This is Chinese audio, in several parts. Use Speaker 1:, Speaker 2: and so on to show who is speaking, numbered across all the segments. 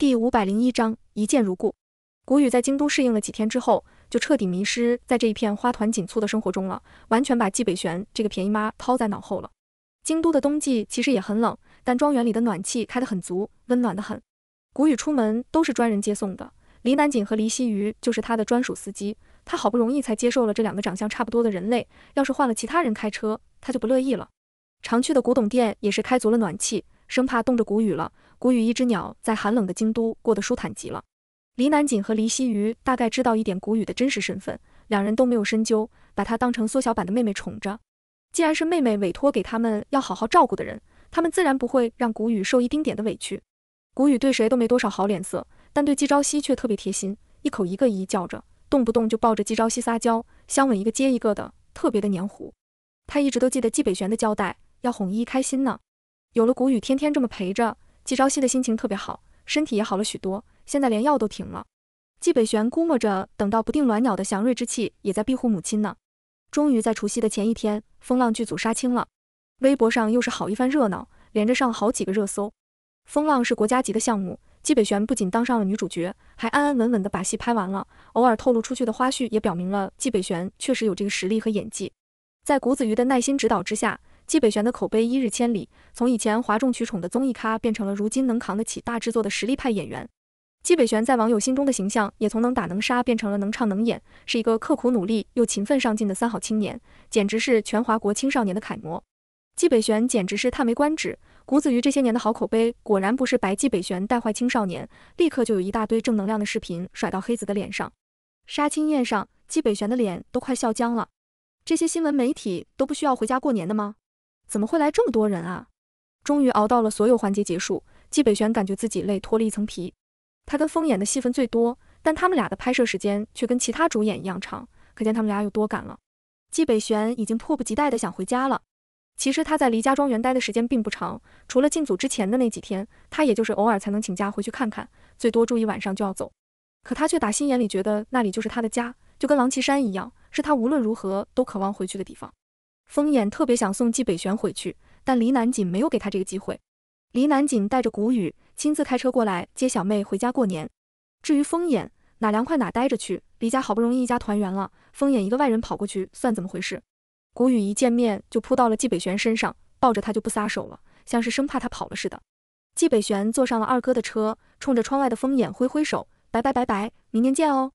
Speaker 1: 第五百零一章一见如故。谷雨在京都适应了几天之后，就彻底迷失在这一片花团锦簇的生活中了，完全把纪北玄这个便宜妈抛在脑后了。京都的冬季其实也很冷，但庄园里的暖气开得很足，温暖得很。谷雨出门都是专人接送的，黎南锦和黎西鱼就是他的专属司机。他好不容易才接受了这两个长相差不多的人类，要是换了其他人开车，他就不乐意了。常去的古董店也是开足了暖气，生怕冻着谷雨了。谷雨一只鸟在寒冷的京都过得舒坦极了。黎南锦和黎西雨大概知道一点谷雨的真实身份，两人都没有深究，把她当成缩小版的妹妹宠着。既然是妹妹委托给他们要好好照顾的人，他们自然不会让谷雨受一丁点的委屈。谷雨对谁都没多少好脸色，但对纪朝夕却特别贴心，一口一个姨叫着，动不动就抱着纪朝夕撒娇，香吻一个接一个的，特别的黏糊。他一直都记得纪北玄的交代，要哄姨开心呢。有了谷雨，天天这么陪着。季朝夕的心情特别好，身体也好了许多，现在连药都停了。季北玄估摸着，等到不定卵鸟的祥瑞之气也在庇护母亲呢。终于在除夕的前一天，风浪剧组杀青了，微博上又是好一番热闹，连着上了好几个热搜。风浪是国家级的项目，季北玄不仅当上了女主角，还安安稳稳的把戏拍完了。偶尔透露出去的花絮也表明了季北玄确实有这个实力和演技，在谷子瑜的耐心指导之下。纪北玄的口碑一日千里，从以前哗众取宠的综艺咖，变成了如今能扛得起大制作的实力派演员。纪北玄在网友心中的形象，也从能打能杀变成了能唱能演，是一个刻苦努力又勤奋上进的三好青年，简直是全华国青少年的楷模。纪北玄简直是叹为观止。谷子瑜这些年的好口碑，果然不是白纪北玄带坏青少年。立刻就有一大堆正能量的视频甩到黑子的脸上。杀青宴上，纪北玄的脸都快笑僵了。这些新闻媒体都不需要回家过年的吗？怎么会来这么多人啊！终于熬到了所有环节结束，季北玄感觉自己累脱了一层皮。他跟风演的戏份最多，但他们俩的拍摄时间却跟其他主演一样长，可见他们俩有多赶了。季北玄已经迫不及待地想回家了。其实他在离家庄园待的时间并不长，除了进组之前的那几天，他也就是偶尔才能请假回去看看，最多住一晚上就要走。可他却打心眼里觉得那里就是他的家，就跟狼岐山一样，是他无论如何都渴望回去的地方。风眼特别想送纪北玄回去，但黎南锦没有给他这个机会。黎南锦带着谷雨亲自开车过来接小妹回家过年。至于风眼，哪凉快哪待着去。黎家好不容易一家团圆了，风眼一个外人跑过去算怎么回事？谷雨一见面就扑到了纪北玄身上，抱着他就不撒手了，像是生怕他跑了似的。纪北玄坐上了二哥的车，冲着窗外的风眼挥挥手，拜拜拜拜，明天见哦。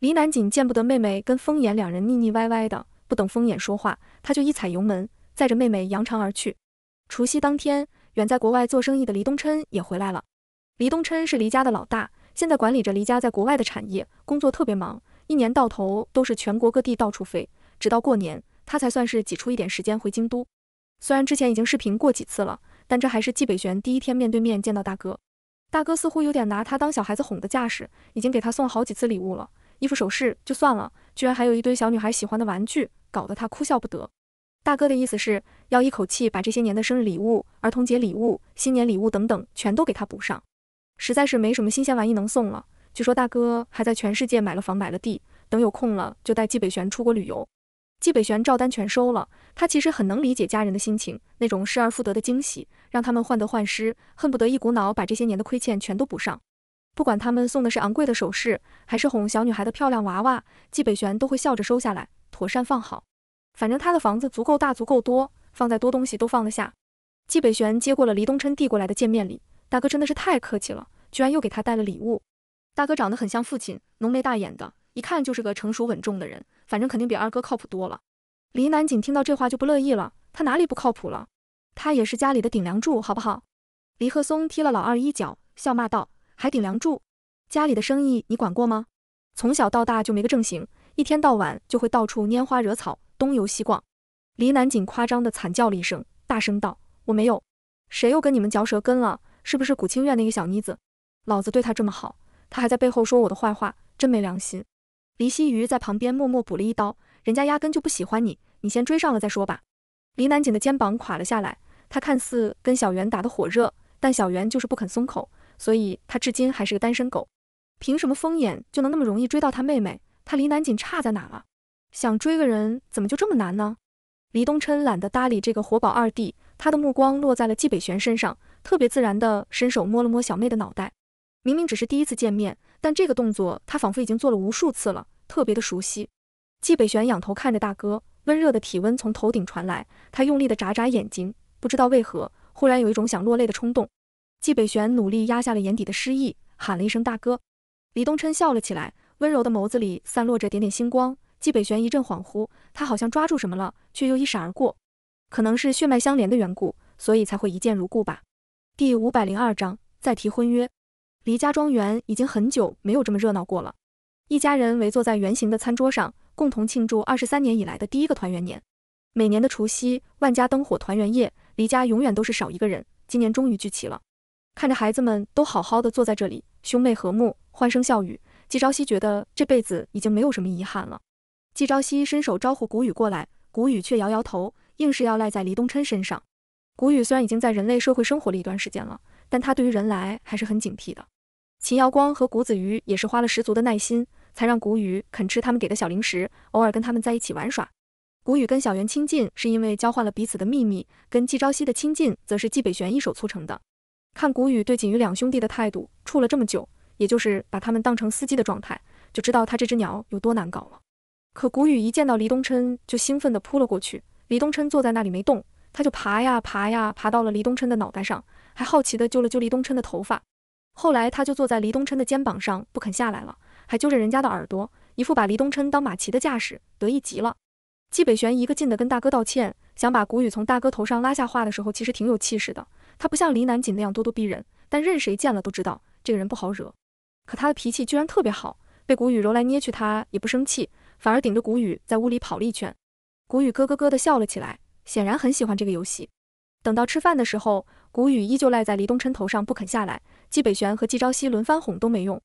Speaker 1: 黎南锦见不得妹妹跟风眼两人腻腻歪歪的。不等风眼说话，他就一踩油门，载着妹妹扬长而去。除夕当天，远在国外做生意的黎东琛也回来了。黎东琛是黎家的老大，现在管理着黎家在国外的产业，工作特别忙，一年到头都是全国各地到处飞，直到过年他才算是挤出一点时间回京都。虽然之前已经视频过几次了，但这还是季北玄第一天面对面见到大哥。大哥似乎有点拿他当小孩子哄的架势，已经给他送好几次礼物了，衣服首饰就算了，居然还有一堆小女孩喜欢的玩具。搞得他哭笑不得。大哥的意思是要一口气把这些年的生日礼物、儿童节礼物、新年礼物等等全都给他补上，实在是没什么新鲜玩意能送了。据说大哥还在全世界买了房买了地，等有空了就带季北玄出国旅游。季北玄照单全收了。他其实很能理解家人的心情，那种失而复得的惊喜，让他们患得患失，恨不得一股脑把这些年的亏欠全都补上。不管他们送的是昂贵的首饰，还是哄小女孩的漂亮娃娃，季北玄都会笑着收下来。妥善放好，反正他的房子足够大，足够多，放在多东西都放得下。季北玄接过了黎东琛递过来的见面礼，大哥真的是太客气了，居然又给他带了礼物。大哥长得很像父亲，浓眉大眼的，一看就是个成熟稳重的人，反正肯定比二哥靠谱多了。黎南景听到这话就不乐意了，他哪里不靠谱了？他也是家里的顶梁柱，好不好？黎鹤松踢了老二一脚，笑骂道：“还顶梁柱？家里的生意你管过吗？从小到大就没个正形。”一天到晚就会到处拈花惹草，东游西逛。黎南锦夸张地惨叫了一声，大声道：“我没有，谁又跟你们嚼舌根了？是不是古清苑那个小妮子？老子对她这么好，她还在背后说我的坏话，真没良心。”黎希瑜在旁边默默补了一刀：“人家压根就不喜欢你，你先追上了再说吧。”黎南锦的肩膀垮了下来，他看似跟小袁打得火热，但小袁就是不肯松口，所以他至今还是个单身狗。凭什么风眼就能那么容易追到他妹妹？他离南锦差在哪了？想追个人怎么就这么难呢？李东琛懒得搭理这个活宝二弟，他的目光落在了季北玄身上，特别自然地伸手摸了摸小妹的脑袋。明明只是第一次见面，但这个动作他仿佛已经做了无数次了，特别的熟悉。季北玄仰头看着大哥，温热的体温从头顶传来，他用力地眨眨眼睛，不知道为何忽然有一种想落泪的冲动。季北玄努力压下了眼底的失意，喊了一声大哥。李东琛笑了起来。温柔的眸子里散落着点点星光，季北玄一阵恍惚，他好像抓住什么了，却又一闪而过。可能是血脉相连的缘故，所以才会一见如故吧。第五百零二章再提婚约。黎家庄园已经很久没有这么热闹过了，一家人围坐在圆形的餐桌上，共同庆祝二十三年以来的第一个团圆年。每年的除夕，万家灯火团圆夜，黎家永远都是少一个人，今年终于聚齐了。看着孩子们都好好的坐在这里，兄妹和睦，欢声笑语。季朝夕觉得这辈子已经没有什么遗憾了。季朝夕伸手招呼谷雨过来，谷雨却摇摇头，硬是要赖在黎东琛身上。谷雨虽然已经在人类社会生活了一段时间了，但他对于人来还是很警惕的。秦瑶光和谷子瑜也是花了十足的耐心，才让谷雨肯吃他们给的小零食，偶尔跟他们在一起玩耍。谷雨跟小袁亲近是因为交换了彼此的秘密，跟季朝夕的亲近则是季北玄一手促成的。看谷雨对锦瑜两兄弟的态度，处了这么久。也就是把他们当成司机的状态，就知道他这只鸟有多难搞了。可谷雨一见到黎东琛就兴奋地扑了过去，黎东琛坐在那里没动，他就爬呀爬呀爬到了黎东琛的脑袋上，还好奇地揪了揪黎东琛的头发。后来他就坐在黎东琛的肩膀上不肯下来了，还揪着人家的耳朵，一副把黎东琛当马骑的架势，得意极了。季北玄一个劲地跟大哥道歉，想把谷雨从大哥头上拉下话的时候，其实挺有气势的。他不像黎南锦那样咄咄逼人，但任谁见了都知道这个人不好惹。可他的脾气居然特别好，被谷雨揉来捏去，他也不生气，反而顶着谷雨在屋里跑了一圈。谷雨咯咯咯的笑了起来，显然很喜欢这个游戏。等到吃饭的时候，谷雨依旧赖在黎东琛头上不肯下来，季北玄和季朝夕轮番哄都没用。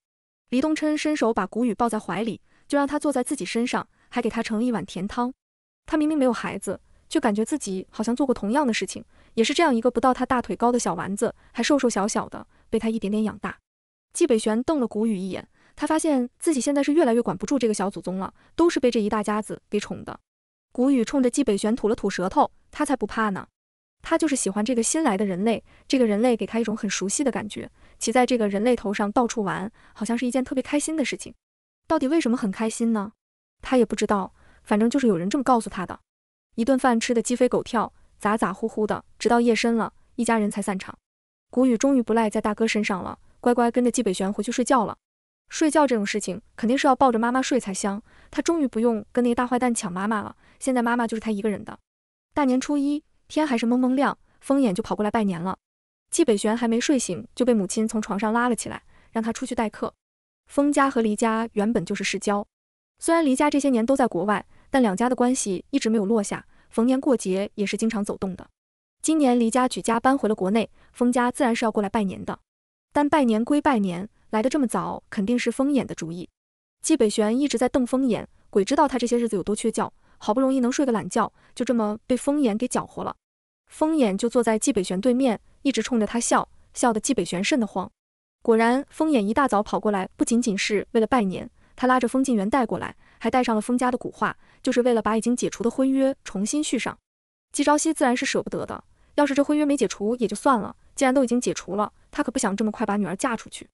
Speaker 1: 黎东琛伸手把谷雨抱在怀里，就让他坐在自己身上，还给他盛了一碗甜汤。他明明没有孩子，却感觉自己好像做过同样的事情，也是这样一个不到他大腿高的小丸子，还瘦瘦小小的，被他一点点养大。季北玄瞪了谷雨一眼，他发现自己现在是越来越管不住这个小祖宗了，都是被这一大家子给宠的。谷雨冲着季北玄吐了吐舌头，他才不怕呢，他就是喜欢这个新来的人类，这个人类给他一种很熟悉的感觉，骑在这个人类头上到处玩，好像是一件特别开心的事情。到底为什么很开心呢？他也不知道，反正就是有人这么告诉他的。一顿饭吃得鸡飞狗跳，咋咋呼呼的，直到夜深了，一家人才散场。谷雨终于不赖在大哥身上了。乖乖跟着季北玄回去睡觉了。睡觉这种事情，肯定是要抱着妈妈睡才香。他终于不用跟那个大坏蛋抢妈妈了。现在妈妈就是他一个人的。大年初一，天还是蒙蒙亮，风眼就跑过来拜年了。季北玄还没睡醒，就被母亲从床上拉了起来，让他出去待客。风家和黎家原本就是世交，虽然黎家这些年都在国外，但两家的关系一直没有落下，逢年过节也是经常走动的。今年黎家举家搬回了国内，风家自然是要过来拜年的。但拜年归拜年，来的这么早，肯定是风眼的主意。季北玄一直在瞪风眼，鬼知道他这些日子有多缺觉，好不容易能睡个懒觉，就这么被风眼给搅和了。风眼就坐在季北玄对面，一直冲着他笑笑得季北玄瘆得慌。果然，风眼一大早跑过来，不仅仅是为了拜年，他拉着风静元带过来，还带上了风家的古画，就是为了把已经解除的婚约重新续上。季朝夕自然是舍不得的，要是这婚约没解除也就算了。既然都已经解除了，他可不想这么快把女儿嫁出去。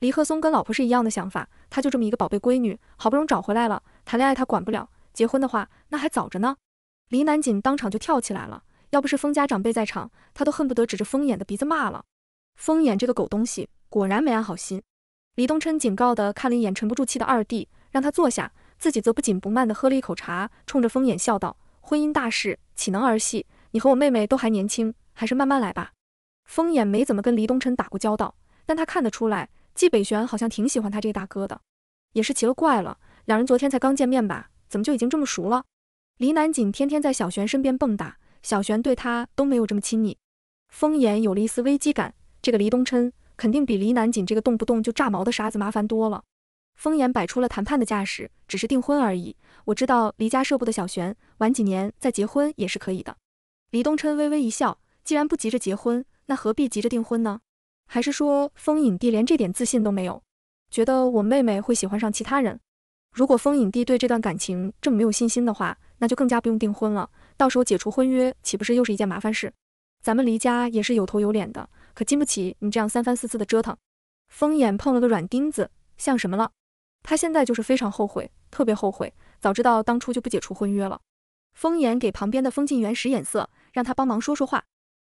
Speaker 1: 黎鹤松跟老婆是一样的想法，他就这么一个宝贝闺女，好不容易找回来了，谈恋爱他管不了，结婚的话那还早着呢。黎南锦当场就跳起来了，要不是封家长辈在场，他都恨不得指着风眼的鼻子骂了。风眼这个狗东西，果然没安好心。李东琛警告的看了一眼沉不住气的二弟，让他坐下，自己则不紧不慢的喝了一口茶，冲着风眼笑道：婚姻大事岂能儿戏？你和我妹妹都还年轻，还是慢慢来吧。风眼没怎么跟黎东辰打过交道，但他看得出来，季北玄好像挺喜欢他这个大哥的。也是奇了怪了，两人昨天才刚见面吧，怎么就已经这么熟了？黎南锦天天在小玄身边蹦跶，小玄对他都没有这么亲昵。风眼有了一丝危机感，这个黎东辰肯定比黎南锦这个动不动就炸毛的傻子麻烦多了。风眼摆出了谈判的架势，只是订婚而已。我知道黎家社部的小玄，晚几年再结婚也是可以的。黎东琛微微一笑，既然不急着结婚。那何必急着订婚呢？还是说风影帝连这点自信都没有，觉得我妹妹会喜欢上其他人？如果风影帝对这段感情这么没有信心的话，那就更加不用订婚了。到时候解除婚约，岂不是又是一件麻烦事？咱们离家也是有头有脸的，可经不起你这样三番四次的折腾。风眼碰了个软钉子，像什么了？他现在就是非常后悔，特别后悔，早知道当初就不解除婚约了。风眼给旁边的风静元使眼色，让他帮忙说说话。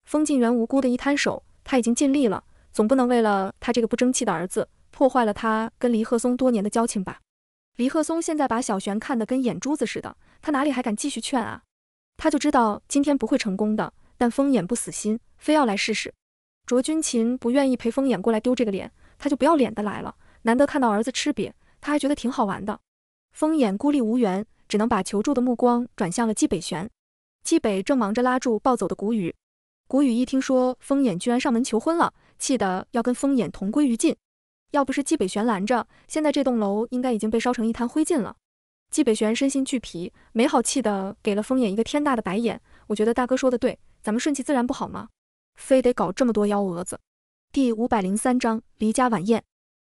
Speaker 1: 风晋元无辜的一摊手，他已经尽力了，总不能为了他这个不争气的儿子，破坏了他跟黎鹤松多年的交情吧？黎鹤松现在把小璇看得跟眼珠子似的，他哪里还敢继续劝啊？他就知道今天不会成功的，但风眼不死心，非要来试试。卓君琴不愿意陪风眼过来丢这个脸，他就不要脸的来了。难得看到儿子吃瘪，他还觉得挺好玩的。风眼孤立无援，只能把求助的目光转向了纪北玄。纪北正忙着拉住暴走的谷雨。谷雨一听说风眼居然上门求婚了，气得要跟风眼同归于尽。要不是季北玄拦着，现在这栋楼应该已经被烧成一滩灰烬了。季北玄身心俱疲，没好气的给了风眼一个天大的白眼。我觉得大哥说的对，咱们顺其自然不好吗？非得搞这么多幺蛾子。第五百零三章离家晚宴。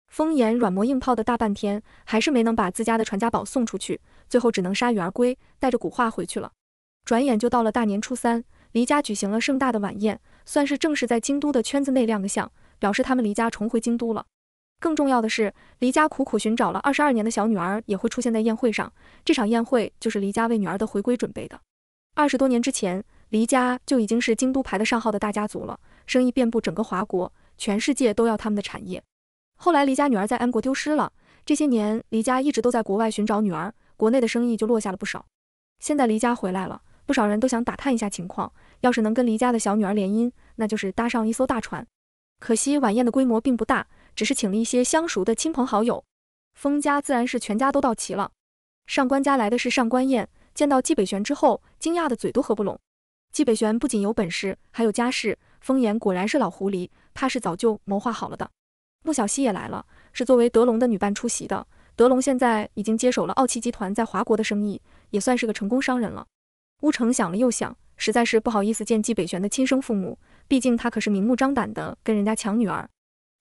Speaker 1: 风眼软磨硬泡的大半天，还是没能把自家的传家宝送出去，最后只能铩羽而归，带着古画回去了。转眼就到了大年初三。黎家举行了盛大的晚宴，算是正式在京都的圈子内亮个相，表示他们黎家重回京都了。更重要的是，黎家苦苦寻找了二十二年的小女儿也会出现在宴会上。这场宴会就是黎家为女儿的回归准备的。二十多年之前，黎家就已经是京都排得上号的大家族了，生意遍布整个华国，全世界都要他们的产业。后来，黎家女儿在安国丢失了，这些年黎家一直都在国外寻找女儿，国内的生意就落下了不少。现在黎家回来了。不少人都想打探一下情况，要是能跟离家的小女儿联姻，那就是搭上一艘大船。可惜晚宴的规模并不大，只是请了一些相熟的亲朋好友。封家自然是全家都到齐了。上官家来的是上官燕，见到纪北玄之后，惊讶的嘴都合不拢。纪北玄不仅有本事，还有家世。封言果然是老狐狸，他是早就谋划好了的。穆小溪也来了，是作为德龙的女伴出席的。德龙现在已经接手了奥奇集团在华国的生意，也算是个成功商人了。乌城想了又想，实在是不好意思见季北玄的亲生父母，毕竟他可是明目张胆的跟人家抢女儿。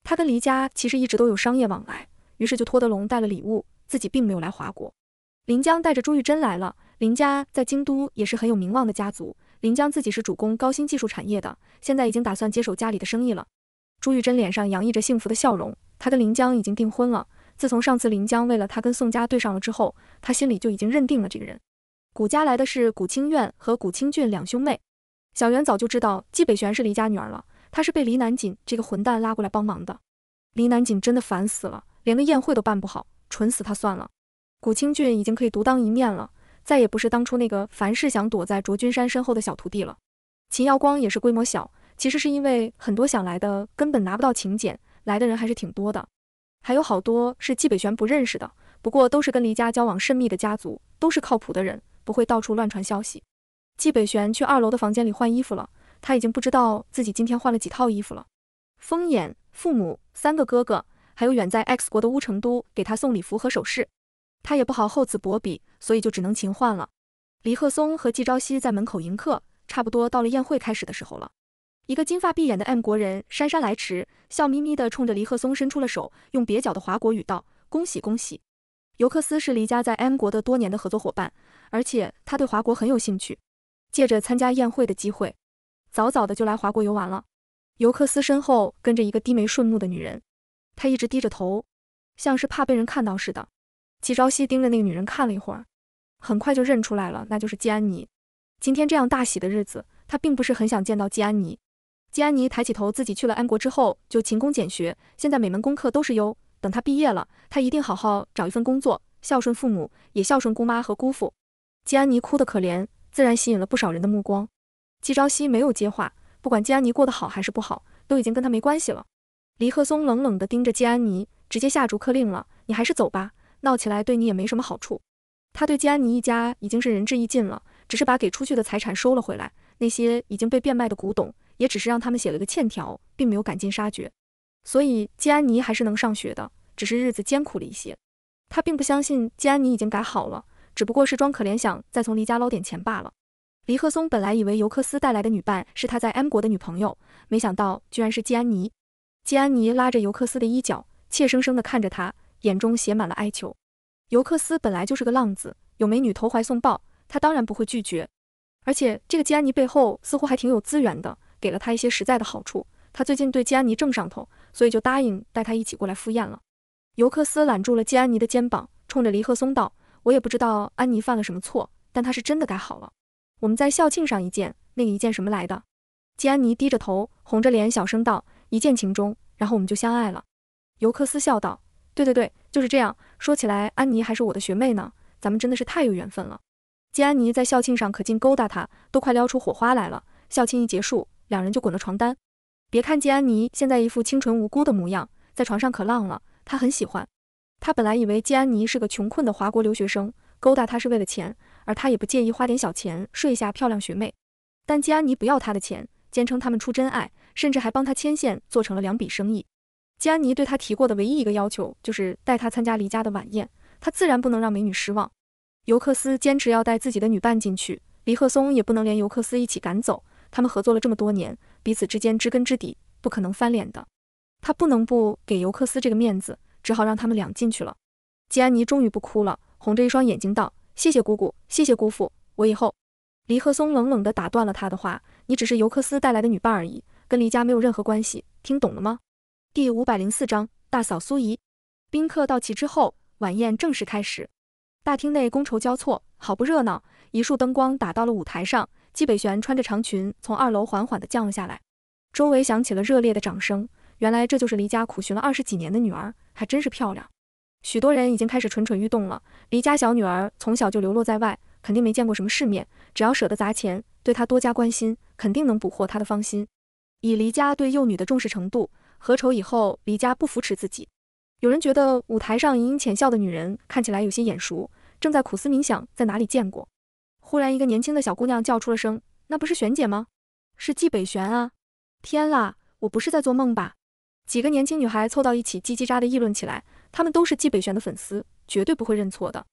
Speaker 1: 他跟黎家其实一直都有商业往来，于是就托德龙带了礼物，自己并没有来华国。林江带着朱玉珍来了，林家在京都也是很有名望的家族。林江自己是主攻高新技术产业的，现在已经打算接手家里的生意了。朱玉珍脸上洋溢着幸福的笑容，她跟林江已经订婚了。自从上次林江为了她跟宋家对上了之后，她心里就已经认定了这个人。谷家来的是谷清苑和谷清俊两兄妹。小袁早就知道纪北玄是黎家女儿了，他是被黎南锦这个混蛋拉过来帮忙的。黎南锦真的烦死了，连个宴会都办不好，蠢死他算了。谷清俊已经可以独当一面了，再也不是当初那个凡事想躲在卓君山身后的小徒弟了。秦耀光也是规模小，其实是因为很多想来的根本拿不到请柬，来的人还是挺多的。还有好多是纪北玄不认识的，不过都是跟黎家交往甚密的家族，都是靠谱的人。不会到处乱传消息。季北玄去二楼的房间里换衣服了，他已经不知道自己今天换了几套衣服了。风眼、父母、三个哥哥，还有远在 X 国的乌成都给他送礼服和首饰，他也不好厚此薄彼，所以就只能勤换了。黎鹤松和季朝夕在门口迎客，差不多到了宴会开始的时候了。一个金发碧眼的 M 国人姗姗来迟，笑眯眯的冲着黎鹤松伸出了手，用蹩脚的华国语道：“恭喜恭喜！”尤克斯是黎家在 M 国的多年的合作伙伴。而且他对华国很有兴趣，借着参加宴会的机会，早早的就来华国游玩了。尤克斯身后跟着一个低眉顺目的女人，她一直低着头，像是怕被人看到似的。纪朝夕盯着那个女人看了一会儿，很快就认出来了，那就是季安妮。今天这样大喜的日子，他并不是很想见到季安妮。季安妮抬起头，自己去了安国之后就勤工俭学，现在每门功课都是优。等他毕业了，他一定好好找一份工作，孝顺父母，也孝顺姑妈和姑父。季安妮哭得可怜，自然吸引了不少人的目光。季朝夕没有接话，不管季安妮过得好还是不好，都已经跟他没关系了。黎鹤松冷冷地盯着季安妮，直接下逐客令了：“你还是走吧，闹起来对你也没什么好处。”他对季安妮一家已经是仁至义尽了，只是把给出去的财产收了回来，那些已经被变卖的古董，也只是让他们写了个欠条，并没有赶尽杀绝。所以季安妮还是能上学的，只是日子艰苦了一些。他并不相信季安妮已经改好了。只不过是装可怜想再从黎家捞点钱罢了。黎赫松本来以为尤克斯带来的女伴是他在 M 国的女朋友，没想到居然是季安妮。季安妮拉着尤克斯的衣角，怯生生地看着他，眼中写满了哀求。尤克斯本来就是个浪子，有美女投怀送抱，他当然不会拒绝。而且这个季安妮背后似乎还挺有资源的，给了他一些实在的好处。他最近对季安妮正上头，所以就答应带她一起过来赴宴了。尤克斯揽住了季安妮的肩膀，冲着黎赫松道。我也不知道安妮犯了什么错，但他是真的改好了。我们在校庆上一见，那个一见什么来的？季安妮低着头，红着脸，小声道：“一见情钟，然后我们就相爱了。”尤克斯笑道：“对对对，就是这样。说起来，安妮还是我的学妹呢，咱们真的是太有缘分了。”季安妮在校庆上可劲勾搭他，都快撩出火花来了。校庆一结束，两人就滚了床单。别看季安妮现在一副清纯无辜的模样，在床上可浪了，他很喜欢。他本来以为季安妮是个穷困的华国留学生，勾搭她是为了钱，而他也不介意花点小钱睡一下漂亮学妹。但季安妮不要他的钱，坚称他们出真爱，甚至还帮他牵线做成了两笔生意。季安妮对他提过的唯一一个要求就是带他参加离家的晚宴，他自然不能让美女失望。尤克斯坚持要带自己的女伴进去，黎赫松也不能连尤克斯一起赶走。他们合作了这么多年，彼此之间知根知底，不可能翻脸的。他不能不给尤克斯这个面子。只好让他们俩进去了。季安妮终于不哭了，红着一双眼睛道：“谢谢姑姑，谢谢姑父，我以后……”黎和松冷冷地打断了他的话：“你只是尤克斯带来的女伴而已，跟黎家没有任何关系，听懂了吗？”第五百零四章大嫂苏怡。宾客到齐之后，晚宴正式开始。大厅内觥筹交错，好不热闹。一束灯光打到了舞台上，季北玄穿着长裙从二楼缓缓地降了下来，周围响起了热烈的掌声。原来这就是离家苦寻了二十几年的女儿，还真是漂亮。许多人已经开始蠢蠢欲动了。离家小女儿从小就流落在外，肯定没见过什么世面。只要舍得砸钱，对她多加关心，肯定能捕获她的芳心。以离家对幼女的重视程度，何愁以后离家不扶持自己？有人觉得舞台上盈盈浅笑的女人看起来有些眼熟，正在苦思冥想在哪里见过。忽然，一个年轻的小姑娘叫出了声：“那不是璇姐吗？是季北璇啊！”天啦，我不是在做梦吧？几个年轻女孩凑到一起，叽叽喳的议论起来。她们都是季北玄的粉丝，绝对不会认错的。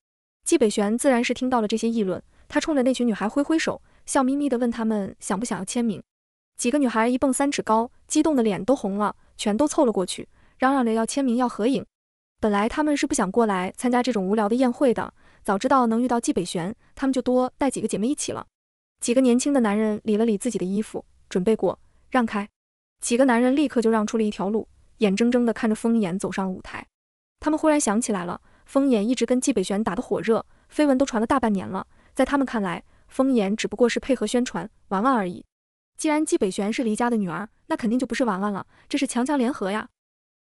Speaker 1: 季北玄自然是听到了这些议论，他冲着那群女孩挥挥手，笑眯眯的问她们想不想要签名。几个女孩一蹦三尺高，激动的脸都红了，全都凑了过去，嚷嚷着要签名要合影。本来他们是不想过来参加这种无聊的宴会的，早知道能遇到季北玄，他们就多带几个姐妹一起了。几个年轻的男人理了理自己的衣服，准备过让开。几个男人立刻就让出了一条路，眼睁睁地看着风眼走上舞台。他们忽然想起来了，风眼一直跟季北玄打得火热，绯闻都传了大半年了。在他们看来，风眼只不过是配合宣传玩玩而已。既然季北玄是黎家的女儿，那肯定就不是玩玩了，这是强强联合呀。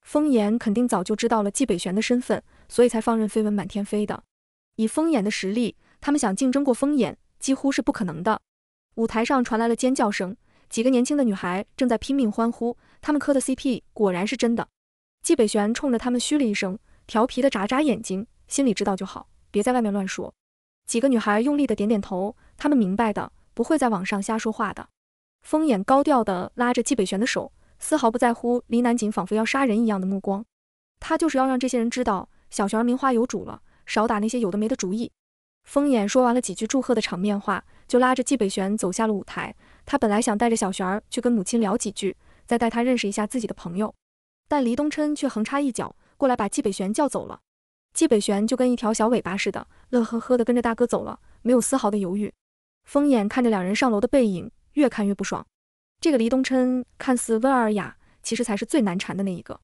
Speaker 1: 风眼肯定早就知道了季北玄的身份，所以才放任绯闻满天飞的。以风眼的实力，他们想竞争过风眼，几乎是不可能的。舞台上传来了尖叫声。几个年轻的女孩正在拼命欢呼，他们磕的 CP 果然是真的。季北玄冲着他们嘘了一声，调皮的眨眨眼睛，心里知道就好，别在外面乱说。几个女孩用力的点点头，他们明白的，不会在网上瞎说话的。风眼高调的拉着季北玄的手，丝毫不在乎林南锦仿佛要杀人一样的目光，他就是要让这些人知道，小璇儿名花有主了，少打那些有的没的主意。风眼说完了几句祝贺的场面话，就拉着季北玄走下了舞台。他本来想带着小璇儿去跟母亲聊几句，再带他认识一下自己的朋友，但黎东琛却横插一脚，过来把季北玄叫走了。季北玄就跟一条小尾巴似的，乐呵呵的跟着大哥走了，没有丝毫的犹豫。风眼看着两人上楼的背影，越看越不爽。这个黎东琛看似温尔雅，其实才是最难缠的那一个。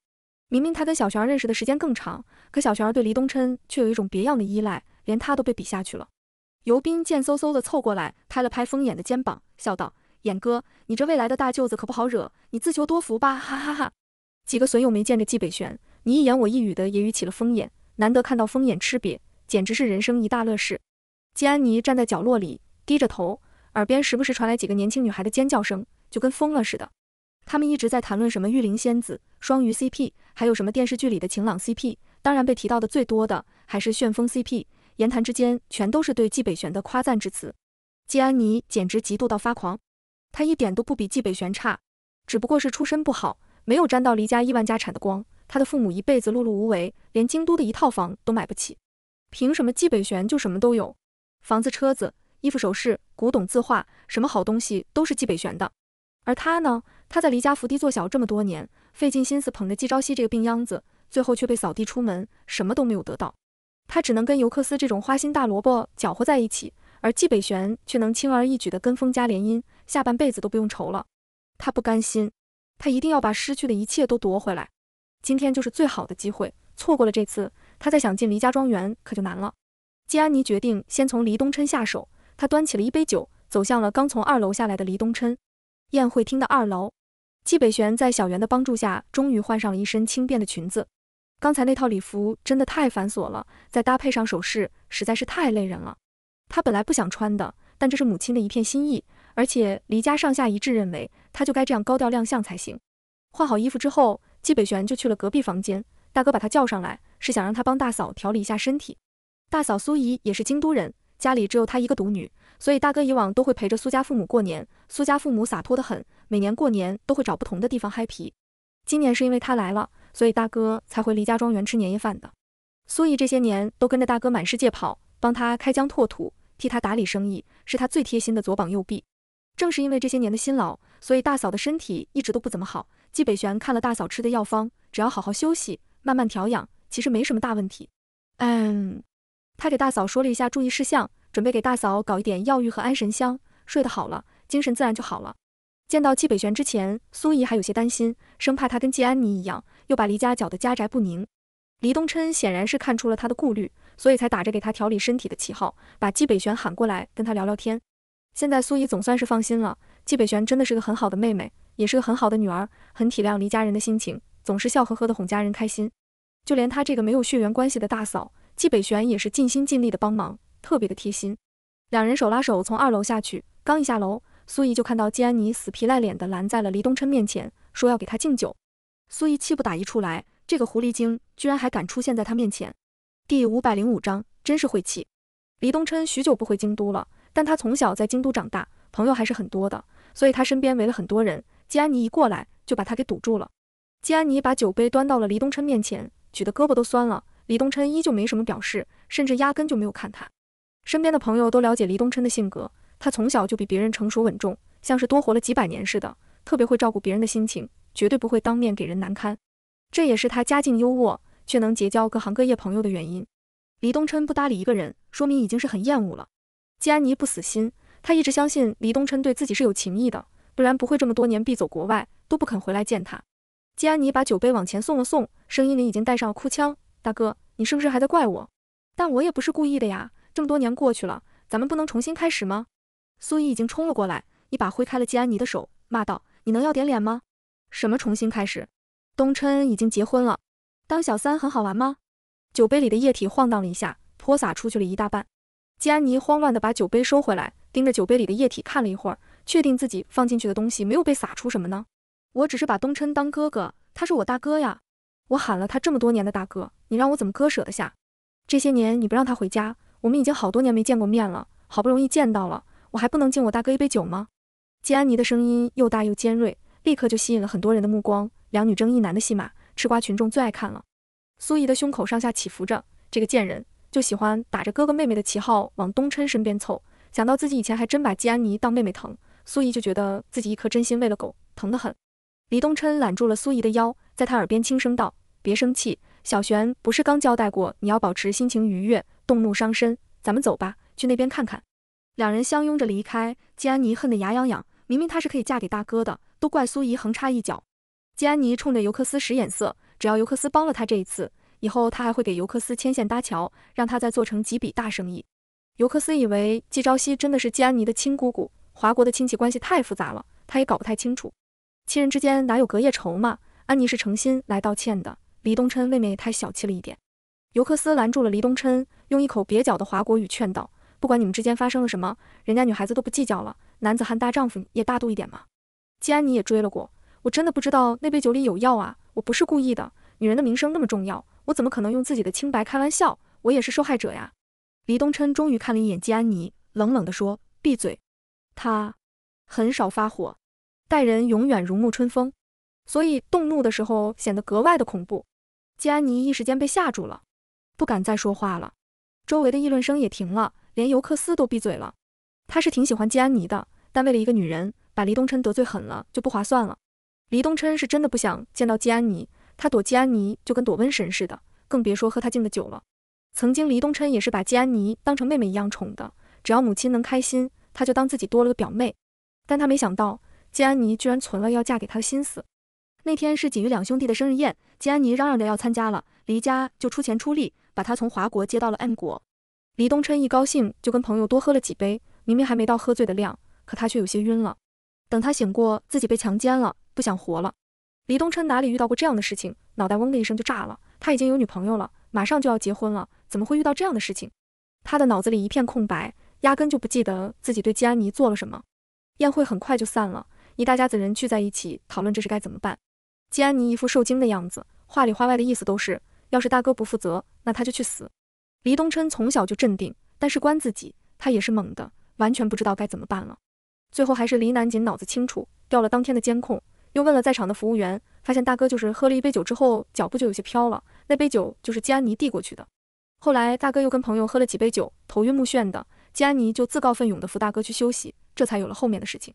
Speaker 1: 明明他跟小璇儿认识的时间更长，可小璇儿对黎东琛却有一种别样的依赖，连他都被比下去了。尤斌贱嗖嗖的凑过来，拍了拍风眼的肩膀，笑道。眼哥，你这未来的大舅子可不好惹，你自求多福吧！哈哈哈。几个损友没见着季北玄，你一言我一语的也语起了疯眼，难得看到疯眼吃瘪，简直是人生一大乐事。季安妮站在角落里，低着头，耳边时不时传来几个年轻女孩的尖叫声，就跟疯了似的。他们一直在谈论什么玉灵仙子、双鱼 CP，还有什么电视剧里的晴朗 CP，当然被提到的最多的还是旋风 CP。言谈之间全都是对季北玄的夸赞之词，季安妮简直嫉妒到发狂。他一点都不比纪北玄差，只不过是出身不好，没有沾到黎家亿万家产的光。他的父母一辈子碌碌无为，连京都的一套房都买不起。凭什么纪北玄就什么都有？房子、车子、衣服、首饰、古董、字画，什么好东西都是纪北玄的。而他呢？他在黎家伏低做小这么多年，费尽心思捧着纪朝夕这个病秧子，最后却被扫地出门，什么都没有得到。他只能跟尤克斯这种花心大萝卜搅和在一起，而纪北玄却能轻而易举地跟风家联姻。下半辈子都不用愁了，他不甘心，他一定要把失去的一切都夺回来。今天就是最好的机会，错过了这次，他再想进黎家庄园可就难了。季安妮决定先从黎东琛下手，她端起了一杯酒，走向了刚从二楼下来的黎东琛。宴会厅的二楼，季北玄在小袁的帮助下，终于换上了一身轻便的裙子。刚才那套礼服真的太繁琐了，再搭配上首饰实在是太累人了。他本来不想穿的，但这是母亲的一片心意。而且黎家上下一致认为，他就该这样高调亮相才行。换好衣服之后，纪北玄就去了隔壁房间。大哥把他叫上来，是想让他帮大嫂调理一下身体。大嫂苏怡也是京都人，家里只有她一个独女，所以大哥以往都会陪着苏家父母过年。苏家父母洒脱得很，每年过年都会找不同的地方嗨皮。今年是因为他来了，所以大哥才回黎家庄园吃年夜饭的。苏怡这些年都跟着大哥满世界跑，帮他开疆拓土，替他打理生意，是他最贴心的左膀右臂。正是因为这些年的辛劳，所以大嫂的身体一直都不怎么好。季北玄看了大嫂吃的药方，只要好好休息，慢慢调养，其实没什么大问题。嗯，他给大嫂说了一下注意事项，准备给大嫂搞一点药浴和安神香，睡得好了，精神自然就好了。见到季北玄之前，苏姨还有些担心，生怕他跟季安妮一样，又把黎家搅得家宅不宁。黎东琛显然是看出了他的顾虑，所以才打着给他调理身体的旗号，把季北玄喊过来跟他聊聊天。现在苏怡总算是放心了，季北玄真的是个很好的妹妹，也是个很好的女儿，很体谅黎家人的心情，总是笑呵呵的哄家人开心。就连她这个没有血缘关系的大嫂，季北玄也是尽心尽力的帮忙，特别的贴心。两人手拉手从二楼下去，刚一下楼，苏怡就看到季安妮死皮赖脸的拦在了黎东琛面前，说要给他敬酒。苏怡气不打一处来，这个狐狸精居然还敢出现在他面前。第五百零五章，真是晦气。黎东琛许久不回京都了。但他从小在京都长大，朋友还是很多的，所以他身边围了很多人。季安妮一过来，就把他给堵住了。季安妮把酒杯端到了黎东琛面前，举得胳膊都酸了。黎东琛依旧没什么表示，甚至压根就没有看他。身边的朋友都了解黎东琛的性格，他从小就比别人成熟稳重，像是多活了几百年似的，特别会照顾别人的心情，绝对不会当面给人难堪。这也是他家境优渥却能结交各行各业朋友的原因。黎东琛不搭理一个人，说明已经是很厌恶了。季安妮不死心，她一直相信黎东琛对自己是有情意的，不然不会这么多年避走国外都不肯回来见他。季安妮把酒杯往前送了送，声音里已经带上了哭腔：“大哥，你是不是还在怪我？但我也不是故意的呀，这么多年过去了，咱们不能重新开始吗？”苏怡已经冲了过来，一把挥开了季安妮的手，骂道：“你能要点脸吗？什么重新开始？东琛已经结婚了，当小三很好玩吗？”酒杯里的液体晃荡了一下，泼洒出去了一大半。季安妮慌乱地把酒杯收回来，盯着酒杯里的液体看了一会儿，确定自己放进去的东西没有被洒出什么呢？我只是把东琛当哥哥，他是我大哥呀，我喊了他这么多年的大哥，你让我怎么割舍得下？这些年你不让他回家，我们已经好多年没见过面了，好不容易见到了，我还不能敬我大哥一杯酒吗？季安妮的声音又大又尖锐，立刻就吸引了很多人的目光。两女争一男的戏码，吃瓜群众最爱看了。苏怡的胸口上下起伏着，这个贱人。就喜欢打着哥哥妹妹的旗号往东琛身边凑，想到自己以前还真把季安妮当妹妹疼，苏怡就觉得自己一颗真心喂了狗，疼得很。李东琛揽住了苏怡的腰，在她耳边轻声道：“别生气，小璇不是刚交代过你要保持心情愉悦，动怒伤身。咱们走吧，去那边看看。”两人相拥着离开。季安妮恨得牙痒痒，明明她是可以嫁给大哥的，都怪苏怡横插一脚。季安妮冲着尤克斯使眼色，只要尤克斯帮了她这一次。以后他还会给尤克斯牵线搭桥，让他再做成几笔大生意。尤克斯以为季朝夕真的是季安妮的亲姑姑，华国的亲戚关系太复杂了，他也搞不太清楚。亲人之间哪有隔夜仇嘛？安妮是诚心来道歉的，黎东琛未免也太小气了一点。尤克斯拦住了黎东琛，用一口蹩脚的华国语劝道：“不管你们之间发生了什么，人家女孩子都不计较了，男子汉大丈夫也大度一点嘛。”季安妮也追了过，我真的不知道那杯酒里有药啊，我不是故意的。女人的名声那么重要，我怎么可能用自己的清白开玩笑？我也是受害者呀！黎东琛终于看了一眼季安妮，冷冷地说：“闭嘴。”他很少发火，待人永远如沐春风，所以动怒的时候显得格外的恐怖。季安妮一时间被吓住了，不敢再说话了。周围的议论声也停了，连尤克斯都闭嘴了。他是挺喜欢季安妮的，但为了一个女人把黎东琛得罪狠了就不划算了。黎东琛是真的不想见到季安妮。他躲季安妮就跟躲瘟神似的，更别说喝他敬的酒了。曾经黎东琛也是把季安妮当成妹妹一样宠的，只要母亲能开心，他就当自己多了个表妹。但他没想到季安妮居然存了要嫁给他的心思。那天是锦玉两兄弟的生日宴，季安妮嚷嚷着要参加了，黎家就出钱出力把他从华国接到了 M 国。黎东琛一高兴就跟朋友多喝了几杯，明明还没到喝醉的量，可他却有些晕了。等他醒过，自己被强奸了，不想活了。李东琛哪里遇到过这样的事情，脑袋嗡的一声就炸了。他已经有女朋友了，马上就要结婚了，怎么会遇到这样的事情？他的脑子里一片空白，压根就不记得自己对季安妮做了什么。宴会很快就散了，一大家子人聚在一起讨论这事该怎么办。季安妮一副受惊的样子，话里话外的意思都是，要是大哥不负责，那他就去死。黎东琛从小就镇定，但是关自己，他也是懵的，完全不知道该怎么办了。最后还是黎南锦脑子清楚，调了当天的监控。又问了在场的服务员，发现大哥就是喝了一杯酒之后，脚步就有些飘了。那杯酒就是季安妮递过去的。后来大哥又跟朋友喝了几杯酒，头晕目眩的，季安妮就自告奋勇的扶大哥去休息，这才有了后面的事情。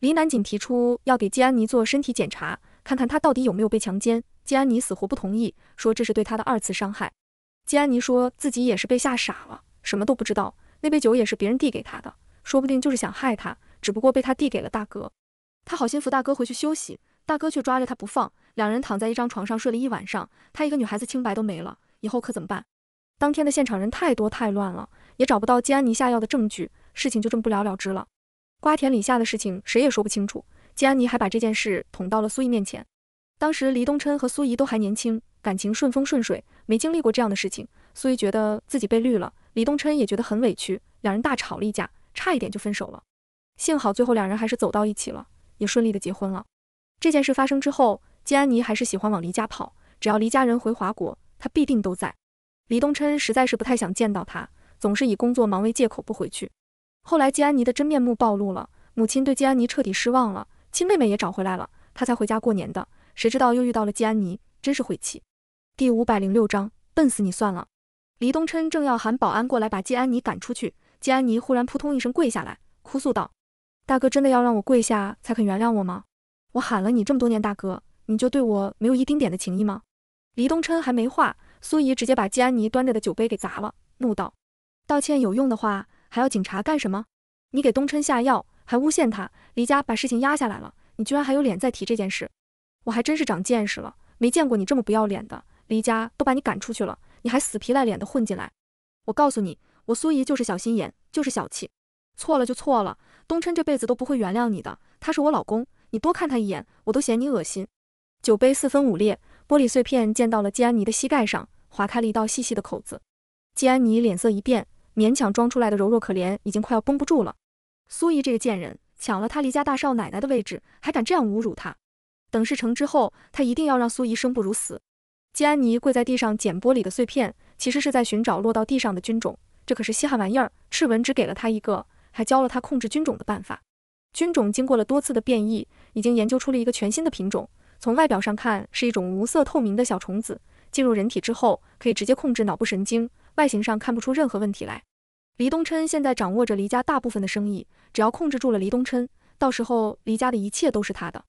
Speaker 1: 李南锦提出要给季安妮做身体检查，看看他到底有没有被强奸。季安妮死活不同意，说这是对他的二次伤害。季安妮说自己也是被吓傻了，什么都不知道。那杯酒也是别人递给他的，说不定就是想害他，只不过被他递给了大哥。他好心扶大哥回去休息，大哥却抓着他不放，两人躺在一张床上睡了一晚上。他一个女孩子清白都没了，以后可怎么办？当天的现场人太多太乱了，也找不到季安妮下药的证据，事情就这么不了了之了。瓜田李下的事情谁也说不清楚，季安妮还把这件事捅到了苏怡面前。当时黎东琛和苏怡都还年轻，感情顺风顺水，没经历过这样的事情。苏怡觉得自己被绿了，黎东琛也觉得很委屈，两人大吵了一架，差一点就分手了。幸好最后两人还是走到一起了。也顺利的结婚了。这件事发生之后，季安妮还是喜欢往黎家跑，只要黎家人回华国，她必定都在。黎东琛实在是不太想见到她，总是以工作忙为借口不回去。后来季安妮的真面目暴露了，母亲对季安妮彻底失望了，亲妹妹也找回来了，她才回家过年的，谁知道又遇到了季安妮，真是晦气。第五百零六章，笨死你算了。黎东琛正要喊保安过来把季安妮赶出去，季安妮忽然扑通一声跪下来，哭诉道。大哥真的要让我跪下才肯原谅我吗？我喊了你这么多年大哥，你就对我没有一丁点的情谊吗？黎东琛还没话，苏怡直接把季安妮端着的酒杯给砸了，怒道：“道歉有用的话，还要警察干什么？你给东琛下药，还诬陷他，黎家把事情压下来了，你居然还有脸再提这件事？我还真是长见识了，没见过你这么不要脸的。黎家都把你赶出去了，你还死皮赖脸的混进来？我告诉你，我苏怡就是小心眼，就是小气，错了就错了。”东琛这辈子都不会原谅你的，他是我老公，你多看他一眼，我都嫌你恶心。酒杯四分五裂，玻璃碎片溅到了季安妮的膝盖上，划开了一道细细的口子。季安妮脸色一变，勉强装出来的柔弱可怜已经快要绷不住了。苏怡这个贱人，抢了她离家大少奶奶的位置，还敢这样侮辱她。等事成之后，她一定要让苏怡生不如死。季安妮跪在地上捡玻璃的碎片，其实是在寻找落到地上的菌种，这可是稀罕玩意儿。赤文只给了她一个。还教了他控制菌种的办法。菌种经过了多次的变异，已经研究出了一个全新的品种。从外表上看，是一种无色透明的小虫子。进入人体之后，可以直接控制脑部神经。外形上看不出任何问题来。黎东琛现在掌握着黎家大部分的生意，只要控制住了黎东琛，到时候黎家的一切都是他的。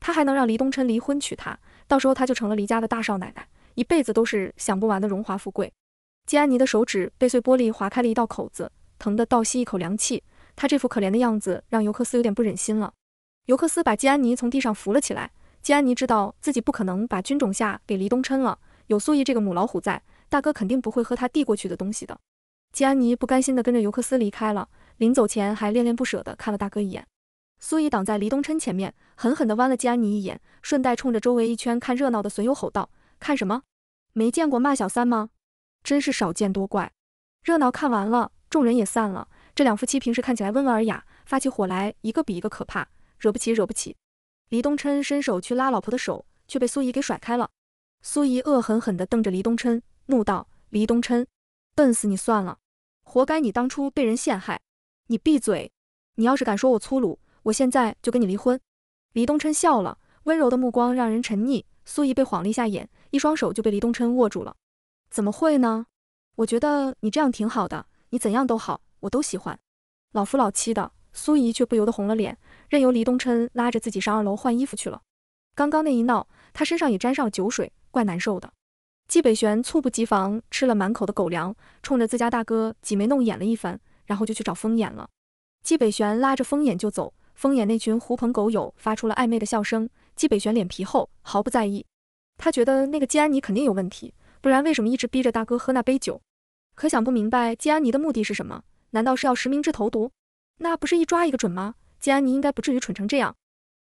Speaker 1: 他还能让黎东琛离婚娶她，到时候他就成了黎家的大少奶奶，一辈子都是享不完的荣华富贵。季安妮的手指被碎玻璃划开了一道口子。疼得倒吸一口凉气，他这副可怜的样子让尤克斯有点不忍心了。尤克斯把基安妮从地上扶了起来。基安妮知道自己不可能把菌种下给黎东琛了，有苏毅这个母老虎在，大哥肯定不会喝他递过去的东西的。基安妮不甘心的跟着尤克斯离开了，临走前还恋恋不舍的看了大哥一眼。苏毅挡在黎东琛前面，狠狠的剜了基安妮一眼，顺带冲着周围一圈看热闹的损友吼道：“看什么？没见过骂小三吗？真是少见多怪。”热闹看完了。众人也散了。这两夫妻平时看起来温文尔雅，发起火来一个比一个可怕，惹不起，惹不起。黎东琛伸手去拉老婆的手，却被苏怡给甩开了。苏怡恶狠狠地瞪着黎东琛，怒道：“黎东琛，笨死你算了，活该你当初被人陷害。你闭嘴，你要是敢说我粗鲁，我现在就跟你离婚。”黎东琛笑了，温柔的目光让人沉溺。苏怡被晃了一下眼，一双手就被黎东琛握住了。怎么会呢？我觉得你这样挺好的。你怎样都好，我都喜欢。老夫老妻的苏怡却不由得红了脸，任由黎东琛拉着自己上二楼换衣服去了。刚刚那一闹，他身上也沾上了酒水，怪难受的。季北玄猝不及防吃了满口的狗粮，冲着自家大哥挤眉弄眼了一番，然后就去找风眼了。季北玄拉着风眼就走，风眼那群狐朋狗友发出了暧昧的笑声。季北玄脸皮厚，毫不在意。他觉得那个季安妮肯定有问题，不然为什么一直逼着大哥喝那杯酒？可想不明白季安妮的目的是什么？难道是要实名制投毒？那不是一抓一个准吗？季安妮应该不至于蠢成这样。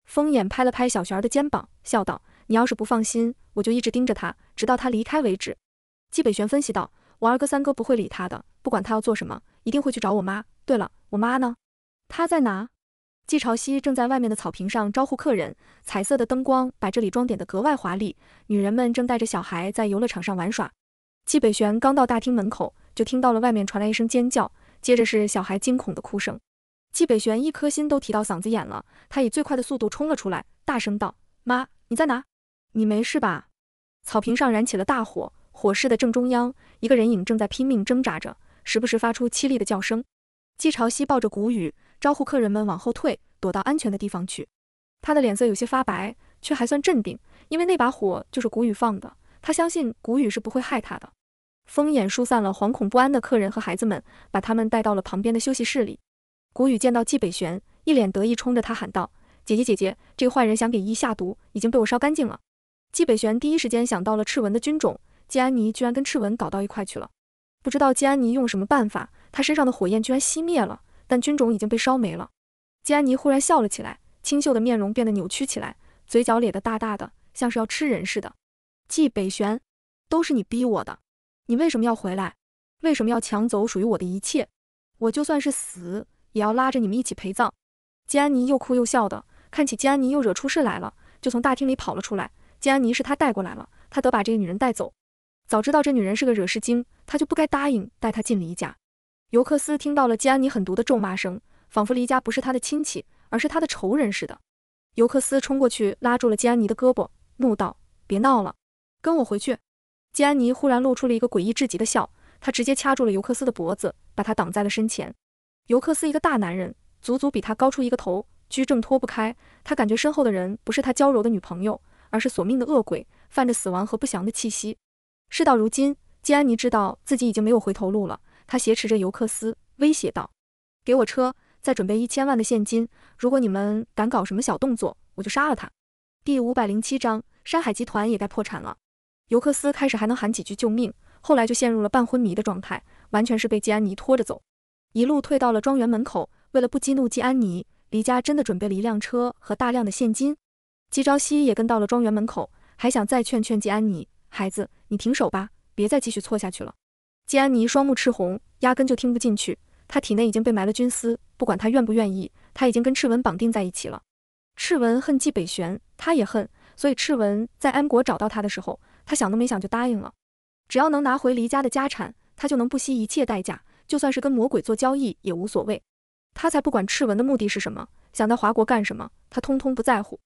Speaker 1: 风眼拍了拍小璇儿的肩膀，笑道：“你要是不放心，我就一直盯着他，直到他离开为止。”季北玄分析道：“我二哥三哥不会理他的，不管他要做什么，一定会去找我妈。对了，我妈呢？她在哪？”季朝夕正在外面的草坪上招呼客人，彩色的灯光把这里装点的格外华丽，女人们正带着小孩在游乐场上玩耍。季北玄刚到大厅门口。就听到了外面传来一声尖叫，接着是小孩惊恐的哭声。季北玄一颗心都提到嗓子眼了，他以最快的速度冲了出来，大声道：“妈，你在哪？你没事吧？”草坪上燃起了大火，火势的正中央，一个人影正在拼命挣扎着，时不时发出凄厉的叫声。季朝夕抱着谷雨，招呼客人们往后退，躲到安全的地方去。他的脸色有些发白，却还算镇定，因为那把火就是谷雨放的，他相信谷雨是不会害他的。风眼疏散了惶恐不安的客人和孩子们，把他们带到了旁边的休息室里。谷雨见到季北玄，一脸得意，冲着他喊道：“姐姐，姐姐，这个坏人想给姨下毒，已经被我烧干净了。”季北玄第一时间想到了赤纹的菌种，季安妮居然跟赤纹搞到一块去了。不知道季安妮用什么办法，她身上的火焰居然熄灭了，但菌种已经被烧没了。季安妮忽然笑了起来，清秀的面容变得扭曲起来，嘴角咧得大大的，像是要吃人似的。季北玄，都是你逼我的。你为什么要回来？为什么要抢走属于我的一切？我就算是死，也要拉着你们一起陪葬。季安妮又哭又笑的，看起季安妮又惹出事来了，就从大厅里跑了出来。季安妮是他带过来了，他得把这个女人带走。早知道这女人是个惹事精，他就不该答应带她进离家。尤克斯听到了季安妮狠毒的咒骂声，仿佛离家不是他的亲戚，而是他的仇人似的。尤克斯冲过去拉住了季安妮的胳膊，怒道：“别闹了，跟我回去。”基安妮忽然露出了一个诡异至极的笑，她直接掐住了尤克斯的脖子，把他挡在了身前。尤克斯一个大男人，足足比她高出一个头，居正脱不开。他感觉身后的人不是他娇柔的女朋友，而是索命的恶鬼，泛着死亡和不祥的气息。事到如今，基安妮知道自己已经没有回头路了。他挟持着尤克斯，威胁道：“给我车，再准备一千万的现金。如果你们敢搞什么小动作，我就杀了他。”第五百零七章：山海集团也该破产了。尤克斯开始还能喊几句救命，后来就陷入了半昏迷的状态，完全是被季安妮拖着走，一路退到了庄园门口。为了不激怒季安妮，黎家真的准备了一辆车和大量的现金。季朝夕也跟到了庄园门口，还想再劝劝季安妮：“孩子，你停手吧，别再继续错下去了。”季安妮双目赤红，压根就听不进去。她体内已经被埋了菌丝，不管他愿不愿意，他已经跟赤文绑定在一起了。赤文恨季北玄，他也恨，所以赤文在安国找到他的时候。他想都没想就答应了，只要能拿回黎家的家产，他就能不惜一切代价，就算是跟魔鬼做交易也无所谓。他才不管赤文的目的是什么，想在华国干什么，他通通不在乎。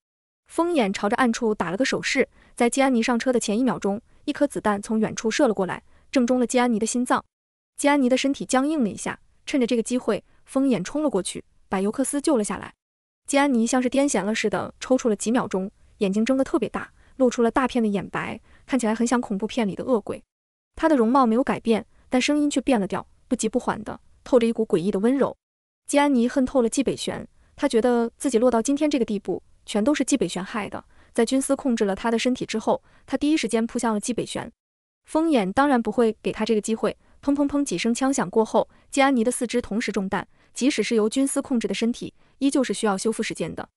Speaker 1: 风眼朝着暗处打了个手势，在季安妮上车的前一秒钟，一颗子弹从远处射了过来，正中了季安妮的心脏。季安妮的身体僵硬了一下，趁着这个机会，风眼冲了过去，把尤克斯救了下来。季安妮像是癫痫了似的，抽搐了几秒钟，眼睛睁得特别大。露出了大片的眼白，看起来很像恐怖片里的恶鬼。他的容貌没有改变，但声音却变了调，不急不缓的，透着一股诡异的温柔。季安妮恨透了季北玄，他觉得自己落到今天这个地步，全都是季北玄害的。在军司控制了他的身体之后，他第一时间扑向了季北玄。风眼当然不会给他这个机会，砰砰砰几声枪响过后，季安妮的四肢同时中弹，即使是由军司控制的身体，依旧是需要修复时间的，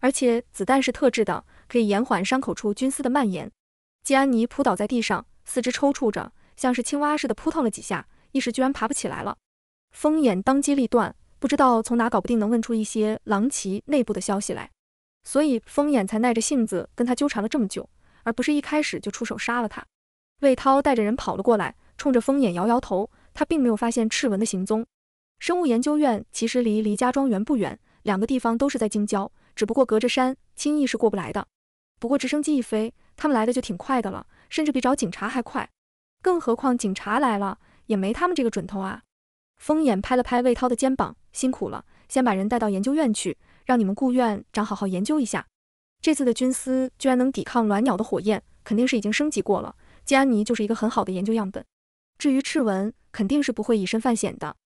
Speaker 1: 而且子弹是特制的。可以延缓伤口处菌丝的蔓延。季安妮扑倒在地上，四肢抽搐着，像是青蛙似的扑腾了几下，意识居然爬不起来了。风眼当机立断，不知道从哪搞不定，能问出一些狼骑内部的消息来，所以风眼才耐着性子跟他纠缠了这么久，而不是一开始就出手杀了他。魏涛带着人跑了过来，冲着风眼摇摇头，他并没有发现赤文的行踪。生物研究院其实离黎家庄园不远，两个地方都是在京郊，只不过隔着山，轻易是过不来的。不过直升机一飞，他们来的就挺快的了，甚至比找警察还快。更何况警察来了也没他们这个准头啊。风眼拍了拍魏涛的肩膀，辛苦了，先把人带到研究院去，让你们顾院长好好研究一下。这次的菌丝居然能抵抗卵鸟的火焰，肯定是已经升级过了。季安妮就是一个很好的研究样本。至于赤文，肯定是不会以身犯险的。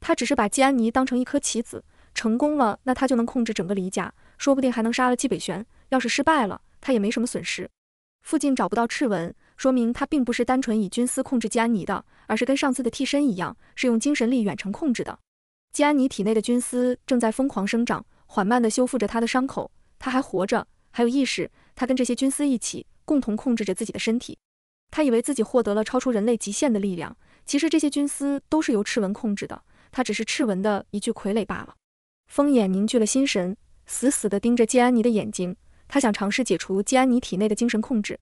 Speaker 1: 他只是把季安妮当成一颗棋子，成功了，那他就能控制整个黎家，说不定还能杀了季北玄。要是失败了，他也没什么损失，附近找不到赤纹，说明他并不是单纯以菌丝控制季安妮的，而是跟上次的替身一样，是用精神力远程控制的。季安妮体内的菌丝正在疯狂生长，缓慢地修复着他的伤口，他还活着，还有意识，他跟这些菌丝一起，共同控制着自己的身体。他以为自己获得了超出人类极限的力量，其实这些菌丝都是由赤纹控制的，他只是赤纹的一具傀儡罢了。风眼凝聚了心神，死死地盯着季安妮的眼睛。他想尝试解除季安妮体内的精神控制。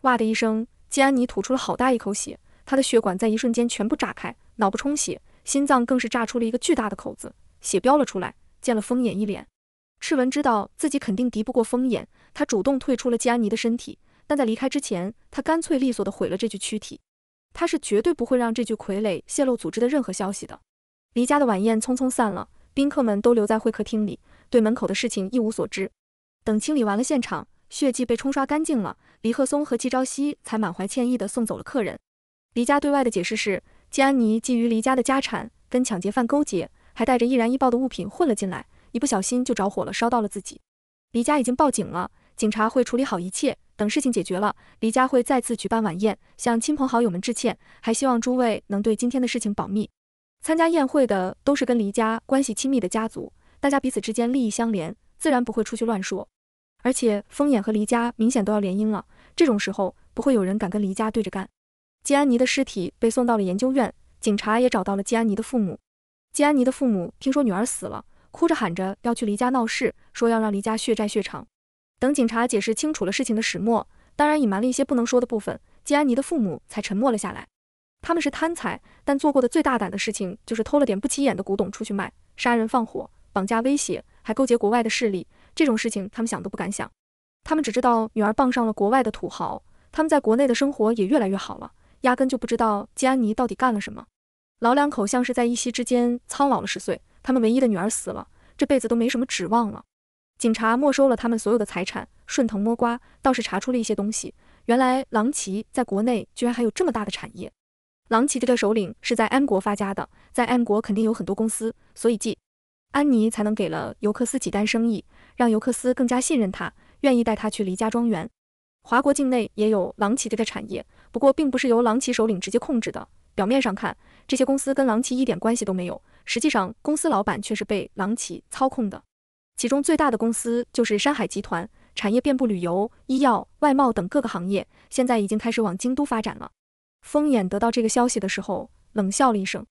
Speaker 1: 哇的一声，季安妮吐出了好大一口血，她的血管在一瞬间全部炸开，脑部充血，心脏更是炸出了一个巨大的口子，血飙了出来，溅了风眼一脸。赤文知道自己肯定敌不过风眼，他主动退出了季安妮的身体，但在离开之前，他干脆利索地毁了这具躯体。他是绝对不会让这具傀儡泄露组织的任何消息的。离家的晚宴匆匆散了，宾客们都留在会客厅里，对门口的事情一无所知。等清理完了现场，血迹被冲刷干净了，黎鹤松和季朝夕才满怀歉意地送走了客人。黎家对外的解释是，季安妮觊觎黎家的家产，跟抢劫犯勾结，还带着易燃易爆的物品混了进来，一不小心就着火了，烧到了自己。黎家已经报警了，警察会处理好一切。等事情解决了，黎家会再次举办晚宴，向亲朋好友们致歉，还希望诸位能对今天的事情保密。参加宴会的都是跟黎家关系亲密的家族，大家彼此之间利益相连，自然不会出去乱说。而且，风眼和黎家明显都要联姻了，这种时候不会有人敢跟黎家对着干。季安妮的尸体被送到了研究院，警察也找到了季安妮的父母。季安妮的父母听说女儿死了，哭着喊着要去黎家闹事，说要让黎家血债血偿。等警察解释清楚了事情的始末，当然隐瞒了一些不能说的部分，季安妮的父母才沉默了下来。他们是贪财，但做过的最大胆的事情就是偷了点不起眼的古董出去卖，杀人放火，绑架威胁，还勾结国外的势力。这种事情他们想都不敢想，他们只知道女儿傍上了国外的土豪，他们在国内的生活也越来越好了，压根就不知道季安妮到底干了什么。老两口像是在一夕之间苍老了十岁，他们唯一的女儿死了，这辈子都没什么指望了。警察没收了他们所有的财产，顺藤摸瓜倒是查出了一些东西。原来狼骑在国内居然还有这么大的产业，狼骑这个首领是在 M 国发家的，在 M 国肯定有很多公司，所以季安妮才能给了尤克斯几单生意。让尤克斯更加信任他，愿意带他去离家庄园。华国境内也有狼骑的产业，不过并不是由狼骑首领直接控制的。表面上看，这些公司跟狼骑一点关系都没有，实际上，公司老板却是被狼骑操控的。其中最大的公司就是山海集团，产业遍布旅游、医药、外贸等各个行业，现在已经开始往京都发展了。风眼得到这个消息的时候，冷笑了一声：，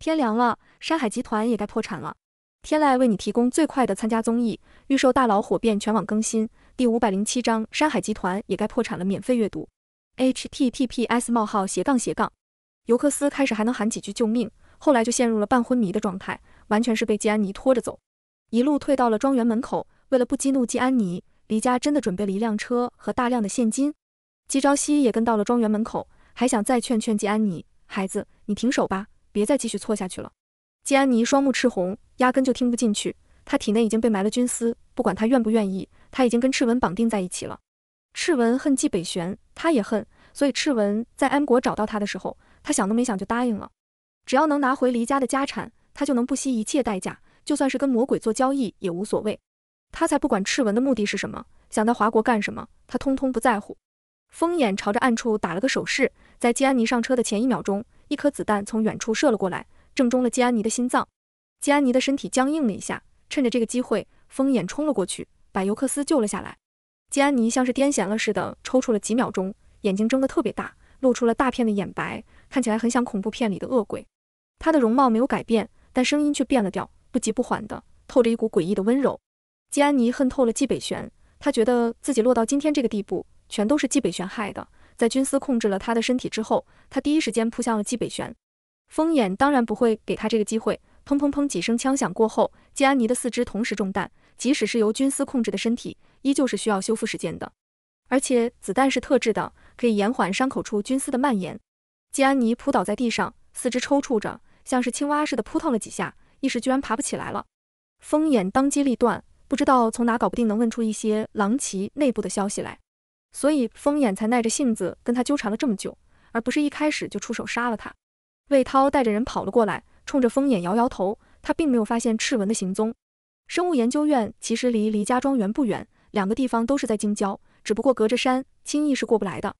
Speaker 1: 天凉了，山海集团也该破产了。天籁为你提供最快的参加综艺预售，大佬火遍全网更新第五百零七章：山海集团也该破产了。免费阅读。https: 冒号斜杠斜杠尤克斯开始还能喊几句救命，后来就陷入了半昏迷的状态，完全是被季安妮拖着走，一路退到了庄园门口。为了不激怒季安妮，黎家真的准备了一辆车和大量的现金。季朝夕也跟到了庄园门口，还想再劝劝季安妮：“孩子，你停手吧，别再继续错下去了。”季安妮双目赤红，压根就听不进去。她体内已经被埋了菌丝，不管她愿不愿意，她已经跟赤文绑定在一起了。赤文恨季北玄，他也恨，所以赤文在安国找到他的时候，他想都没想就答应了。只要能拿回黎家的家产，他就能不惜一切代价，就算是跟魔鬼做交易也无所谓。他才不管赤文的目的是什么，想在华国干什么，他通通不在乎。风眼朝着暗处打了个手势，在季安妮上车的前一秒钟，一颗子弹从远处射了过来。正中了季安妮的心脏，季安妮的身体僵硬了一下，趁着这个机会，风眼冲了过去，把尤克斯救了下来。季安妮像是癫痫了似的，抽搐了几秒钟，眼睛睁得特别大，露出了大片的眼白，看起来很像恐怖片里的恶鬼。她的容貌没有改变，但声音却变了调，不急不缓的，透着一股诡异的温柔。季安妮恨透了季北玄，他觉得自己落到今天这个地步，全都是季北玄害的。在军司控制了他的身体之后，他第一时间扑向了季北玄。风眼当然不会给他这个机会。砰砰砰！几声枪响过后，季安妮的四肢同时中弹。即使是由菌丝控制的身体，依旧是需要修复时间的。而且子弹是特制的，可以延缓伤口处菌丝的蔓延。季安妮扑倒在地上，四肢抽搐着，像是青蛙似的扑腾了几下，一时居然爬不起来了。风眼当机立断，不知道从哪搞不定，能问出一些狼骑内部的消息来，所以风眼才耐着性子跟他纠缠了这么久，而不是一开始就出手杀了他。魏涛带着人跑了过来，冲着风眼摇摇头，他并没有发现赤文的行踪。生物研究院其实离黎家庄园不远，两个地方都是在京郊，只不过隔着山，轻易是过不来的。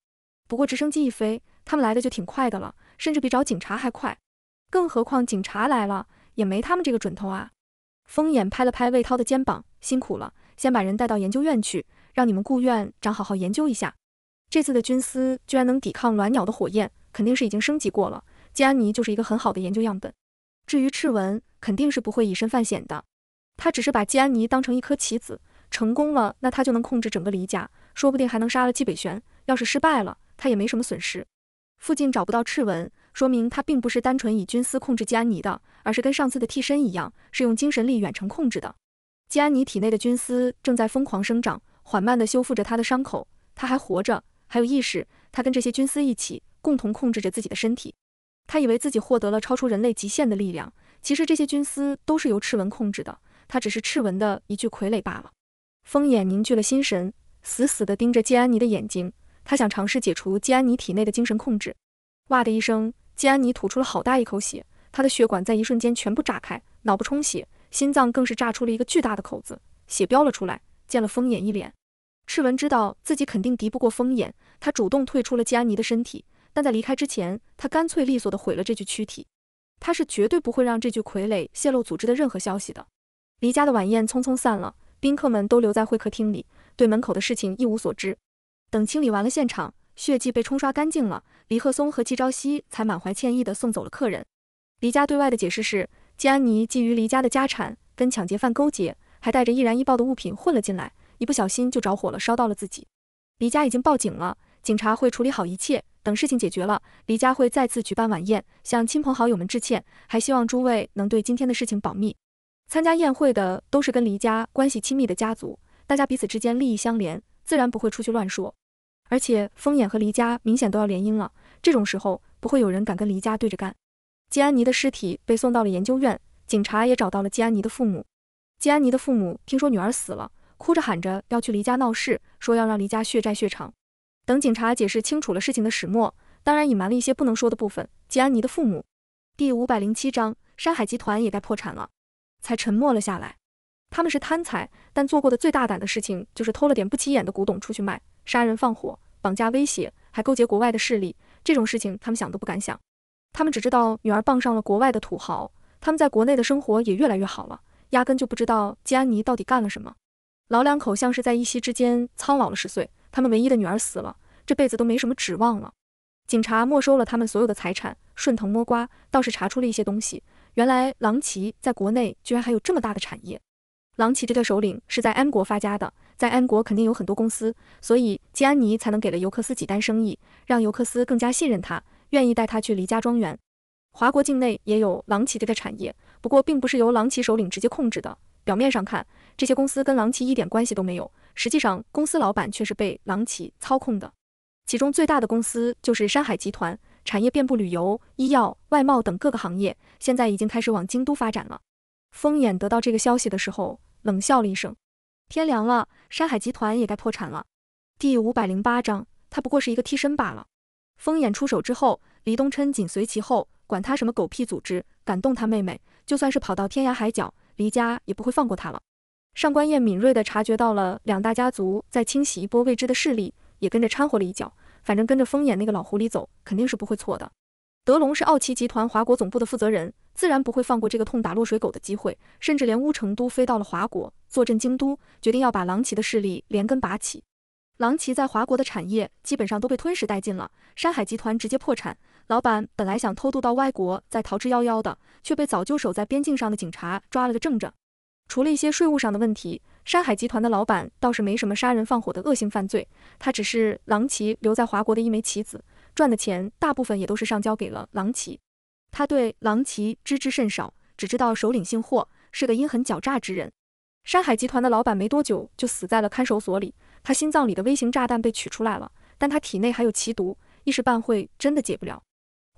Speaker 1: 不过直升机一飞，他们来的就挺快的了，甚至比找警察还快。更何况警察来了，也没他们这个准头啊。风眼拍了拍魏涛的肩膀，辛苦了，先把人带到研究院去，让你们顾院长好好研究一下。这次的菌丝居然能抵抗鸾鸟的火焰，肯定是已经升级过了。基安妮就是一个很好的研究样本。至于赤文，肯定是不会以身犯险的。他只是把基安妮当成一颗棋子，成功了，那他就能控制整个黎家，说不定还能杀了季北玄。要是失败了，他也没什么损失。附近找不到赤文，说明他并不是单纯以军司控制基安妮的，而是跟上次的替身一样，是用精神力远程控制的。基安妮体内的菌丝正在疯狂生长，缓慢地修复着她的伤口。她还活着，还有意识。她跟这些菌丝一起，共同控制着自己的身体。他以为自己获得了超出人类极限的力量，其实这些菌丝都是由赤文控制的，他只是赤文的一具傀儡罢了。风眼凝聚了心神，死死地盯着季安妮的眼睛，他想尝试解除季安妮体内的精神控制。哇的一声，季安妮吐出了好大一口血，她的血管在一瞬间全部炸开，脑部充血，心脏更是炸出了一个巨大的口子，血飙了出来，溅了风眼一脸。赤文知道自己肯定敌不过风眼，他主动退出了季安妮的身体。但在离开之前，他干脆利索的毁了这具躯体。他是绝对不会让这具傀儡泄露组织的任何消息的。黎家的晚宴匆匆散了，宾客们都留在会客厅里，对门口的事情一无所知。等清理完了现场，血迹被冲刷干净了，黎鹤松和季朝夕才满怀歉意地送走了客人。黎家对外的解释是，季安妮觊觎黎家的家产，跟抢劫犯勾结，还带着易燃易爆的物品混了进来，一不小心就着火了，烧到了自己。黎家已经报警了，警察会处理好一切。等事情解决了，黎家会再次举办晚宴，向亲朋好友们致歉，还希望诸位能对今天的事情保密。参加宴会的都是跟黎家关系亲密的家族，大家彼此之间利益相连，自然不会出去乱说。而且风眼和黎家明显都要联姻了，这种时候不会有人敢跟黎家对着干。季安妮的尸体被送到了研究院，警察也找到了季安妮的父母。季安妮的父母听说女儿死了，哭着喊着要去黎家闹事，说要让黎家血债血偿。等警察解释清楚了事情的始末，当然隐瞒了一些不能说的部分。吉安妮的父母，第五百零七章，山海集团也该破产了，才沉默了下来。他们是贪财，但做过的最大胆的事情就是偷了点不起眼的古董出去卖，杀人放火，绑架威胁，还勾结国外的势力，这种事情他们想都不敢想。他们只知道女儿傍上了国外的土豪，他们在国内的生活也越来越好了，压根就不知道吉安妮到底干了什么。老两口像是在一夕之间苍老了十岁。他们唯一的女儿死了，这辈子都没什么指望了。警察没收了他们所有的财产，顺藤摸瓜倒是查出了一些东西。原来狼旗在国内居然还有这么大的产业。狼旗这个首领是在安国发家的，在安国肯定有很多公司，所以基安妮才能给了尤克斯几单生意，让尤克斯更加信任他，愿意带他去黎家庄园。华国境内也有狼旗这个产业，不过并不是由狼旗首领直接控制的。表面上看，这些公司跟狼骑一点关系都没有，实际上，公司老板却是被狼骑操控的。其中最大的公司就是山海集团，产业遍布旅游、医药、外贸等各个行业，现在已经开始往京都发展了。风眼得到这个消息的时候，冷笑了一声：，天凉了，山海集团也该破产了。第五百零八章，他不过是一个替身罢了。风眼出手之后，李东琛紧随其后，管他什么狗屁组织，敢动他妹妹，就算是跑到天涯海角。离家也不会放过他了。上官燕敏锐地察觉到了两大家族在清洗一波未知的势力，也跟着掺和了一脚。反正跟着风眼那个老狐狸走，肯定是不会错的。德隆是奥奇集团华国总部的负责人，自然不会放过这个痛打落水狗的机会，甚至连乌成都飞到了华国，坐镇京都，决定要把狼骑的势力连根拔起。狼骑在华国的产业基本上都被吞噬殆尽了，山海集团直接破产。老板本来想偷渡到外国，再逃之夭夭的，却被早就守在边境上的警察抓了个正着。除了一些税务上的问题，山海集团的老板倒是没什么杀人放火的恶性犯罪。他只是狼骑留在华国的一枚棋子，赚的钱大部分也都是上交给了狼骑。他对狼骑知之甚少，只知道首领姓霍，是个阴狠狡诈之人。山海集团的老板没多久就死在了看守所里，他心脏里的微型炸弹被取出来了，但他体内还有奇毒，一时半会真的解不了。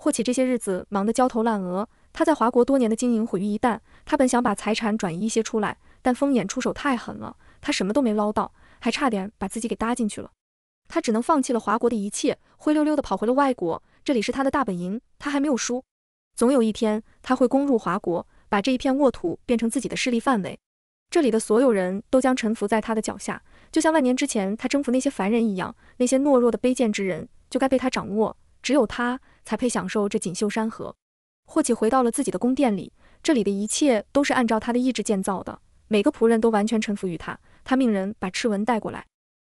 Speaker 1: 霍启这些日子忙得焦头烂额，他在华国多年的经营毁于一旦。他本想把财产转移一些出来，但风眼出手太狠了，他什么都没捞到，还差点把自己给搭进去了。他只能放弃了华国的一切，灰溜溜地跑回了外国。这里是他的大本营，他还没有输。总有一天，他会攻入华国，把这一片沃土变成自己的势力范围。这里的所有人都将臣服在他的脚下，就像万年之前他征服那些凡人一样。那些懦弱的卑贱之人就该被他掌握。只有他。才配享受这锦绣山河。霍启回到了自己的宫殿里，这里的一切都是按照他的意志建造的，每个仆人都完全臣服于他。他命人把赤文带过来，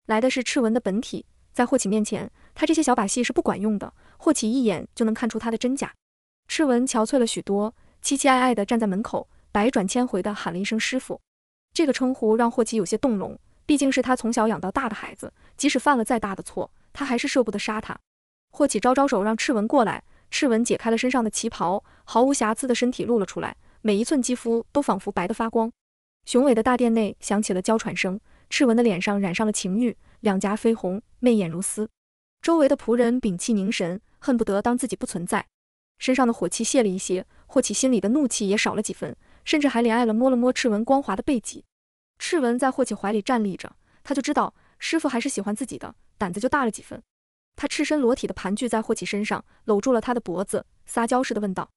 Speaker 1: 来的是赤文的本体，在霍启面前，他这些小把戏是不管用的。霍启一眼就能看出他的真假。赤文憔悴了许多，凄凄哀哀地站在门口，百转千回地喊了一声“师傅”。这个称呼让霍启有些动容，毕竟是他从小养到大的孩子，即使犯了再大的错，他还是舍不得杀他。霍启招招手让赤文过来，赤文解开了身上的旗袍，毫无瑕疵的身体露了出来，每一寸肌肤都仿佛白的发光。雄伟的大殿内响起了娇喘声，赤文的脸上染上了情欲，两颊绯红，媚眼如丝。周围的仆人屏气凝神，恨不得当自己不存在。身上的火气泄了一些，霍启心里的怒气也少了几分，甚至还怜爱了摸了摸赤文光滑的背脊。赤文在霍启怀里站立着，他就知道师傅还是喜欢自己的，胆子就大了几分。他赤身裸体的盘踞在霍启身上，搂住了他的脖子，撒娇似的问道：“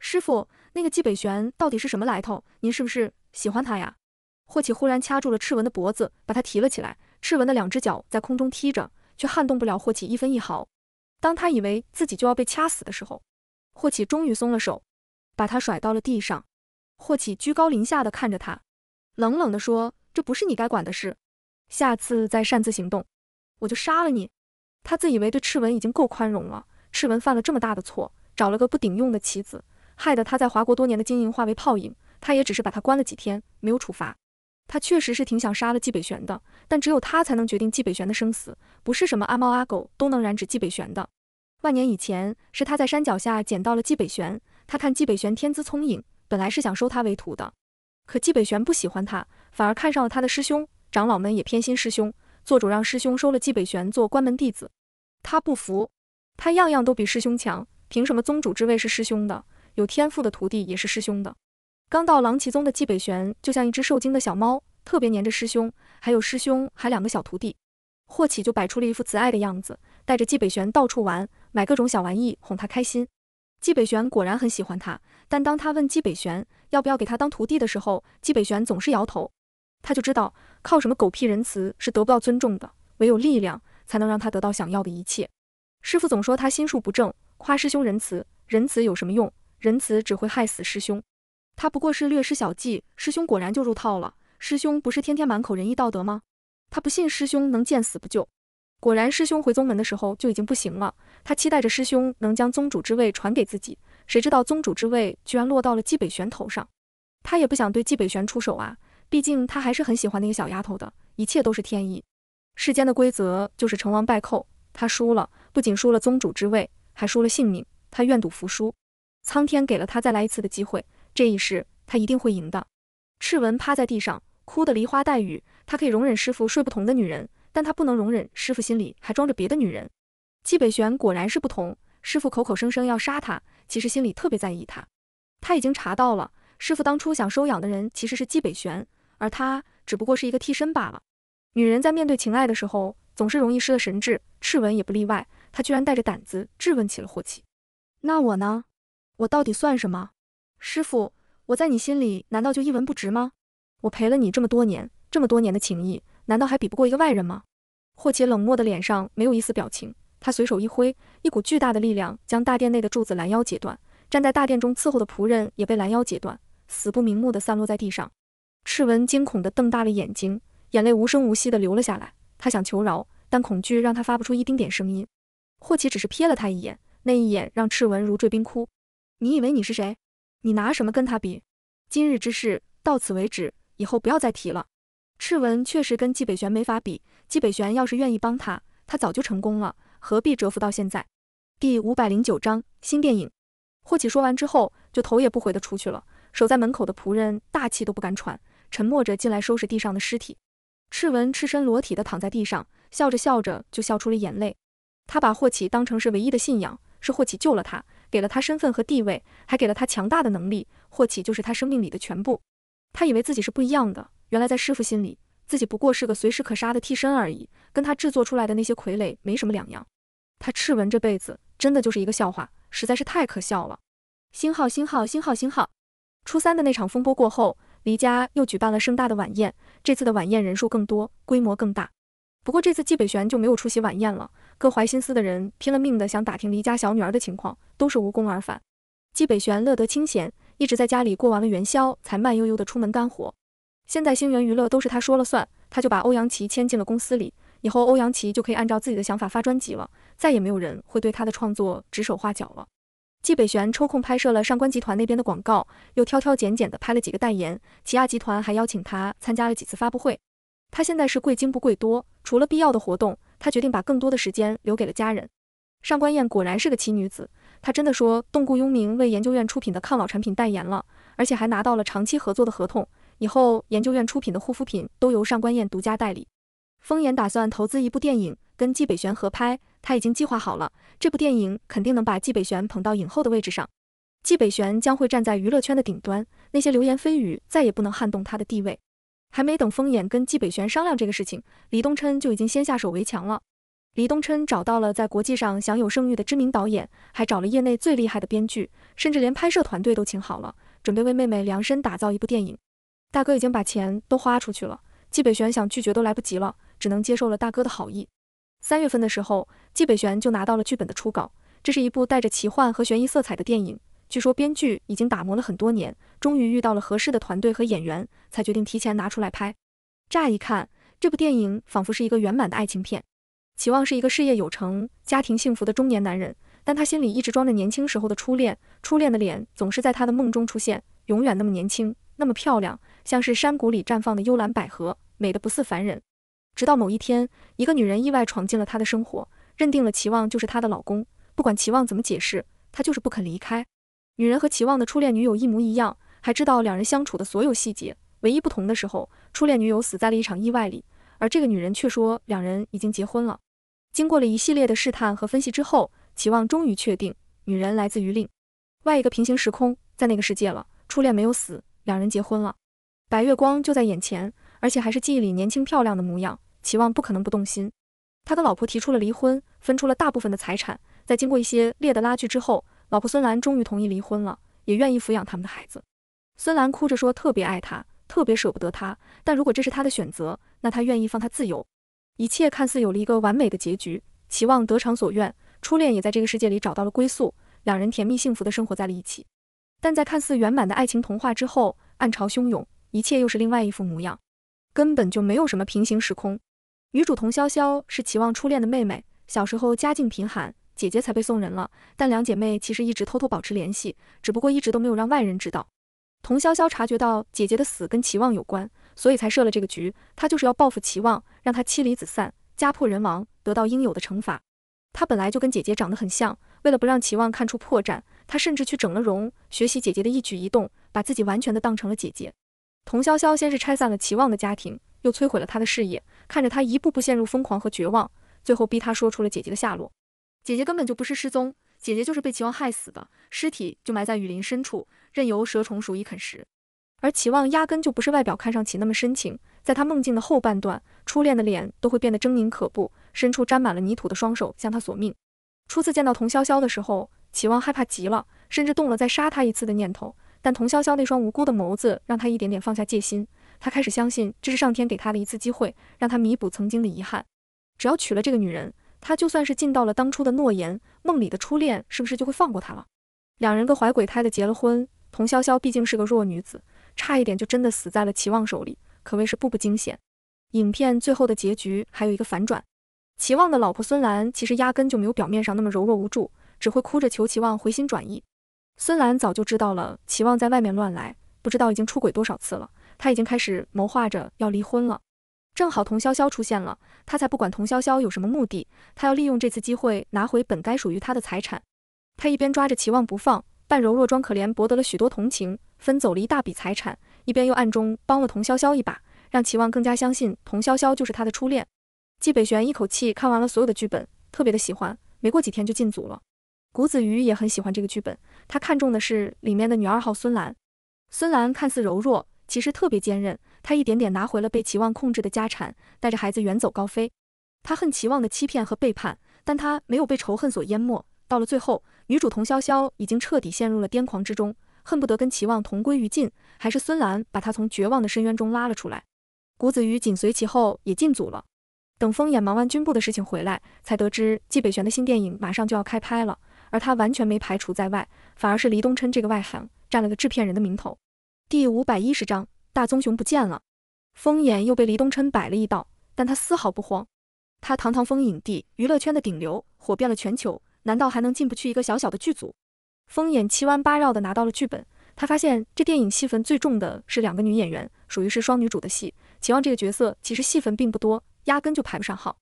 Speaker 1: 师傅，那个纪北玄到底是什么来头？您是不是喜欢他呀？”霍启忽然掐住了赤文的脖子，把他提了起来。赤文的两只脚在空中踢着，却撼动不了霍启一分一毫。当他以为自己就要被掐死的时候，霍启终于松了手，把他甩到了地上。霍启居高临下的看着他，冷冷的说：“这不是你该管的事。下次再擅自行动，我就杀了你。”他自以为对赤文已经够宽容了，赤文犯了这么大的错，找了个不顶用的棋子，害得他在华国多年的经营化为泡影。他也只是把他关了几天，没有处罚。他确实是挺想杀了纪北玄的，但只有他才能决定纪北玄的生死，不是什么阿猫阿狗都能染指纪北玄的。万年以前，是他在山脚下捡到了纪北玄，他看纪北玄天资聪颖，本来是想收他为徒的，可纪北玄不喜欢他，反而看上了他的师兄，长老们也偏心师兄。做主让师兄收了纪北玄做关门弟子，他不服，他样样都比师兄强，凭什么宗主之位是师兄的？有天赋的徒弟也是师兄的。刚到狼骑宗的纪北玄就像一只受惊的小猫，特别黏着师兄，还有师兄还两个小徒弟，霍启就摆出了一副慈爱的样子，带着纪北玄到处玩，买各种小玩意哄他开心。纪北玄果然很喜欢他，但当他问纪北玄要不要给他当徒弟的时候，纪北玄总是摇头，他就知道。靠什么狗屁仁慈是得不到尊重的，唯有力量才能让他得到想要的一切。师傅总说他心术不正，夸师兄仁慈。仁慈有什么用？仁慈只会害死师兄。他不过是略施小计，师兄果然就入套了。师兄不是天天满口仁义道德吗？他不信师兄能见死不救。果然，师兄回宗门的时候就已经不行了。他期待着师兄能将宗主之位传给自己，谁知道宗主之位居然落到了纪北玄头上。他也不想对纪北玄出手啊。毕竟他还是很喜欢那个小丫头的，一切都是天意。世间的规则就是成王败寇，他输了，不仅输了宗主之位，还输了性命。他愿赌服输，苍天给了他再来一次的机会，这一世他一定会赢的。赤文趴在地上，哭得梨花带雨。他可以容忍师傅睡不同的女人，但他不能容忍师傅心里还装着别的女人。纪北玄果然是不同，师傅口口声声要杀他，其实心里特别在意他。他已经查到了，师傅当初想收养的人其实是纪北玄。而他只不过是一个替身罢了。女人在面对情爱的时候，总是容易失了神智，赤文也不例外。他居然带着胆子质问起了霍启：“那我呢？我到底算什么？师傅，我在你心里难道就一文不值吗？我陪了你这么多年，这么多年的情谊，难道还比不过一个外人吗？”霍启冷漠的脸上没有一丝表情，他随手一挥，一股巨大的力量将大殿内的柱子拦腰截断，站在大殿中伺候的仆人也被拦腰截断，死不瞑目的散落在地上。赤文惊恐地瞪大了眼睛，眼泪无声无息地流了下来。他想求饶，但恐惧让他发不出一丁点声音。霍启只是瞥了他一眼，那一眼让赤文如坠冰窟。你以为你是谁？你拿什么跟他比？今日之事到此为止，以后不要再提了。赤文确实跟纪北玄没法比，纪北玄要是愿意帮他，他早就成功了，何必蛰伏到现在？第五百零九章新电影。霍启说完之后，就头也不回地出去了。守在门口的仆人大气都不敢喘。沉默着进来收拾地上的尸体，赤文赤身裸体地躺在地上，笑着笑着就笑出了眼泪。他把霍启当成是唯一的信仰，是霍启救了他，给了他身份和地位，还给了他强大的能力。霍启就是他生命里的全部。他以为自己是不一样的，原来在师父心里，自己不过是个随时可杀的替身而已，跟他制作出来的那些傀儡没什么两样。他赤文这辈子真的就是一个笑话，实在是太可笑了。星号星号星号星号，初三的那场风波过后。黎家又举办了盛大的晚宴，这次的晚宴人数更多，规模更大。不过这次季北玄就没有出席晚宴了。各怀心思的人拼了命的想打听黎家小女儿的情况，都是无功而返。季北玄乐得清闲，一直在家里过完了元宵，才慢悠悠的出门干活。现在星源娱乐都是他说了算，他就把欧阳琪签进了公司里，以后欧阳琪就可以按照自己的想法发专辑了，再也没有人会对他的创作指手画脚了。季北玄抽空拍摄了上官集团那边的广告，又挑挑拣拣的拍了几个代言。齐亚集团还邀请他参加了几次发布会。他现在是贵精不贵多，除了必要的活动，他决定把更多的时间留给了家人。上官燕果然是个奇女子，她真的说动顾庸明为研究院出品的抗老产品代言了，而且还拿到了长期合作的合同。以后研究院出品的护肤品都由上官燕独家代理。风言打算投资一部电影，跟季北玄合拍。他已经计划好了，这部电影肯定能把季北玄捧到影后的位置上。季北玄将会站在娱乐圈的顶端，那些流言蜚语再也不能撼动他的地位。还没等风眼跟季北玄商量这个事情，李东琛就已经先下手为强了。李东琛找到了在国际上享有盛誉的知名导演，还找了业内最厉害的编剧，甚至连拍摄团队都请好了，准备为妹妹量身打造一部电影。大哥已经把钱都花出去了，季北玄想拒绝都来不及了，只能接受了大哥的好意。三月份的时候，季北玄就拿到了剧本的初稿。这是一部带着奇幻和悬疑色彩的电影。据说编剧已经打磨了很多年，终于遇到了合适的团队和演员，才决定提前拿出来拍。乍一看，这部电影仿佛是一个圆满的爱情片。祁望是一个事业有成、家庭幸福的中年男人，但他心里一直装着年轻时候的初恋。初恋的脸总是在他的梦中出现，永远那么年轻，那么漂亮，像是山谷里绽放的幽兰百合，美得不似凡人。直到某一天，一个女人意外闯进了他的生活，认定了齐望就是她的老公。不管齐望怎么解释，他就是不肯离开。女人和齐望的初恋女友一模一样，还知道两人相处的所有细节。唯一不同的时候，初恋女友死在了一场意外里，而这个女人却说两人已经结婚了。经过了一系列的试探和分析之后，齐望终于确定女人来自于另外一个平行时空，在那个世界了。初恋没有死，两人结婚了，白月光就在眼前。而且还是记忆里年轻漂亮的模样，齐望不可能不动心。他跟老婆提出了离婚，分出了大部分的财产。在经过一些烈的拉锯之后，老婆孙兰终于同意离婚了，也愿意抚养他们的孩子。孙兰哭着说，特别爱他，特别舍不得他。但如果这是他的选择，那他愿意放他自由。一切看似有了一个完美的结局，齐望得偿所愿，初恋也在这个世界里找到了归宿，两人甜蜜幸福的生活在了一起。但在看似圆满的爱情童话之后，暗潮汹涌，一切又是另外一副模样。根本就没有什么平行时空。女主童潇潇是齐望初恋的妹妹，小时候家境贫寒，姐姐才被送人了。但两姐妹其实一直偷偷保持联系，只不过一直都没有让外人知道。童潇潇察觉到姐姐的死跟齐望有关，所以才设了这个局。她就是要报复齐望，让他妻离子散，家破人亡，得到应有的惩罚。她本来就跟姐姐长得很像，为了不让齐望看出破绽，她甚至去整了容，学习姐姐的一举一动，把自己完全的当成了姐姐。童潇潇先是拆散了齐望的家庭，又摧毁了他的事业，看着他一步步陷入疯狂和绝望，最后逼他说出了姐姐的下落。姐姐根本就不是失踪，姐姐就是被齐望害死的，尸体就埋在雨林深处，任由蛇虫鼠蚁啃食。而齐望压根就不是外表看上去那么深情，在他梦境的后半段，初恋的脸都会变得狰狞可怖，伸出沾满了泥土的双手向他索命。初次见到童潇潇的时候，齐望害怕极了，甚至动了再杀他一次的念头。但童潇潇那双无辜的眸子让他一点点放下戒心，他开始相信这是上天给他的一次机会，让他弥补曾经的遗憾。只要娶了这个女人，他就算是尽到了当初的诺言。梦里的初恋是不是就会放过他了？两人各怀鬼胎的结了婚，童潇潇毕竟是个弱女子，差一点就真的死在了齐望手里，可谓是步步惊险。影片最后的结局还有一个反转，齐望的老婆孙兰其实压根就没有表面上那么柔弱无助，只会哭着求齐望回心转意。孙兰早就知道了齐望在外面乱来，不知道已经出轨多少次了。她已经开始谋划着要离婚了。正好童潇潇出现了，她才不管童潇潇有什么目的，她要利用这次机会拿回本该属于她的财产。她一边抓着齐望不放，扮柔弱装可怜，博得了许多同情，分走了一大笔财产；一边又暗中帮了童潇潇一把，让齐望更加相信童潇潇就是他的初恋。季北玄一口气看完了所有的剧本，特别的喜欢，没过几天就进组了。谷子瑜也很喜欢这个剧本，他看中的是里面的女二号孙兰。孙兰看似柔弱，其实特别坚韧。她一点点拿回了被齐望控制的家产，带着孩子远走高飞。她恨齐望的欺骗和背叛，但她没有被仇恨所淹没。到了最后，女主童潇潇已经彻底陷入了癫狂之中，恨不得跟齐望同归于尽。还是孙兰把她从绝望的深渊中拉了出来。谷子瑜紧随其后也进组了。等风眼忙完军部的事情回来，才得知季北玄的新电影马上就要开拍了。而他完全没排除在外，反而是黎东琛这个外行占了个制片人的名头。第五百一十章大棕熊不见了，风眼又被黎东琛摆了一道，但他丝毫不慌。他堂堂风影帝，娱乐圈的顶流，火遍了全球，难道还能进不去一个小小的剧组？风眼七弯八绕的拿到了剧本，他发现这电影戏份最重的是两个女演员，属于是双女主的戏。秦望这个角色其实戏份并不多，压根就排不上号。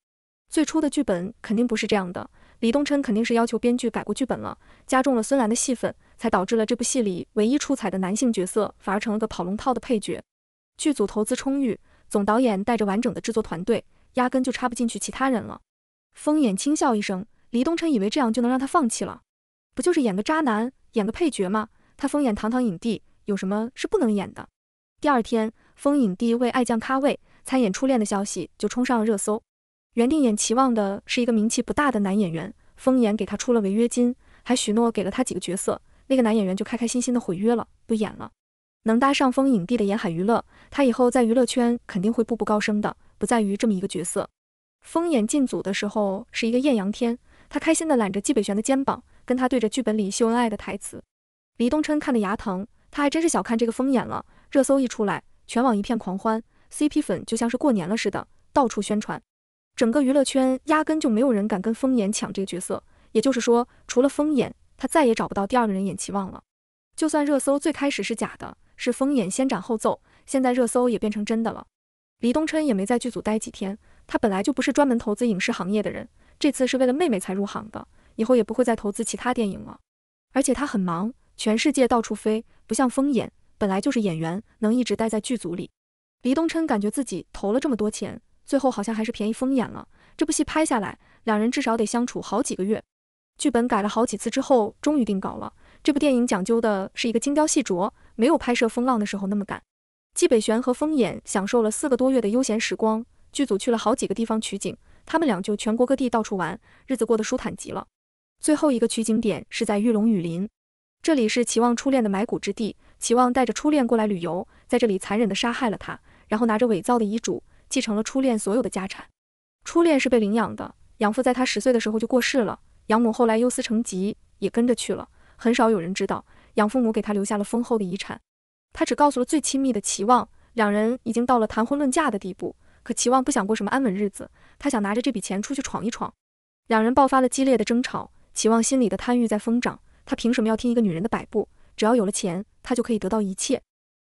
Speaker 1: 最初的剧本肯定不是这样的。李东琛肯定是要求编剧改过剧本了，加重了孙兰的戏份，才导致了这部戏里唯一出彩的男性角色反而成了个跑龙套的配角。剧组投资充裕，总导演带着完整的制作团队，压根就插不进去其他人了。风眼轻笑一声，李东琛以为这样就能让他放弃了？不就是演个渣男，演个配角吗？他风眼堂堂影帝，有什么是不能演的？第二天，风影帝为爱将咖位参演初恋的消息就冲上了热搜。原定演齐望的是一个名气不大的男演员，风眼给他出了违约金，还许诺给了他几个角色，那个男演员就开开心心的毁约了，不演了。能搭上风影帝的沿海娱乐，他以后在娱乐圈肯定会步步高升的，不在于这么一个角色。风眼进组的时候是一个艳阳天，他开心的揽着季北玄的肩膀，跟他对着剧本里秀恩爱的台词。黎东琛看得牙疼，他还真是小看这个风眼了。热搜一出来，全网一片狂欢，CP 粉就像是过年了似的，到处宣传。整个娱乐圈压根就没有人敢跟风眼抢这个角色，也就是说，除了风眼，他再也找不到第二个人演齐望了。就算热搜最开始是假的，是风眼先斩后奏，现在热搜也变成真的了。李东琛也没在剧组待几天，他本来就不是专门投资影视行业的人，这次是为了妹妹才入行的，以后也不会再投资其他电影了。而且他很忙，全世界到处飞，不像风眼，本来就是演员，能一直待在剧组里。李东琛感觉自己投了这么多钱。最后好像还是便宜风眼了。这部戏拍下来，两人至少得相处好几个月。剧本改了好几次之后，终于定稿了。这部电影讲究的是一个精雕细琢，没有拍摄《风浪》的时候那么赶。季北玄和风眼享受了四个多月的悠闲时光，剧组去了好几个地方取景，他们俩就全国各地到处玩，日子过得舒坦极了。最后一个取景点是在玉龙雨林，这里是齐望初恋的埋骨之地。齐望带着初恋过来旅游，在这里残忍地杀害了他，然后拿着伪造的遗嘱。继承了初恋所有的家产，初恋是被领养的，养父在他十岁的时候就过世了，养母后来忧思成疾也跟着去了。很少有人知道养父母给他留下了丰厚的遗产，他只告诉了最亲密的齐望，两人已经到了谈婚论嫁的地步。可齐望不想过什么安稳日子，他想拿着这笔钱出去闯一闯。两人爆发了激烈的争吵，齐望心里的贪欲在疯长，他凭什么要听一个女人的摆布？只要有了钱，他就可以得到一切。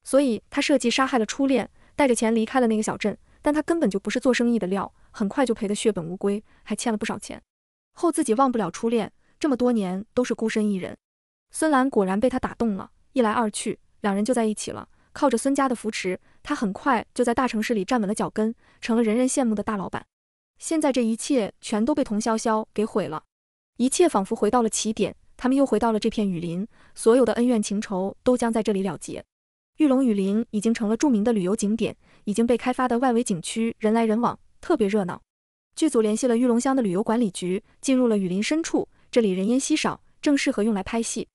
Speaker 1: 所以他设计杀害了初恋，带着钱离开了那个小镇。但他根本就不是做生意的料，很快就赔得血本无归，还欠了不少钱。后自己忘不了初恋，这么多年都是孤身一人。孙兰果然被他打动了，一来二去，两人就在一起了。靠着孙家的扶持，他很快就在大城市里站稳了脚跟，成了人人羡慕的大老板。现在这一切全都被童潇潇给毁了，一切仿佛回到了起点。他们又回到了这片雨林，所有的恩怨情仇都将在这里了结。玉龙雨林已经成了著名的旅游景点。已经被开发的外围景区人来人往，特别热闹。剧组联系了玉龙乡的旅游管理局，进入了雨林深处。这里人烟稀少，正适合用来拍戏。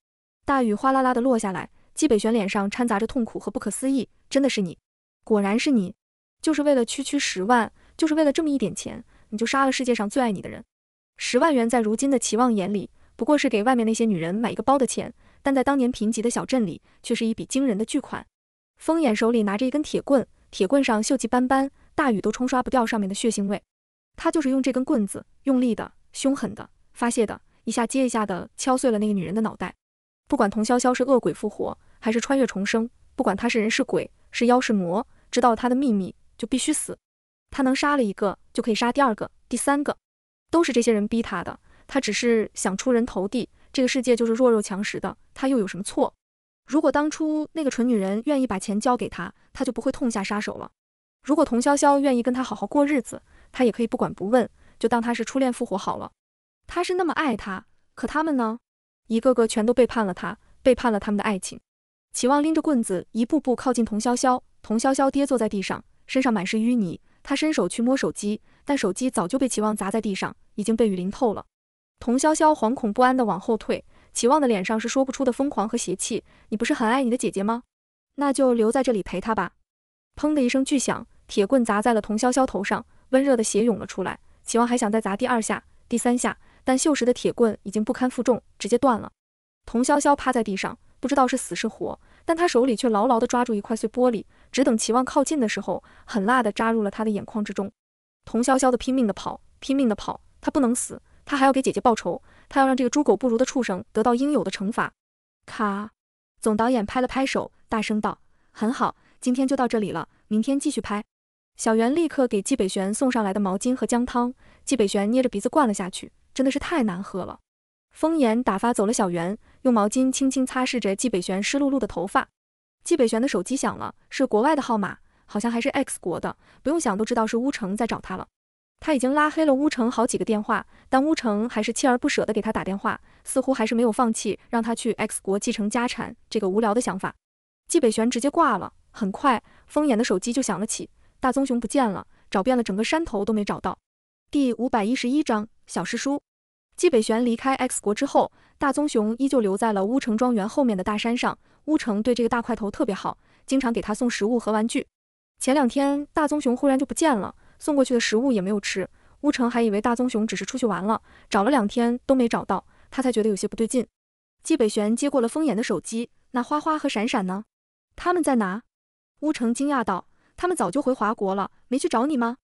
Speaker 1: 大雨哗啦啦地落下来，纪北玄脸上掺杂着痛苦和不可思议：“真的是你？果然是你！就是为了区区十万，就是为了这么一点钱，你就杀了世界上最爱你的人？十万元在如今的齐望眼里，不过是给外面那些女人买一个包的钱，但在当年贫瘠的小镇里，却是一笔惊人的巨款。”风眼手里拿着一根铁棍。铁棍上锈迹斑斑，大雨都冲刷不掉上面的血腥味。他就是用这根棍子，用力的、凶狠的、发泄的，一下接一下的敲碎了那个女人的脑袋。不管童潇潇是恶鬼复活还是穿越重生，不管她是人是鬼是妖是魔，知道她的秘密就必须死。他能杀了一个就可以杀第二个、第三个。都是这些人逼他的，他只是想出人头地。这个世界就是弱肉强食的，他又有什么错？如果当初那个蠢女人愿意把钱交给他，他就不会痛下杀手了。如果童潇潇愿意跟他好好过日子，他也可以不管不问，就当他是初恋复活好了。他是那么爱他，可他们呢？一个个全都背叛了他，背叛了他们的爱情。齐望拎着棍子一步步靠近童潇潇，童潇潇跌坐在地上，身上满是淤泥。他伸手去摸手机，但手机早就被齐望砸在地上，已经被雨淋透了。童潇潇惶恐不安地往后退。齐望的脸上是说不出的疯狂和邪气。你不是很爱你的姐姐吗？那就留在这里陪她吧。砰的一声巨响，铁棍砸在了童潇潇头上，温热的血涌了出来。齐望还想再砸第二下、第三下，但锈蚀的铁棍已经不堪负重，直接断了。童潇潇趴在地上，不知道是死是活，但他手里却牢牢地抓住一块碎玻璃，只等齐望靠近的时候，狠辣地扎入了他的眼眶之中。童潇潇的拼命地跑，拼命地跑，他不能死。他还要给姐姐报仇，他要让这个猪狗不如的畜生得到应有的惩罚。卡，总导演拍了拍手，大声道：“很好，今天就到这里了，明天继续拍。”小袁立刻给季北玄送上来的毛巾和姜汤，季北玄捏着鼻子灌了下去，真的是太难喝了。风言打发走了小袁，用毛巾轻轻擦拭着季北玄湿漉漉的头发。季北玄的手机响了，是国外的号码，好像还是 X 国的，不用想都知道是乌城在找他了。他已经拉黑了乌城好几个电话，但乌城还是锲而不舍地给他打电话，似乎还是没有放弃让他去 X 国继承家产这个无聊的想法。季北玄直接挂了。很快，风眼的手机就响了起，大棕熊不见了，找遍了整个山头都没找到。第五百一十一章小师叔。季北玄离开 X 国之后，大棕熊依旧留在了乌城庄园后面的大山上。乌城对这个大块头特别好，经常给他送食物和玩具。前两天，大棕熊忽然就不见了。送过去的食物也没有吃，乌城还以为大棕熊只是出去玩了，找了两天都没找到，他才觉得有些不对劲。季北玄接过了风眼的手机，那花花和闪闪呢？他们在哪？乌城惊讶道：“他们早就回华国了，没去找你吗？”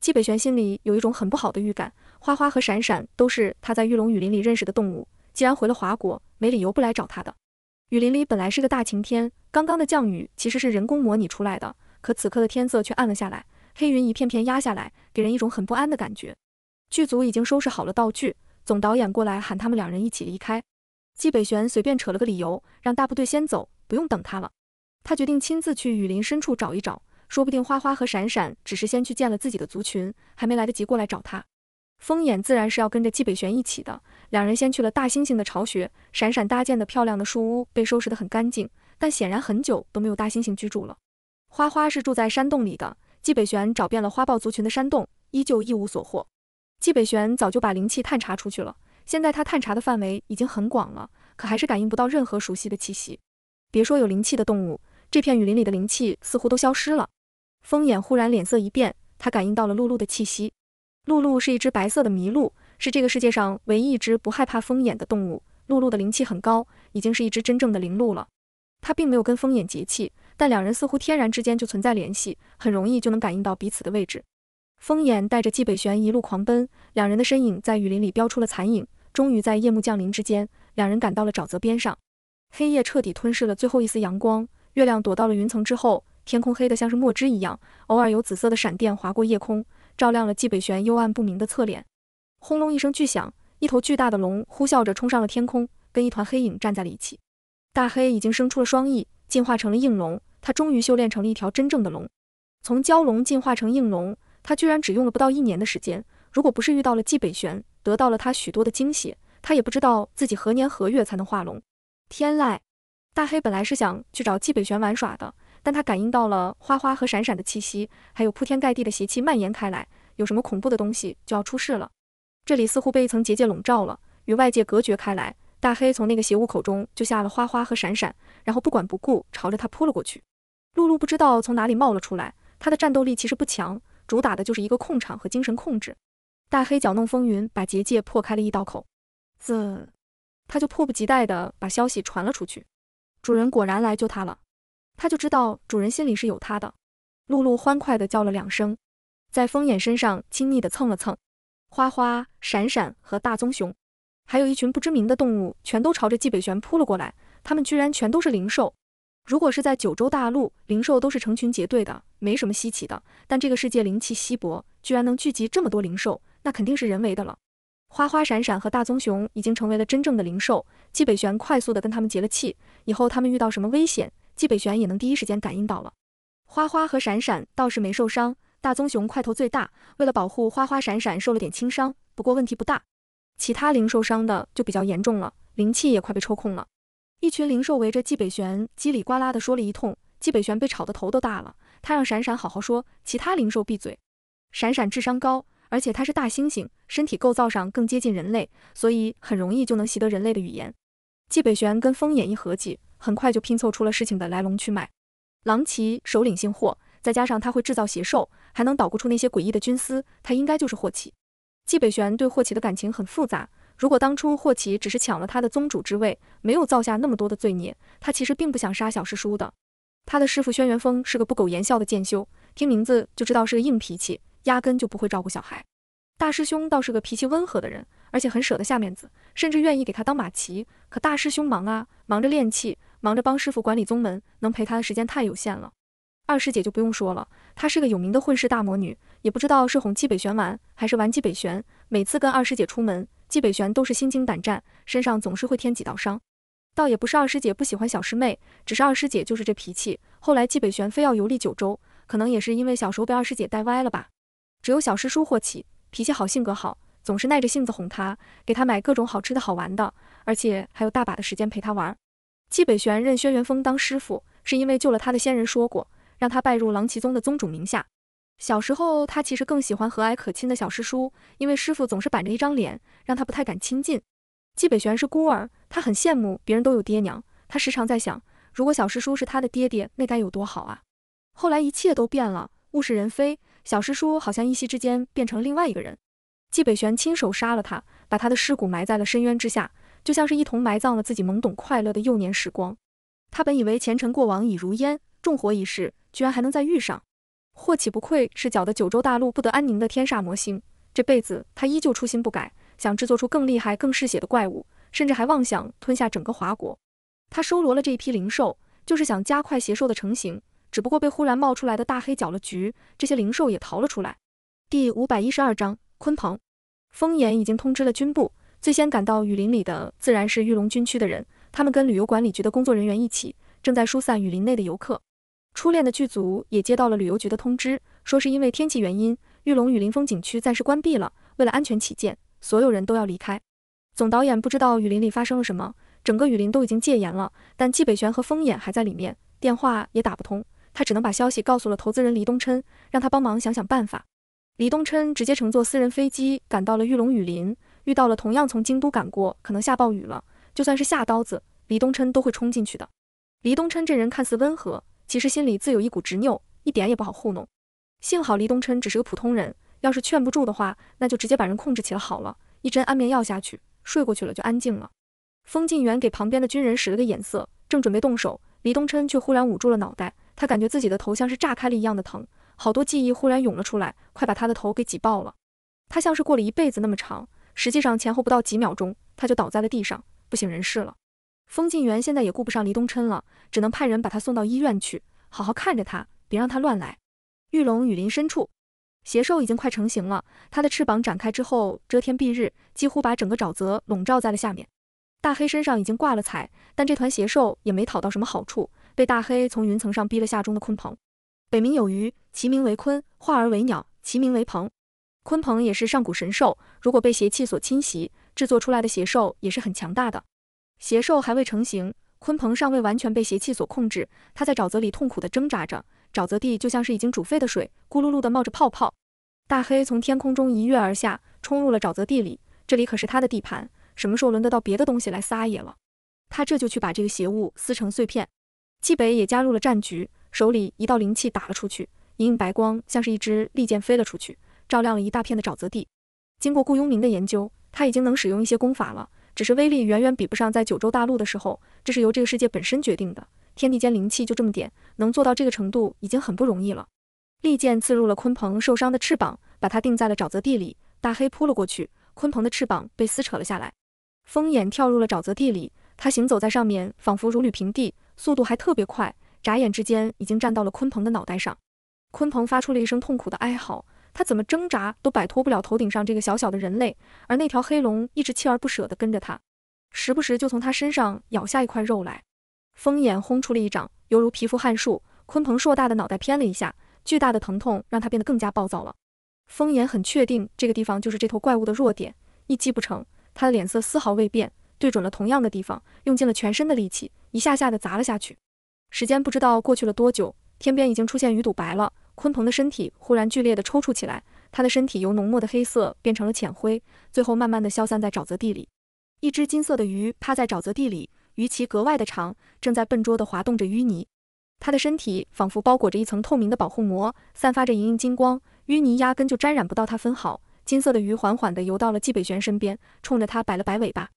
Speaker 1: 季北玄心里有一种很不好的预感，花花和闪闪都是他在玉龙雨林里认识的动物，既然回了华国，没理由不来找他的。雨林里本来是个大晴天，刚刚的降雨其实是人工模拟出来的，可此刻的天色却暗了下来。黑云一片片压下来，给人一种很不安的感觉。剧组已经收拾好了道具，总导演过来喊他们两人一起离开。季北玄随便扯了个理由，让大部队先走，不用等他了。他决定亲自去雨林深处找一找，说不定花花和闪闪只是先去见了自己的族群，还没来得及过来找他。风眼自然是要跟着季北玄一起的。两人先去了大猩猩的巢穴，闪闪搭建的漂亮的树屋被收拾得很干净，但显然很久都没有大猩猩居住了。花花是住在山洞里的。季北玄找遍了花豹族群的山洞，依旧一无所获。季北玄早就把灵气探查出去了，现在他探查的范围已经很广了，可还是感应不到任何熟悉的气息。别说有灵气的动物，这片雨林里的灵气似乎都消失了。风眼忽然脸色一变，他感应到了露露的气息。露露是一只白色的麋鹿，是这个世界上唯一一只不害怕风眼的动物。露露的灵气很高，已经是一只真正的灵鹿了。它并没有跟风眼结气。但两人似乎天然之间就存在联系，很容易就能感应到彼此的位置。风眼带着纪北玄一路狂奔，两人的身影在雨林里标出了残影。终于在夜幕降临之间，两人赶到了沼泽边上。黑夜彻底吞噬了最后一丝阳光，月亮躲到了云层之后，天空黑得像是墨汁一样。偶尔有紫色的闪电划过夜空，照亮了纪北玄幽暗不明的侧脸。轰隆一声巨响，一头巨大的龙呼啸着冲上了天空，跟一团黑影站在了一起。大黑已经生出了双翼。进化成了应龙，他终于修炼成了一条真正的龙。从蛟龙进化成应龙，他居然只用了不到一年的时间。如果不是遇到了纪北玄，得到了他许多的惊喜，他也不知道自己何年何月才能化龙。天籁大黑本来是想去找纪北玄玩耍的，但他感应到了花花和闪闪的气息，还有铺天盖地的邪气蔓延开来，有什么恐怖的东西就要出世了。这里似乎被一层结界笼罩了，与外界隔绝开来。大黑从那个邪物口中就吓了花花和闪闪，然后不管不顾朝着他扑了过去。露露不知道从哪里冒了出来，她的战斗力其实不强，主打的就是一个控场和精神控制。大黑搅弄风云，把结界破开了一道口，啧，他就迫不及待的把消息传了出去，主人果然来救他了，他就知道主人心里是有他的。露露欢快的叫了两声，在风眼身上亲昵的蹭了蹭，花花、闪闪和大棕熊。还有一群不知名的动物，全都朝着季北玄扑了过来。他们居然全都是灵兽。如果是在九州大陆，灵兽都是成群结队的，没什么稀奇的。但这个世界灵气稀薄，居然能聚集这么多灵兽，那肯定是人为的了。花花闪闪和大棕熊已经成为了真正的灵兽。季北玄快速的跟他们结了气，以后他们遇到什么危险，季北玄也能第一时间感应到了。花花和闪闪倒是没受伤，大棕熊块头最大，为了保护花花闪闪受了点轻伤，不过问题不大。其他灵兽伤的就比较严重了，灵气也快被抽空了。一群灵兽围着季北玄叽里呱啦地说了一通，季北玄被吵得头都大了。他让闪闪好好说，其他灵兽闭嘴。闪闪智商高，而且它是大猩猩，身体构造上更接近人类，所以很容易就能习得人类的语言。季北玄跟风眼一合计，很快就拼凑出了事情的来龙去脉。狼骑首领姓霍，再加上他会制造邪兽，还能捣鼓出那些诡异的菌丝，他应该就是霍启。纪北玄对霍启的感情很复杂。如果当初霍启只是抢了他的宗主之位，没有造下那么多的罪孽，他其实并不想杀小师叔的。他的师傅轩辕风是个不苟言笑的剑修，听名字就知道是个硬脾气，压根就不会照顾小孩。大师兄倒是个脾气温和的人，而且很舍得下面子，甚至愿意给他当马骑。可大师兄忙啊，忙着练气，忙着帮师傅管理宗门，能陪他的时间太有限了。二师姐就不用说了，她是个有名的混世大魔女，也不知道是哄纪北玄玩，还是玩纪北玄。每次跟二师姐出门，纪北玄都是心惊胆战，身上总是会添几道伤。倒也不是二师姐不喜欢小师妹，只是二师姐就是这脾气。后来纪北玄非要游历九州，可能也是因为小时候被二师姐带歪了吧。只有小师叔霍启，脾气好，性格好，总是耐着性子哄她，给她买各种好吃的好玩的，而且还有大把的时间陪她玩。纪北玄认轩辕峰当师傅，是因为救了他的仙人说过。让他拜入郎骑宗的宗主名下。小时候，他其实更喜欢和蔼可亲的小师叔，因为师傅总是板着一张脸，让他不太敢亲近。纪北玄是孤儿，他很羡慕别人都有爹娘。他时常在想，如果小师叔是他的爹爹，那该有多好啊！后来一切都变了，物是人非。小师叔好像一夕之间变成另外一个人。纪北玄亲手杀了他，把他的尸骨埋在了深渊之下，就像是一同埋葬了自己懵懂快乐的幼年时光。他本以为前尘过往已如烟，重活一世，居然还能再遇上，霍启不愧是搅得九州大陆不得安宁的天煞魔星，这辈子他依旧初心不改，想制作出更厉害、更嗜血的怪物，甚至还妄想吞下整个华国。他收罗了这一批灵兽，就是想加快邪兽的成型，只不过被忽然冒出来的大黑搅了局，这些灵兽也逃了出来。第五百一十二章鲲鹏。风眼已经通知了军部，最先赶到雨林里的自然是玉龙军区的人，他们跟旅游管理局的工作人员一起，正在疏散雨林内的游客。初恋的剧组也接到了旅游局的通知，说是因为天气原因，玉龙雨林风景区暂时关闭了。为了安全起见，所有人都要离开。总导演不知道雨林里发生了什么，整个雨林都已经戒严了，但季北玄和风眼还在里面，电话也打不通，他只能把消息告诉了投资人黎东琛，让他帮忙想想办法。黎东琛直接乘坐私人飞机赶到了玉龙雨林，遇到了同样从京都赶过，可能下暴雨了，就算是下刀子，黎东琛都会冲进去的。黎东琛这人看似温和。其实心里自有一股执拗，一点也不好糊弄。幸好黎东琛只是个普通人，要是劝不住的话，那就直接把人控制起来好了。一针安眠药下去，睡过去了就安静了。封靖远给旁边的军人使了个眼色，正准备动手，黎东琛却忽然捂住了脑袋。他感觉自己的头像是炸开了一样的疼，好多记忆忽然涌了出来，快把他的头给挤爆了。他像是过了一辈子那么长，实际上前后不到几秒钟，他就倒在了地上，不省人事了。风晋元现在也顾不上黎东琛了，只能派人把他送到医院去，好好看着他，别让他乱来。玉龙雨林深处，邪兽已经快成型了，它的翅膀展开之后遮天蔽日，几乎把整个沼泽笼罩在了下面。大黑身上已经挂了彩，但这团邪兽也没讨到什么好处，被大黑从云层上逼了下中的鲲鹏。北冥有鱼，其名为鲲，化而为鸟，其名为鹏。鲲鹏也是上古神兽，如果被邪气所侵袭，制作出来的邪兽也是很强大的。邪兽还未成型，鲲鹏尚未完全被邪气所控制。它在沼泽里痛苦地挣扎着，沼泽地就像是已经煮沸的水，咕噜噜地冒着泡泡。大黑从天空中一跃而下，冲入了沼泽地里。这里可是他的地盘，什么时候轮得到别的东西来撒野了？他这就去把这个邪物撕成碎片。季北也加入了战局，手里一道灵气打了出去，莹莹白光像是一支利剑飞了出去，照亮了一大片的沼泽地。经过雇佣民的研究，他已经能使用一些功法了。只是威力远远比不上在九州大陆的时候，这是由这个世界本身决定的。天地间灵气就这么点，能做到这个程度已经很不容易了。利剑刺入了鲲鹏受伤的翅膀，把它钉在了沼泽地里。大黑扑了过去，鲲鹏的翅膀被撕扯了下来。风眼跳入了沼泽地里，它行走在上面，仿佛如履平地，速度还特别快，眨眼之间已经站到了鲲鹏的脑袋上。鲲鹏发出了一声痛苦的哀嚎。他怎么挣扎都摆脱不了头顶上这个小小的人类，而那条黑龙一直锲而不舍地跟着他，时不时就从他身上咬下一块肉来。风眼轰出了一掌，犹如皮肤撼树。鲲鹏硕大的脑袋偏了一下，巨大的疼痛让他变得更加暴躁了。风眼很确定这个地方就是这头怪物的弱点，一击不成，他的脸色丝毫未变，对准了同样的地方，用尽了全身的力气，一下下的砸了下去。时间不知道过去了多久，天边已经出现鱼肚白了。鲲鹏的身体忽然剧烈的抽搐起来，他的身体由浓墨的黑色变成了浅灰，最后慢慢的消散在沼泽地里。一只金色的鱼趴在沼泽地里，鱼鳍格外的长，正在笨拙的滑动着淤泥。它的身体仿佛包裹着一层透明的保护膜，散发着莹莹金光，淤泥压根就沾染不到它分毫。金色的鱼缓缓的游到了纪北玄身边，冲着他摆了摆尾巴。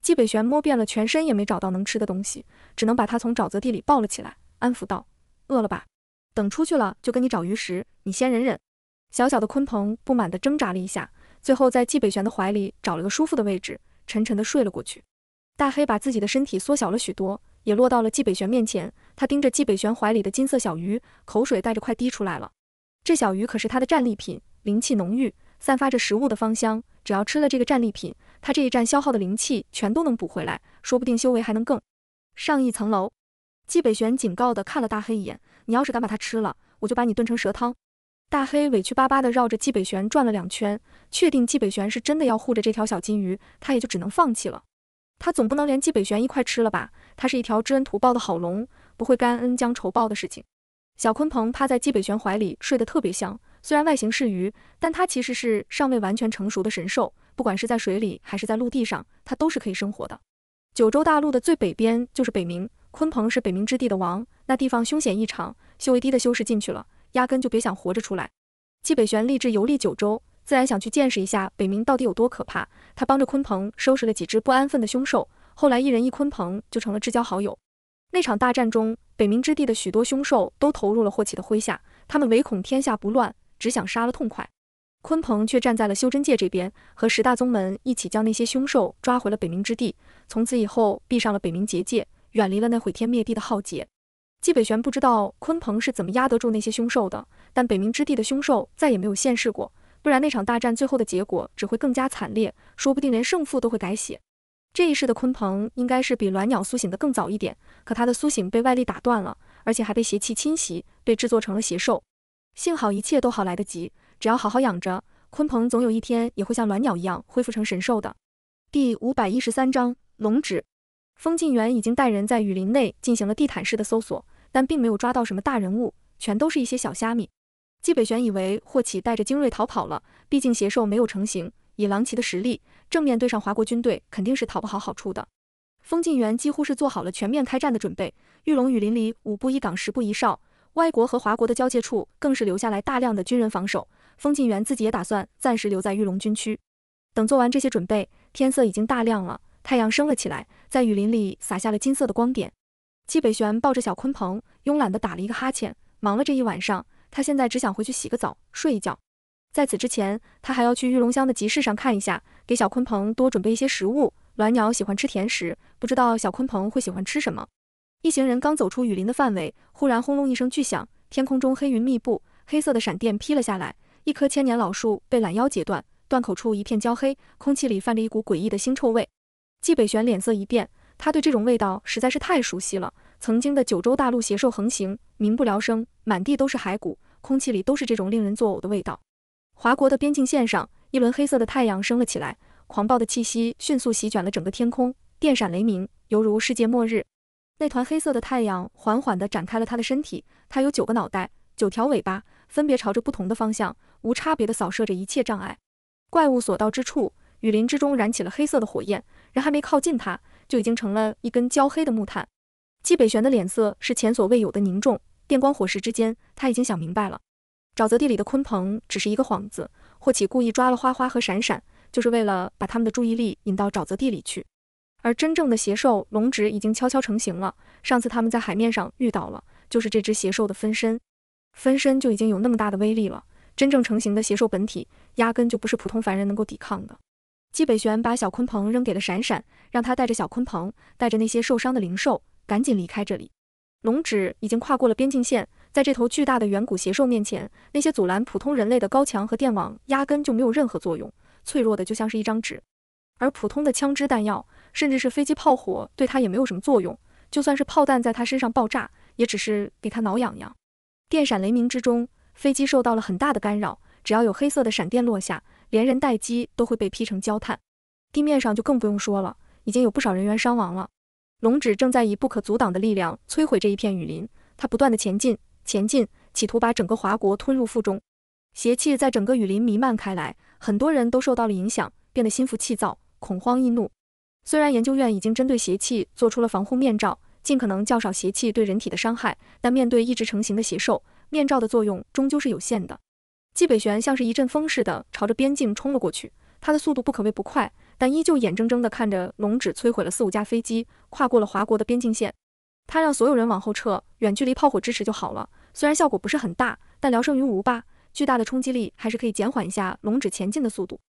Speaker 1: 纪北玄摸遍了全身也没找到能吃的东西，只能把它从沼泽地里抱了起来，安抚道：“饿了吧？”等出去了，就跟你找鱼食。你先忍忍。小小的鲲鹏不满地挣扎了一下，最后在纪北玄的怀里找了个舒服的位置，沉沉地睡了过去。大黑把自己的身体缩小了许多，也落到了纪北玄面前。他盯着纪北玄怀里的金色小鱼，口水带着快滴出来了。这小鱼可是他的战利品，灵气浓郁，散发着食物的芳香。只要吃了这个战利品，他这一战消耗的灵气全都能补回来，说不定修为还能更上一层楼。纪北玄警告地看了大黑一眼。你要是敢把它吃了，我就把你炖成蛇汤。大黑委屈巴巴的绕着纪北玄转了两圈，确定纪北玄是真的要护着这条小金鱼，他也就只能放弃了。他总不能连纪北玄一块吃了吧？他是一条知恩图报的好龙，不会干恩将仇报的事情。小鲲鹏趴在纪北玄怀里睡得特别香，虽然外形是鱼，但它其实是尚未完全成熟的神兽，不管是在水里还是在陆地上，它都是可以生活的。九州大陆的最北边就是北冥。鲲鹏是北冥之地的王，那地方凶险异常，修为低的修士进去了，压根就别想活着出来。纪北玄立志游历九州，自然想去见识一下北冥到底有多可怕。他帮着鲲鹏收拾了几只不安分的凶兽，后来一人一鲲鹏就成了至交好友。那场大战中，北冥之地的许多凶兽都投入了霍启的麾下，他们唯恐天下不乱，只想杀了痛快。鲲鹏却站在了修真界这边，和十大宗门一起将那些凶兽抓回了北冥之地，从此以后闭上了北冥结界。远离了那毁天灭地的浩劫。纪北玄不知道鲲鹏是怎么压得住那些凶兽的，但北冥之地的凶兽再也没有现世过，不然那场大战最后的结果只会更加惨烈，说不定连胜负都会改写。这一世的鲲鹏应该是比鸾鸟苏醒的更早一点，可他的苏醒被外力打断了，而且还被邪气侵袭，被制作成了邪兽。幸好一切都好来得及，只要好好养着鲲鹏，总有一天也会像鸾鸟一样恢复成神兽的。第五百一十三章龙指。封晋元已经带人在雨林内进行了地毯式的搜索，但并没有抓到什么大人物，全都是一些小虾米。季北玄以为霍启带着精锐逃跑了，毕竟邪兽没有成型，以狼骑的实力，正面对上华国军队肯定是讨不好好处的。封晋元几乎是做好了全面开战的准备，玉龙雨林里五步一岗十步一哨，外国和华国的交界处更是留下来大量的军人防守。封晋元自己也打算暂时留在玉龙军区，等做完这些准备，天色已经大亮了。太阳升了起来，在雨林里洒下了金色的光点。季北玄抱着小鲲鹏，慵懒地打了一个哈欠。忙了这一晚上，他现在只想回去洗个澡，睡一觉。在此之前，他还要去玉龙乡的集市上看一下，给小鲲鹏多准备一些食物。鸾鸟喜欢吃甜食，不知道小鲲鹏会喜欢吃什么。一行人刚走出雨林的范围，忽然轰隆一声巨响，天空中黑云密布，黑色的闪电劈了下来，一棵千年老树被拦腰截断，断口处一片焦黑，空气里泛着一股诡异的腥臭味。纪北玄脸色一变，他对这种味道实在是太熟悉了。曾经的九州大陆邪兽横行，民不聊生，满地都是骸骨，空气里都是这种令人作呕的味道。华国的边境线上，一轮黑色的太阳升了起来，狂暴的气息迅速席卷了整个天空，电闪雷鸣，犹如世界末日。那团黑色的太阳缓缓地展开了他的身体，他有九个脑袋，九条尾巴，分别朝着不同的方向，无差别地扫射着一切障碍。怪物所到之处，雨林之中燃起了黑色的火焰。人还没靠近他，就已经成了一根焦黑的木炭。纪北玄的脸色是前所未有的凝重，电光火石之间，他已经想明白了：沼泽地里的鲲鹏只是一个幌子，霍启故意抓了花花和闪闪，就是为了把他们的注意力引到沼泽地里去。而真正的邪兽龙指已经悄悄成型了。上次他们在海面上遇到了，就是这只邪兽的分身，分身就已经有那么大的威力了。真正成型的邪兽本体，压根就不是普通凡人能够抵抗的。季北玄把小鲲鹏扔给了闪闪，让他带着小鲲鹏，带着那些受伤的灵兽，赶紧离开这里。龙指已经跨过了边境线，在这头巨大的远古邪兽面前，那些阻拦普通人类的高墙和电网压根就没有任何作用，脆弱的就像是一张纸。而普通的枪支弹药，甚至是飞机炮火，对他也没有什么作用。就算是炮弹在他身上爆炸，也只是给他挠痒痒。电闪雷鸣之中，飞机受到了很大的干扰，只要有黑色的闪电落下。连人带机都会被劈成焦炭，地面上就更不用说了，已经有不少人员伤亡了。龙指正在以不可阻挡的力量摧毁这一片雨林，它不断的前进，前进，企图把整个华国吞入腹中。邪气在整个雨林弥漫开来，很多人都受到了影响，变得心浮气躁，恐慌易怒。虽然研究院已经针对邪气做出了防护面罩，尽可能较少邪气对人体的伤害，但面对一直成型的邪兽，面罩的作用终究是有限的。季北玄像是一阵风似的朝着边境冲了过去，他的速度不可谓不快，但依旧眼睁睁地看着龙指摧毁了四五架飞机，跨过了华国的边境线。他让所有人往后撤，远距离炮火支持就好了，虽然效果不是很大，但聊胜于无吧。巨大的冲击力还是可以减缓一下龙指前进的速度。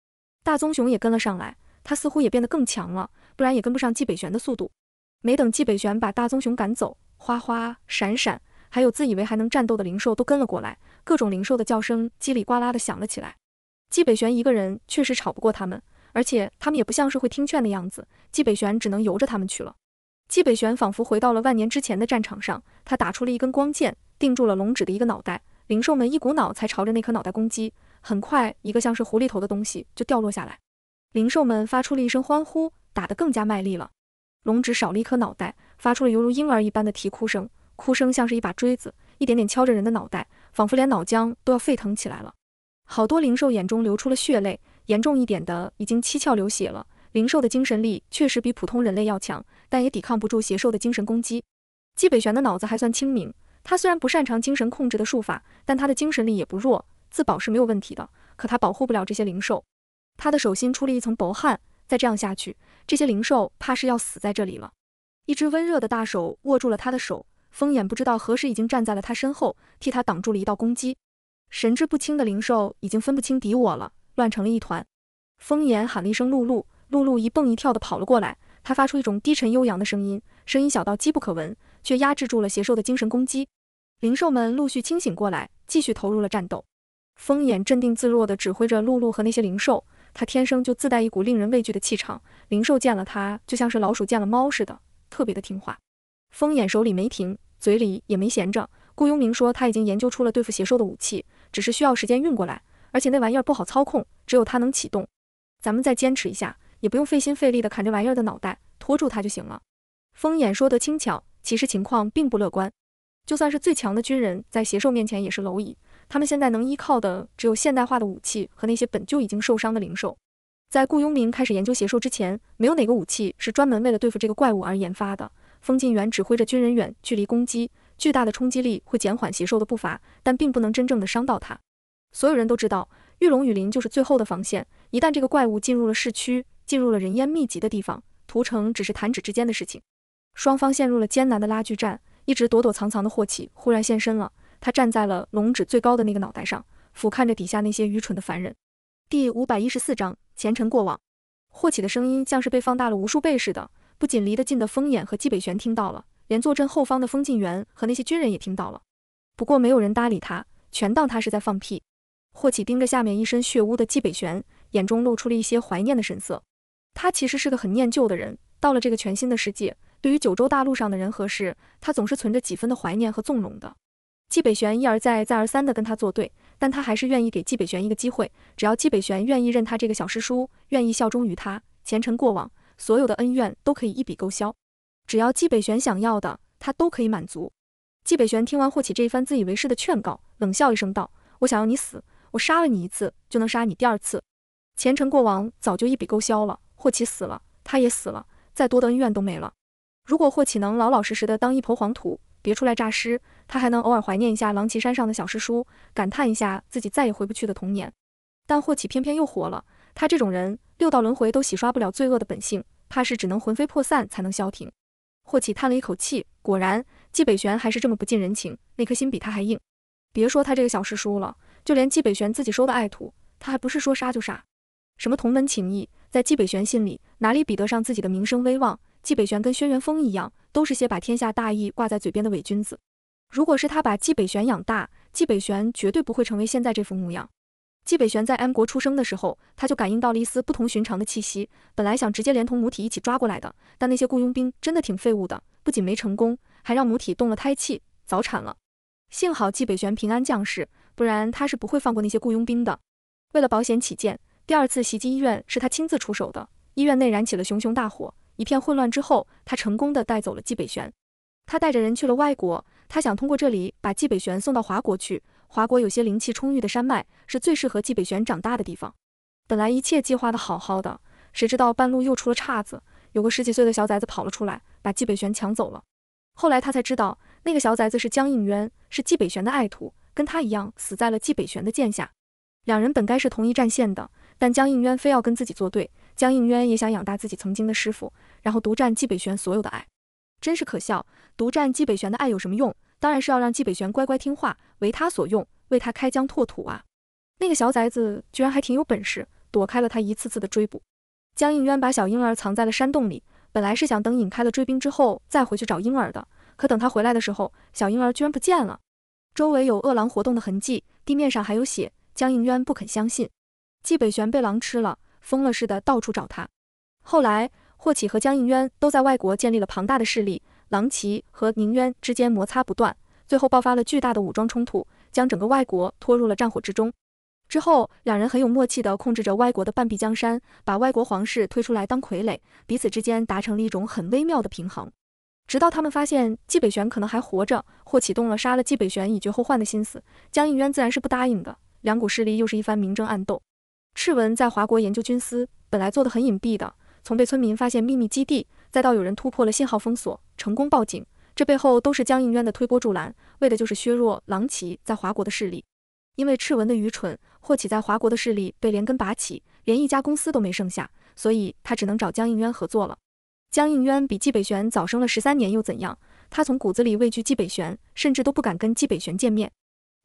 Speaker 1: 大棕熊也跟了上来，他似乎也变得更强了，不然也跟不上季北玄的速度。没等季北玄把大棕熊赶走，花花闪闪。还有自以为还能战斗的灵兽都跟了过来，各种灵兽的叫声叽里呱啦的响了起来。季北玄一个人确实吵不过他们，而且他们也不像是会听劝的样子，季北玄只能由着他们去了。季北玄仿佛回到了万年之前的战场上，他打出了一根光剑，定住了龙指的一个脑袋，灵兽们一股脑才朝着那颗脑袋攻击。很快，一个像是狐狸头的东西就掉落下来，灵兽们发出了一声欢呼，打得更加卖力了。龙指少了一颗脑袋，发出了犹如婴儿一般的啼哭声。哭声像是一把锥子，一点点敲着人的脑袋，仿佛连脑浆都要沸腾起来了。好多灵兽眼中流出了血泪，严重一点的已经七窍流血了。灵兽的精神力确实比普通人类要强，但也抵抗不住邪兽的精神攻击。纪北玄的脑子还算清明，他虽然不擅长精神控制的术法，但他的精神力也不弱，自保是没有问题的。可他保护不了这些灵兽，他的手心出了一层薄汗，再这样下去，这些灵兽怕是要死在这里了。一只温热的大手握住了他的手。风眼不知道何时已经站在了他身后，替他挡住了一道攻击。神志不清的灵兽已经分不清敌我了，乱成了一团。风眼喊了一声“露露”，露露一蹦一跳的跑了过来。他发出一种低沉悠扬的声音，声音小到机不可闻，却压制住了邪兽的精神攻击。灵兽们陆续清醒过来，继续投入了战斗。风眼镇定自若地指挥着露露和那些灵兽，他天生就自带一股令人畏惧的气场，灵兽见了他就像是老鼠见了猫似的，特别的听话。风眼手里没停，嘴里也没闲着。雇佣明说他已经研究出了对付邪兽的武器，只是需要时间运过来，而且那玩意儿不好操控，只有他能启动。咱们再坚持一下，也不用费心费力的砍这玩意儿的脑袋，拖住它就行了。风眼说得轻巧，其实情况并不乐观。就算是最强的军人，在邪兽面前也是蝼蚁。他们现在能依靠的只有现代化的武器和那些本就已经受伤的灵兽。在雇佣明开始研究邪兽之前，没有哪个武器是专门为了对付这个怪物而研发的。封禁员指挥着军人远距离攻击，巨大的冲击力会减缓邪兽的步伐，但并不能真正的伤到它。所有人都知道，御龙雨林就是最后的防线。一旦这个怪物进入了市区，进入了人烟密集的地方，屠城只是弹指之间的事情。双方陷入了艰难的拉锯战，一直躲躲藏藏的霍启忽然现身了。他站在了龙指最高的那个脑袋上，俯瞰着底下那些愚蠢的凡人。第五百一十四章前尘过往。霍启的声音像是被放大了无数倍似的。不仅离得近的风眼和纪北玄听到了，连坐镇后方的风静元和那些军人也听到了。不过没有人搭理他，全当他是在放屁。霍启盯着下面一身血污的纪北玄，眼中露出了一些怀念的神色。他其实是个很念旧的人，到了这个全新的世界，对于九州大陆上的人和事，他总是存着几分的怀念和纵容的。纪北玄一而再再而三的跟他作对，但他还是愿意给纪北玄一个机会，只要纪北玄愿意认他这个小师叔，愿意效忠于他，前尘过往。所有的恩怨都可以一笔勾销，只要季北玄想要的，他都可以满足。季北玄听完霍启这一番自以为是的劝告，冷笑一声道：“我想要你死，我杀了你一次就能杀你第二次，前尘过往早就一笔勾销了。霍启死了，他也死了，再多的恩怨都没了。如果霍启能老老实实的当一抔黄土，别出来诈尸，他还能偶尔怀念一下狼岐山上的小师叔，感叹一下自己再也回不去的童年。但霍启偏偏又活了，他这种人。”六道轮回都洗刷不了罪恶的本性，怕是只能魂飞魄散才能消停。霍启叹了一口气，果然，季北玄还是这么不近人情，那颗心比他还硬。别说他这个小师叔了，就连季北玄自己收的爱徒，他还不是说杀就杀？什么同门情谊，在季北玄心里哪里比得上自己的名声威望？季北玄跟轩辕风一样，都是些把天下大义挂在嘴边的伪君子。如果是他把季北玄养大，季北玄绝对不会成为现在这副模样。纪北玄在 M 国出生的时候，他就感应到了一丝不同寻常的气息。本来想直接连同母体一起抓过来的，但那些雇佣兵真的挺废物的，不仅没成功，还让母体动了胎气，早产了。幸好纪北玄平安降世，不然他是不会放过那些雇佣兵的。为了保险起见，第二次袭击医院是他亲自出手的。医院内燃起了熊熊大火，一片混乱之后，他成功的带走了纪北玄。他带着人去了外国，他想通过这里把纪北玄送到华国去。华国有些灵气充裕的山脉，是最适合纪北玄长大的地方。本来一切计划的好好的，谁知道半路又出了岔子，有个十几岁的小崽子跑了出来，把纪北玄抢走了。后来他才知道，那个小崽子是江映渊，是纪北玄的爱徒，跟他一样死在了纪北玄的剑下。两人本该是同一战线的，但江映渊非要跟自己作对。江映渊也想养大自己曾经的师傅，然后独占纪北玄所有的爱，真是可笑。独占纪北玄的爱有什么用？当然是要让纪北玄乖乖听话，为他所用，为他开疆拓土啊！那个小崽子居然还挺有本事，躲开了他一次次的追捕。江映渊把小婴儿藏在了山洞里，本来是想等引开了追兵之后再回去找婴儿的，可等他回来的时候，小婴儿居然不见了。周围有饿狼活动的痕迹，地面上还有血。江映渊不肯相信，纪北玄被狼吃了，疯了似的到处找他。后来，霍启和江映渊都在外国建立了庞大的势力。狼骑和宁渊之间摩擦不断，最后爆发了巨大的武装冲突，将整个外国拖入了战火之中。之后，两人很有默契地控制着外国的半壁江山，把外国皇室推出来当傀儡，彼此之间达成了一种很微妙的平衡。直到他们发现纪北玄可能还活着，或启动了杀了纪北玄以绝后患的心思，江应渊自然是不答应的。两股势力又是一番明争暗斗。赤文在华国研究军司，本来做的很隐蔽的，从被村民发现秘密基地。再到有人突破了信号封锁，成功报警，这背后都是江映渊的推波助澜，为的就是削弱狼骑在华国的势力。因为赤文的愚蠢，霍启在华国的势力被连根拔起，连一家公司都没剩下，所以他只能找江映渊合作了。江映渊比纪北玄早生了十三年，又怎样？他从骨子里畏惧纪北玄，甚至都不敢跟纪北玄见面。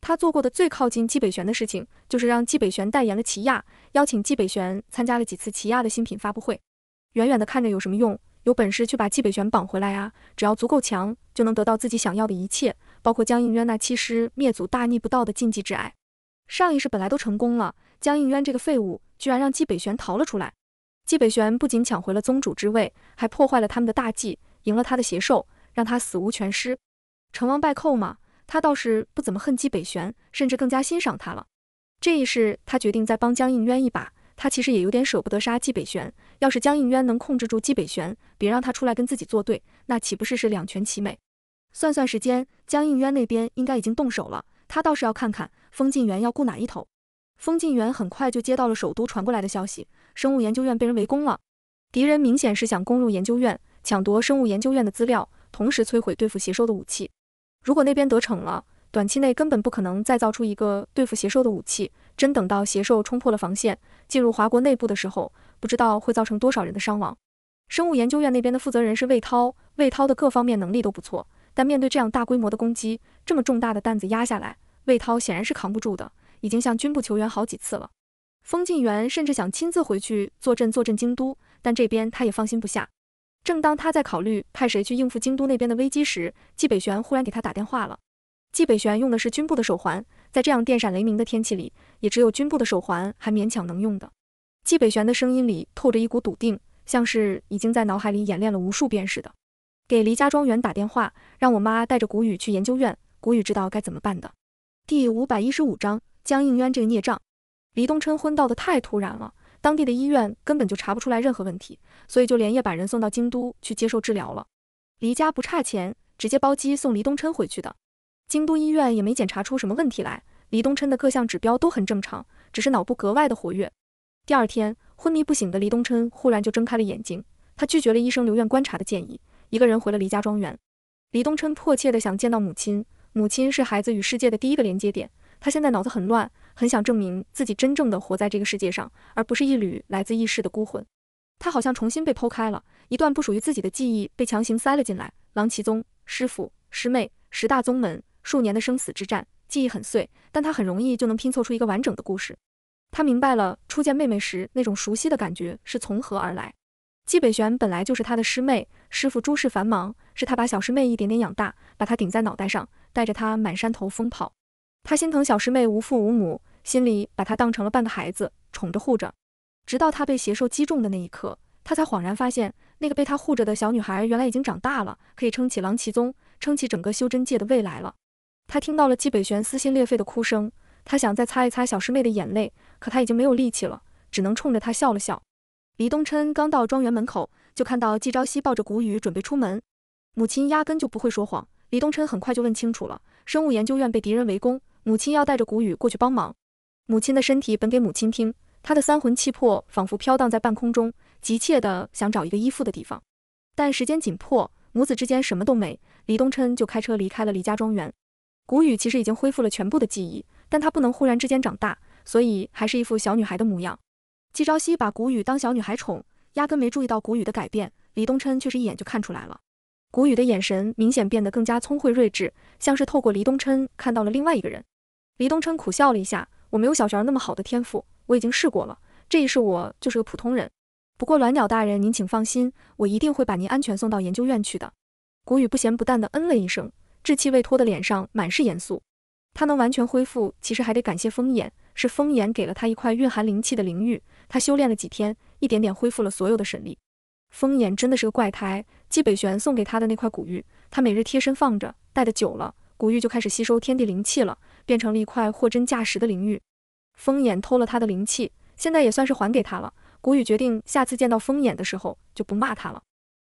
Speaker 1: 他做过的最靠近纪北玄的事情，就是让纪北玄代言了奇亚，邀请纪北玄参加了几次奇亚的新品发布会。远远的看着有什么用？有本事去把纪北玄绑回来啊！只要足够强，就能得到自己想要的一切，包括江映渊那欺师灭祖、大逆不道的禁忌之爱。上一世本来都成功了，江映渊这个废物居然让纪北玄逃了出来。纪北玄不仅抢回了宗主之位，还破坏了他们的大计，赢了他的邪兽，让他死无全尸。成王败寇嘛，他倒是不怎么恨纪北玄，甚至更加欣赏他了。这一世他决定再帮江映渊一把，他其实也有点舍不得杀纪北玄。要是江映渊能控制住姬北玄，别让他出来跟自己作对，那岂不是是两全其美？算算时间，江映渊那边应该已经动手了。他倒是要看看封禁元要顾哪一头。封禁元很快就接到了首都传过来的消息：生物研究院被人围攻了，敌人明显是想攻入研究院，抢夺生物研究院的资料，同时摧毁对付邪兽的武器。如果那边得逞了，短期内根本不可能再造出一个对付邪兽的武器。真等到邪兽冲破了防线，进入华国内部的时候。不知道会造成多少人的伤亡。生物研究院那边的负责人是魏涛，魏涛的各方面能力都不错，但面对这样大规模的攻击，这么重大的担子压下来，魏涛显然是扛不住的，已经向军部求援好几次了。封晋元甚至想亲自回去坐镇，坐镇京都，但这边他也放心不下。正当他在考虑派谁去应付京都那边的危机时，季北玄忽然给他打电话了。季北玄用的是军部的手环，在这样电闪雷鸣的天气里，也只有军部的手环还勉强能用的。季北玄的声音里透着一股笃定，像是已经在脑海里演练了无数遍似的。给黎家庄园打电话，让我妈带着谷雨去研究院。谷雨知道该怎么办的。第五百一十五章：江映渊这个孽障。黎东琛昏倒的太突然了，当地的医院根本就查不出来任何问题，所以就连夜把人送到京都去接受治疗了。黎家不差钱，直接包机送黎东琛回去的。京都医院也没检查出什么问题来，黎东琛的各项指标都很正常，只是脑部格外的活跃。第二天，昏迷不醒的黎东琛忽然就睁开了眼睛。他拒绝了医生留院观察的建议，一个人回了黎家庄园。黎东琛迫切的想见到母亲，母亲是孩子与世界的第一个连接点。他现在脑子很乱，很想证明自己真正的活在这个世界上，而不是一缕来自异世的孤魂。他好像重新被剖开了，一段不属于自己的记忆被强行塞了进来。郎奇宗师傅、师妹，十大宗门，数年的生死之战，记忆很碎，但他很容易就能拼凑出一个完整的故事。他明白了，初见妹妹时那种熟悉的感觉是从何而来。季北玄本来就是他的师妹，师傅诸事繁忙，是他把小师妹一点点养大，把她顶在脑袋上，带着她满山头疯跑。他心疼小师妹无父无母，心里把她当成了半个孩子，宠着护着。直到他被邪兽击中的那一刻，他才恍然发现，那个被他护着的小女孩原来已经长大了，可以撑起狼骑宗，撑起整个修真界的未来了。他听到了季北玄撕心裂肺的哭声。他想再擦一擦小师妹的眼泪，可他已经没有力气了，只能冲着她笑了笑。李东琛刚到庄园门口，就看到季朝夕抱着谷雨准备出门。母亲压根就不会说谎，李东琛很快就问清楚了，生物研究院被敌人围攻，母亲要带着谷雨过去帮忙。母亲的身体本给母亲听，她的三魂七魄仿佛飘荡在半空中，急切的想找一个依附的地方。但时间紧迫，母子之间什么都没，李东琛就开车离开了李家庄园。谷雨其实已经恢复了全部的记忆。但她不能忽然之间长大，所以还是一副小女孩的模样。季朝夕把谷雨当小女孩宠，压根没注意到谷雨的改变。李东琛却是一眼就看出来了，谷雨的眼神明显变得更加聪慧睿智，像是透过李东琛看到了另外一个人。李东琛苦笑了一下：“我没有小璇那么好的天赋，我已经试过了，这一世我就是个普通人。不过鸾鸟大人，您请放心，我一定会把您安全送到研究院去的。”谷雨不咸不淡的嗯了一声，稚气未脱的脸上满是严肃。他能完全恢复，其实还得感谢风眼。是风眼给了他一块蕴含灵气的灵玉，他修炼了几天，一点点恢复了所有的神力。风眼真的是个怪胎。纪北玄送给他的那块古玉，他每日贴身放着，戴的久了，古玉就开始吸收天地灵气了，变成了一块货真价实的灵玉。风眼偷了他的灵气，现在也算是还给他了。古雨决定下次见到风眼的时候就不骂他了。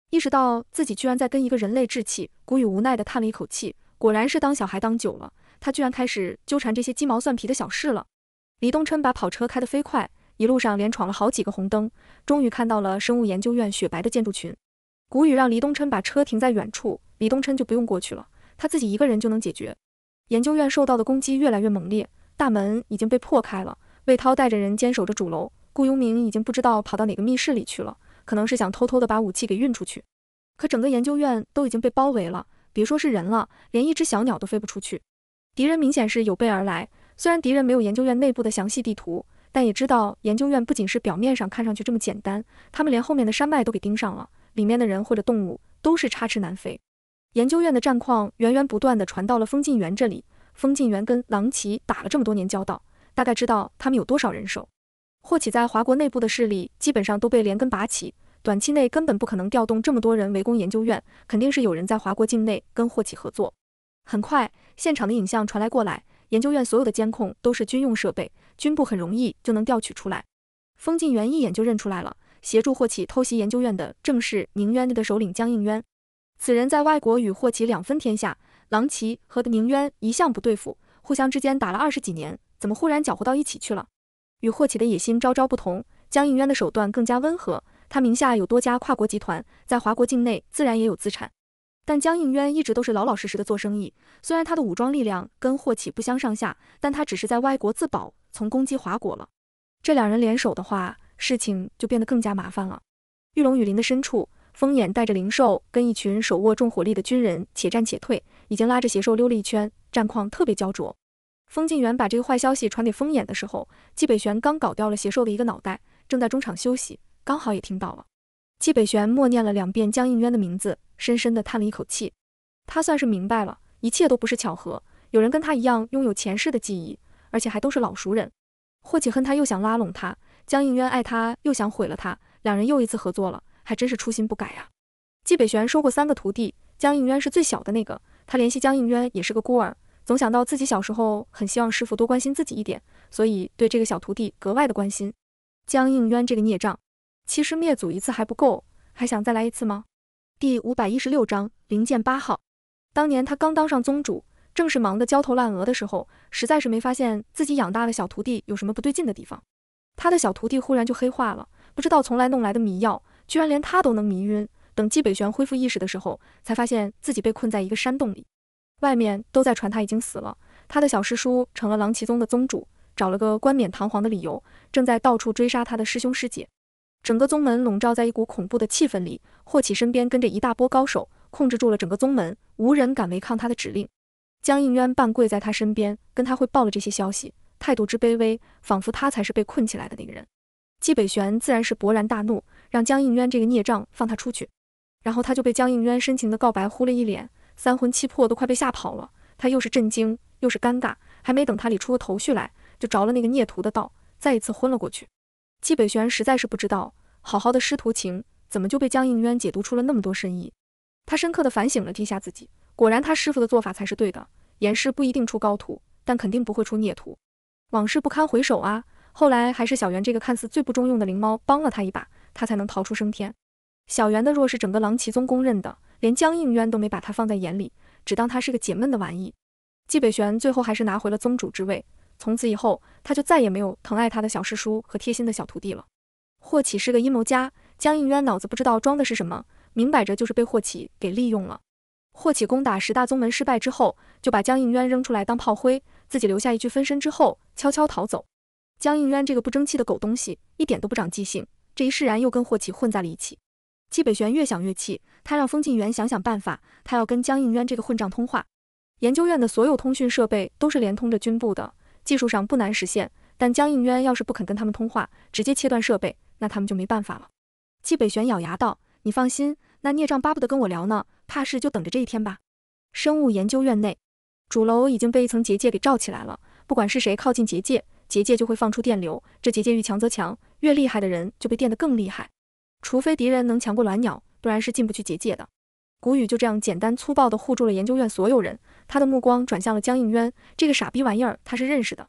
Speaker 1: 意识到自己居然在跟一个人类置气，古雨无奈地叹了一口气，果然是当小孩当久了。他居然开始纠缠这些鸡毛蒜皮的小事了。李东琛把跑车开得飞快，一路上连闯了好几个红灯，终于看到了生物研究院雪白的建筑群。谷雨让李东琛把车停在远处，李东琛就不用过去了，他自己一个人就能解决。研究院受到的攻击越来越猛烈，大门已经被破开了。魏涛带着人坚守着主楼，顾幽明已经不知道跑到哪个密室里去了，可能是想偷偷的把武器给运出去。可整个研究院都已经被包围了，别说是人了，连一只小鸟都飞不出去。敌人明显是有备而来，虽然敌人没有研究院内部的详细地图，但也知道研究院不仅是表面上看上去这么简单，他们连后面的山脉都给盯上了，里面的人或者动物都是插翅难飞。研究院的战况源源不断地传到了封禁园这里，封禁园跟狼骑打了这么多年交道，大概知道他们有多少人手。霍启在华国内部的势力基本上都被连根拔起，短期内根本不可能调动这么多人围攻研究院，肯定是有人在华国境内跟霍启合作。很快，现场的影像传来过来。研究院所有的监控都是军用设备，军部很容易就能调取出来。封静元一眼就认出来了，协助霍启偷袭研究院的正是宁渊的首领江应渊。此人在外国与霍启两分天下，狼骑和宁渊一向不对付，互相之间打了二十几年，怎么忽然搅和到一起去了？与霍启的野心昭昭不同，江应渊的手段更加温和。他名下有多家跨国集团，在华国境内自然也有资产。但江应渊一直都是老老实实的做生意，虽然他的武装力量跟霍启不相上下，但他只是在外国自保，从攻击华国了。这两人联手的话，事情就变得更加麻烦了。玉龙雨林的深处，风眼带着灵兽跟一群手握重火力的军人且战且退，已经拉着邪兽溜了一圈，战况特别焦灼。风静远把这个坏消息传给风眼的时候，纪北玄刚搞掉了邪兽的一个脑袋，正在中场休息，刚好也听到了。纪北玄默念了两遍江映渊的名字，深深地叹了一口气。他算是明白了，一切都不是巧合。有人跟他一样拥有前世的记忆，而且还都是老熟人。霍启恨他又想拉拢他，江映渊爱他又想毁了他，两人又一次合作了，还真是初心不改呀。纪北玄收过三个徒弟，江映渊是最小的那个。他联系江映渊也是个孤儿，总想到自己小时候很希望师傅多关心自己一点，所以对这个小徒弟格外的关心。江映渊这个孽障。欺师灭祖一次还不够，还想再来一次吗？第五百一十六章灵剑八号。当年他刚当上宗主，正是忙得焦头烂额的时候，实在是没发现自己养大的小徒弟有什么不对劲的地方。他的小徒弟忽然就黑化了，不知道从来弄来的迷药，居然连他都能迷晕。等纪北玄恢复意识的时候，才发现自己被困在一个山洞里，外面都在传他已经死了，他的小师叔成了狼骑宗的宗主，找了个冠冕堂皇的理由，正在到处追杀他的师兄师姐。整个宗门笼罩在一股恐怖的气氛里，霍启身边跟着一大波高手，控制住了整个宗门，无人敢违抗他的指令。江映渊半跪在他身边，跟他汇报了这些消息，态度之卑微，仿佛他才是被困起来的那个人。纪北玄自然是勃然大怒，让江映渊这个孽障放他出去。然后他就被江映渊深情的告白呼了一脸，三魂七魄都快被吓跑了。他又是震惊又是尴尬，还没等他理出个头绪来，就着了那个孽徒的道，再一次昏了过去。纪北玄实在是不知道，好好的师徒情怎么就被江映渊解读出了那么多深意。他深刻的反省了地下自己，果然他师傅的做法才是对的。严师不一定出高徒，但肯定不会出孽徒。往事不堪回首啊！后来还是小袁这个看似最不中用的灵猫帮了他一把，他才能逃出升天。小袁的若是整个狼骑宗公认的，连江映渊都没把他放在眼里，只当他是个解闷的玩意。纪北玄最后还是拿回了宗主之位。从此以后，他就再也没有疼爱他的小师叔和贴心的小徒弟了。霍启是个阴谋家，江映渊脑子不知道装的是什么，明摆着就是被霍启给利用了。霍启攻打十大宗门失败之后，就把江映渊扔出来当炮灰，自己留下一句分身之后悄悄逃走。江映渊这个不争气的狗东西，一点都不长记性，这一释然又跟霍启混在了一起。季北玄越想越气，他让封静元想想办法，他要跟江映渊这个混账通话。研究院的所有通讯设备都是连通着军部的。技术上不难实现，但江映渊要是不肯跟他们通话，直接切断设备，那他们就没办法了。季北玄咬牙道：“你放心，那孽障巴不得跟我聊呢，怕是就等着这一天吧。”生物研究院内，主楼已经被一层结界给罩起来了。不管是谁靠近结界，结界就会放出电流。这结界遇强则强，越厉害的人就被电得更厉害。除非敌人能强过鸾鸟，不然是进不去结界的。谷雨就这样简单粗暴地护住了研究院所有人。他的目光转向了江映渊这个傻逼玩意儿，他是认识的，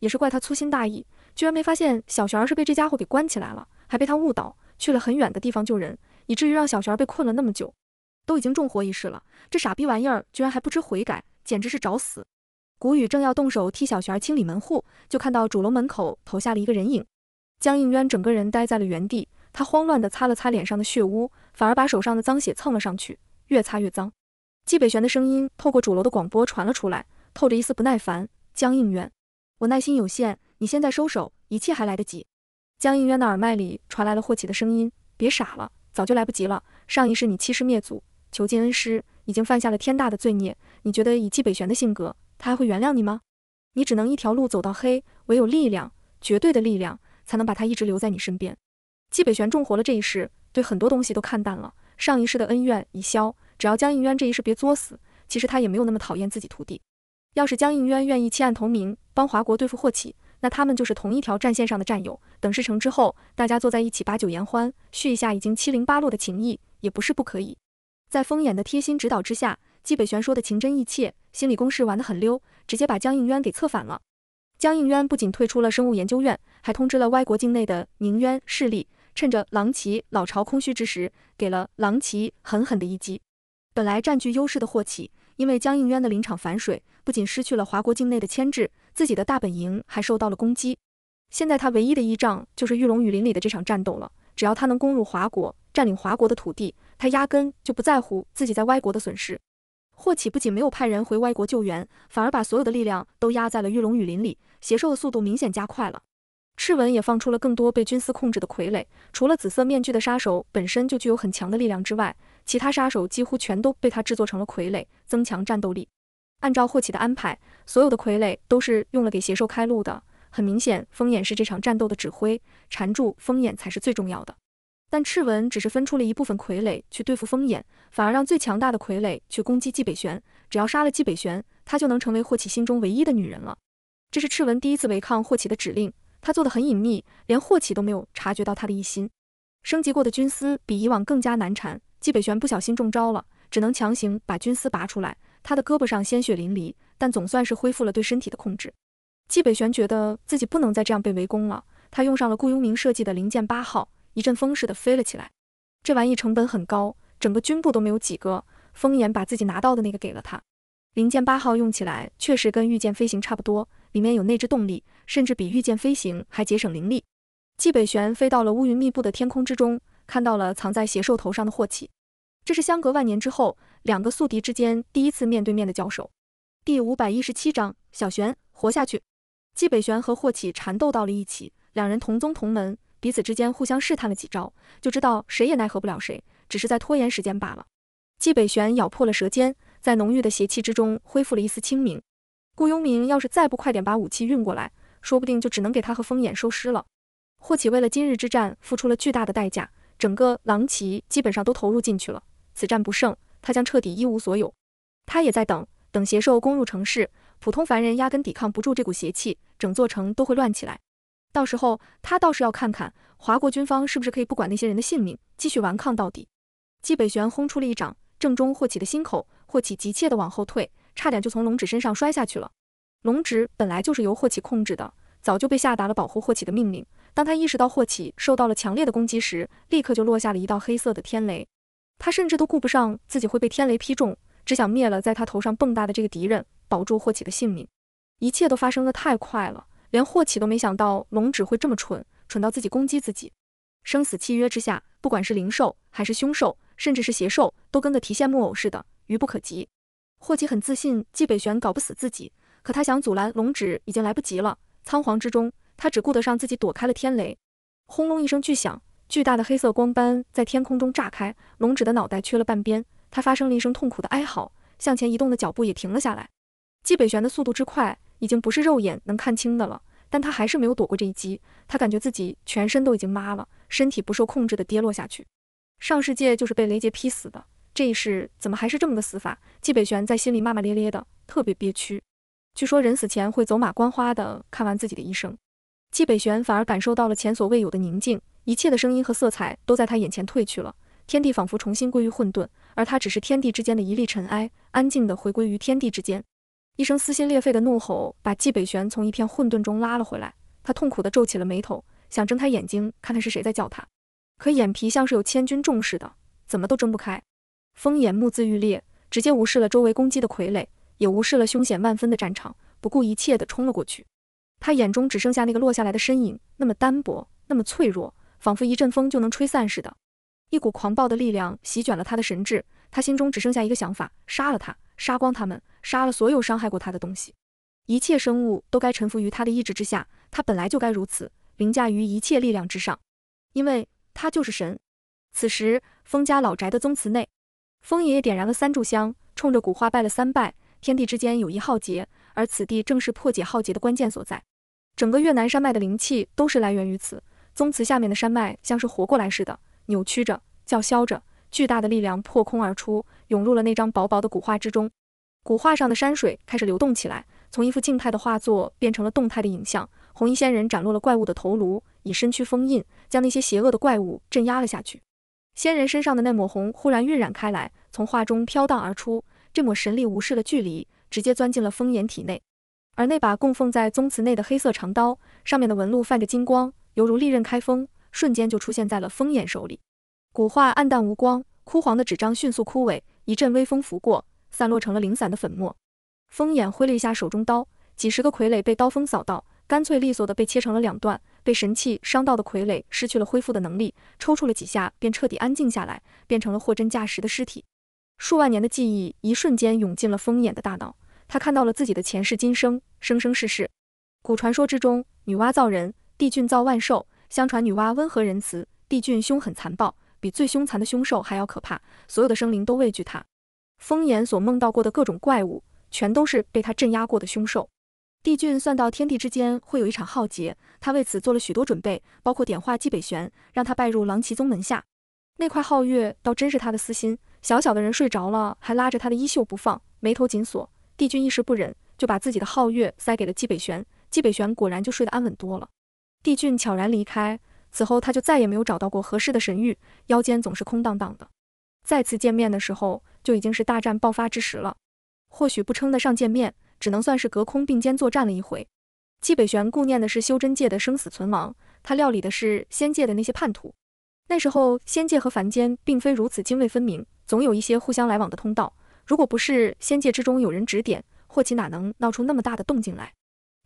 Speaker 1: 也是怪他粗心大意，居然没发现小璇儿是被这家伙给关起来了，还被他误导去了很远的地方救人，以至于让小璇儿被困了那么久。都已经重活一世了，这傻逼玩意儿居然还不知悔改，简直是找死！谷雨正要动手替小璇儿清理门户，就看到主楼门口投下了一个人影。江映渊整个人呆在了原地，他慌乱地擦了擦脸上的血污，反而把手上的脏血蹭了上去。越擦越脏。季北玄的声音透过主楼的广播传了出来，透着一丝不耐烦。江映渊，我耐心有限，你现在收手，一切还来得及。江映渊的耳麦里传来了霍启的声音：别傻了，早就来不及了。上一世你欺师灭祖，囚禁恩师，已经犯下了天大的罪孽。你觉得以季北玄的性格，他还会原谅你吗？你只能一条路走到黑，唯有力量，绝对的力量，才能把他一直留在你身边。季北玄重活了这一世，对很多东西都看淡了。上一世的恩怨已消，只要江映渊这一世别作死，其实他也没有那么讨厌自己徒弟。要是江映渊愿意弃暗投明，帮华国对付霍启，那他们就是同一条战线上的战友。等事成之后，大家坐在一起把酒言欢，续一下已经七零八落的情谊，也不是不可以。在风眼的贴心指导之下，纪北玄说的情真意切，心理攻势玩得很溜，直接把江映渊给策反了。江映渊不仅退出了生物研究院，还通知了歪国境内的宁渊势力。趁着狼骑老巢空虚之时，给了狼骑狠狠的一击。本来占据优势的霍启，因为江映渊的临场反水，不仅失去了华国境内的牵制，自己的大本营还受到了攻击。现在他唯一的依仗就是玉龙雨林里的这场战斗了。只要他能攻入华国，占领华国的土地，他压根就不在乎自己在歪国的损失。霍启不仅没有派人回歪国救援，反而把所有的力量都压在了玉龙雨林里，邪兽的速度明显加快了。赤文也放出了更多被军司控制的傀儡，除了紫色面具的杀手本身就具有很强的力量之外，其他杀手几乎全都被他制作成了傀儡，增强战斗力。按照霍启的安排，所有的傀儡都是用了给邪兽开路的。很明显，风眼是这场战斗的指挥，缠住风眼才是最重要的。但赤文只是分出了一部分傀儡去对付风眼，反而让最强大的傀儡去攻击纪北玄。只要杀了纪北玄，他就能成为霍启心中唯一的女人了。这是赤文第一次违抗霍启的指令。他做的很隐秘，连霍启都没有察觉到他的异心。升级过的军丝比以往更加难缠，纪北玄不小心中招了，只能强行把军丝拔出来。他的胳膊上鲜血淋漓，但总算是恢复了对身体的控制。纪北玄觉得自己不能再这样被围攻了，他用上了顾佣明设计的零剑八号，一阵风似的飞了起来。这玩意成本很高，整个军部都没有几个。风炎把自己拿到的那个给了他，零剑八号用起来确实跟御剑飞行差不多。里面有内置动力，甚至比御剑飞行还节省灵力。纪北玄飞到了乌云密布的天空之中，看到了藏在邪兽头上的霍启。这是相隔万年之后，两个宿敌之间第一次面对面的交手。第五百一十七章：小玄活下去。纪北玄和霍启缠斗到了一起，两人同宗同门，彼此之间互相试探了几招，就知道谁也奈何不了谁，只是在拖延时间罢了。纪北玄咬破了舌尖，在浓郁的邪气之中恢复了一丝清明。雇佣兵要是再不快点把武器运过来，说不定就只能给他和风眼收尸了。霍启为了今日之战付出了巨大的代价，整个狼骑基本上都投入进去了。此战不胜，他将彻底一无所有。他也在等，等邪兽攻入城市，普通凡人压根抵抗不住这股邪气，整座城都会乱起来。到时候他倒是要看看华国军方是不是可以不管那些人的性命，继续顽抗到底。季北玄轰出了一掌，正中霍启的心口。霍启急切地往后退。差点就从龙指身上摔下去了。龙指本来就是由霍启控制的，早就被下达了保护霍启的命令。当他意识到霍启受到了强烈的攻击时，立刻就落下了一道黑色的天雷。他甚至都顾不上自己会被天雷劈中，只想灭了在他头上蹦跶的这个敌人，保住霍启的性命。一切都发生的太快了，连霍启都没想到龙指会这么蠢，蠢到自己攻击自己。生死契约之下，不管是灵兽还是凶兽，甚至是邪兽，都跟个提线木偶似的，愚不可及。霍奇很自信，纪北玄搞不死自己，可他想阻拦龙指已经来不及了。仓皇之中，他只顾得上自己躲开了天雷，轰隆一声巨响，巨大的黑色光斑在天空中炸开，龙指的脑袋缺了半边，他发生了一声痛苦的哀嚎，向前移动的脚步也停了下来。纪北玄的速度之快，已经不是肉眼能看清的了，但他还是没有躲过这一击。他感觉自己全身都已经麻了，身体不受控制的跌落下去。上世界就是被雷劫劈死的。这一世怎么还是这么个死法？纪北玄在心里骂骂咧咧的，特别憋屈。据说人死前会走马观花的看完自己的一生，纪北玄反而感受到了前所未有的宁静，一切的声音和色彩都在他眼前褪去了，天地仿佛重新归于混沌，而他只是天地之间的一粒尘埃，安静的回归于天地之间。一声撕心裂肺的怒吼把纪北玄从一片混沌中拉了回来，他痛苦的皱起了眉头，想睁开眼睛看看是谁在叫他，可眼皮像是有千钧重似的，怎么都睁不开。风眼目眦欲裂，直接无视了周围攻击的傀儡，也无视了凶险万分的战场，不顾一切地冲了过去。他眼中只剩下那个落下来的身影，那么单薄，那么脆弱，仿佛一阵风就能吹散似的。一股狂暴的力量席卷了他的神智，他心中只剩下一个想法：杀了他，杀光他们，杀了所有伤害过他的东西。一切生物都该臣服于他的意志之下，他本来就该如此，凌驾于一切力量之上，因为他就是神。此时，风家老宅的宗祠内。风爷爷点燃了三炷香，冲着古画拜了三拜。天地之间有一浩劫，而此地正是破解浩劫的关键所在。整个越南山脉的灵气都是来源于此。宗祠下面的山脉像是活过来似的，扭曲着，叫嚣着，巨大的力量破空而出，涌入了那张薄薄的古画之中。古画上的山水开始流动起来，从一幅静态的画作变成了动态的影像。红衣仙人斩落了怪物的头颅，以身躯封印，将那些邪恶的怪物镇压了下去。仙人身上的那抹红忽然晕染开来，从画中飘荡而出。这抹神力无视了距离，直接钻进了风眼体内。而那把供奉在宗祠内的黑色长刀，上面的纹路泛着金光，犹如利刃开锋，瞬间就出现在了风眼手里。古画暗淡无光，枯黄的纸张迅速枯萎，一阵微风拂过，散落成了零散的粉末。风眼挥了一下手中刀，几十个傀儡被刀锋扫到。干脆利索地被切成了两段，被神器伤到的傀儡失去了恢复的能力，抽搐了几下便彻底安静下来，变成了货真价实的尸体。数万年的记忆一瞬间涌进了风眼的大脑，他看到了自己的前世今生，生生世世。古传说之中，女娲造人，帝俊造万兽。相传女娲温和仁慈，帝俊凶狠残暴，比最凶残的凶兽还要可怕，所有的生灵都畏惧他。风眼所梦到过的各种怪物，全都是被他镇压过的凶兽。帝俊算到天地之间会有一场浩劫，他为此做了许多准备，包括点化纪北玄，让他拜入狼骑宗门下。那块皓月倒真是他的私心。小小的人睡着了，还拉着他的衣袖不放，眉头紧锁。帝俊一时不忍，就把自己的皓月塞给了纪北玄。纪北玄果然就睡得安稳多了。帝俊悄然离开，此后他就再也没有找到过合适的神域，腰间总是空荡荡的。再次见面的时候，就已经是大战爆发之时了，或许不称得上见面。只能算是隔空并肩作战了一回。纪北玄顾念的是修真界的生死存亡，他料理的是仙界的那些叛徒。那时候仙界和凡间并非如此泾渭分明，总有一些互相来往的通道。如果不是仙界之中有人指点，霍奇哪能闹出那么大的动静来？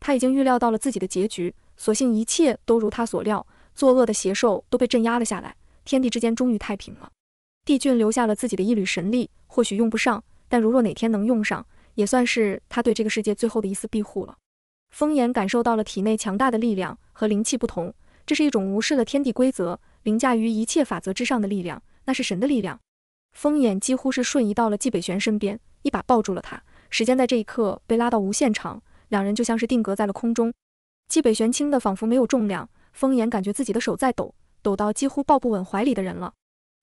Speaker 1: 他已经预料到了自己的结局，所幸一切都如他所料，作恶的邪兽都被镇压了下来，天地之间终于太平了。帝俊留下了自己的一缕神力，或许用不上，但如若哪天能用上。也算是他对这个世界最后的一丝庇护了。风眼感受到了体内强大的力量和灵气不同，这是一种无视了天地规则、凌驾于一切法则之上的力量，那是神的力量。风眼几乎是瞬移到了纪北玄身边，一把抱住了他。时间在这一刻被拉到无限长，两人就像是定格在了空中。纪北玄轻的仿佛没有重量，风眼感觉自己的手在抖，抖到几乎抱不稳怀里的人了。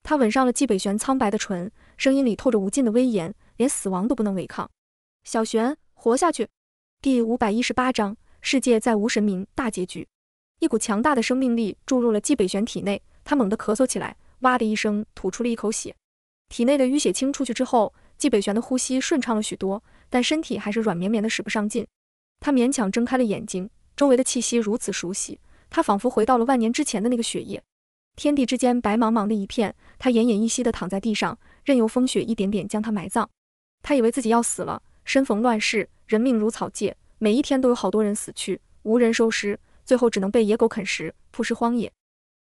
Speaker 1: 他吻上了纪北玄苍白的唇，声音里透着无尽的威严，连死亡都不能违抗。小玄活下去，第五百一十八章世界再无神明大结局。一股强大的生命力注入了纪北玄体内，他猛地咳嗽起来，哇的一声吐出了一口血。体内的淤血清出去之后，纪北玄的呼吸顺畅了许多，但身体还是软绵绵的，使不上劲。他勉强睁开了眼睛，周围的气息如此熟悉，他仿佛回到了万年之前的那个血液。天地之间白茫茫的一片，他奄奄一息的躺在地上，任由风雪一点点将他埋葬。他以为自己要死了。身逢乱世，人命如草芥，每一天都有好多人死去，无人收尸，最后只能被野狗啃食，铺尸荒野。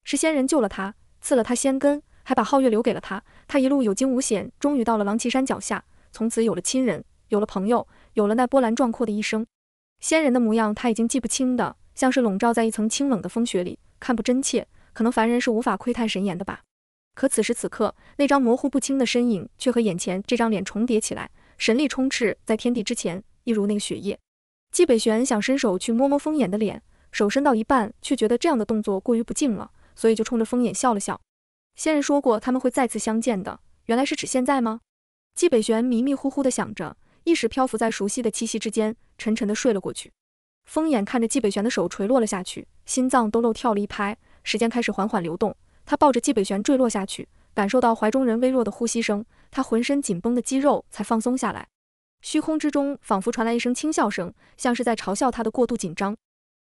Speaker 1: 是仙人救了他，赐了他仙根，还把皓月留给了他。他一路有惊无险，终于到了狼岐山脚下，从此有了亲人，有了朋友，有了那波澜壮阔的一生。仙人的模样他已经记不清的，像是笼罩在一层清冷的风雪里，看不真切。可能凡人是无法窥探神颜的吧。可此时此刻，那张模糊不清的身影却和眼前这张脸重叠起来。神力充斥在天地之前，一如那个血液。纪北玄想伸手去摸摸风眼的脸，手伸到一半，却觉得这样的动作过于不敬了，所以就冲着风眼笑了笑。仙人说过他们会再次相见的，原来是指现在吗？纪北玄迷迷糊糊的想着，意识漂浮在熟悉的气息之间，沉沉的睡了过去。风眼看着纪北玄的手垂落了下去，心脏都漏跳了一拍。时间开始缓缓流动，他抱着纪北玄坠落下去，感受到怀中人微弱的呼吸声。他浑身紧绷的肌肉才放松下来，虚空之中仿佛传来一声轻笑声，像是在嘲笑他的过度紧张。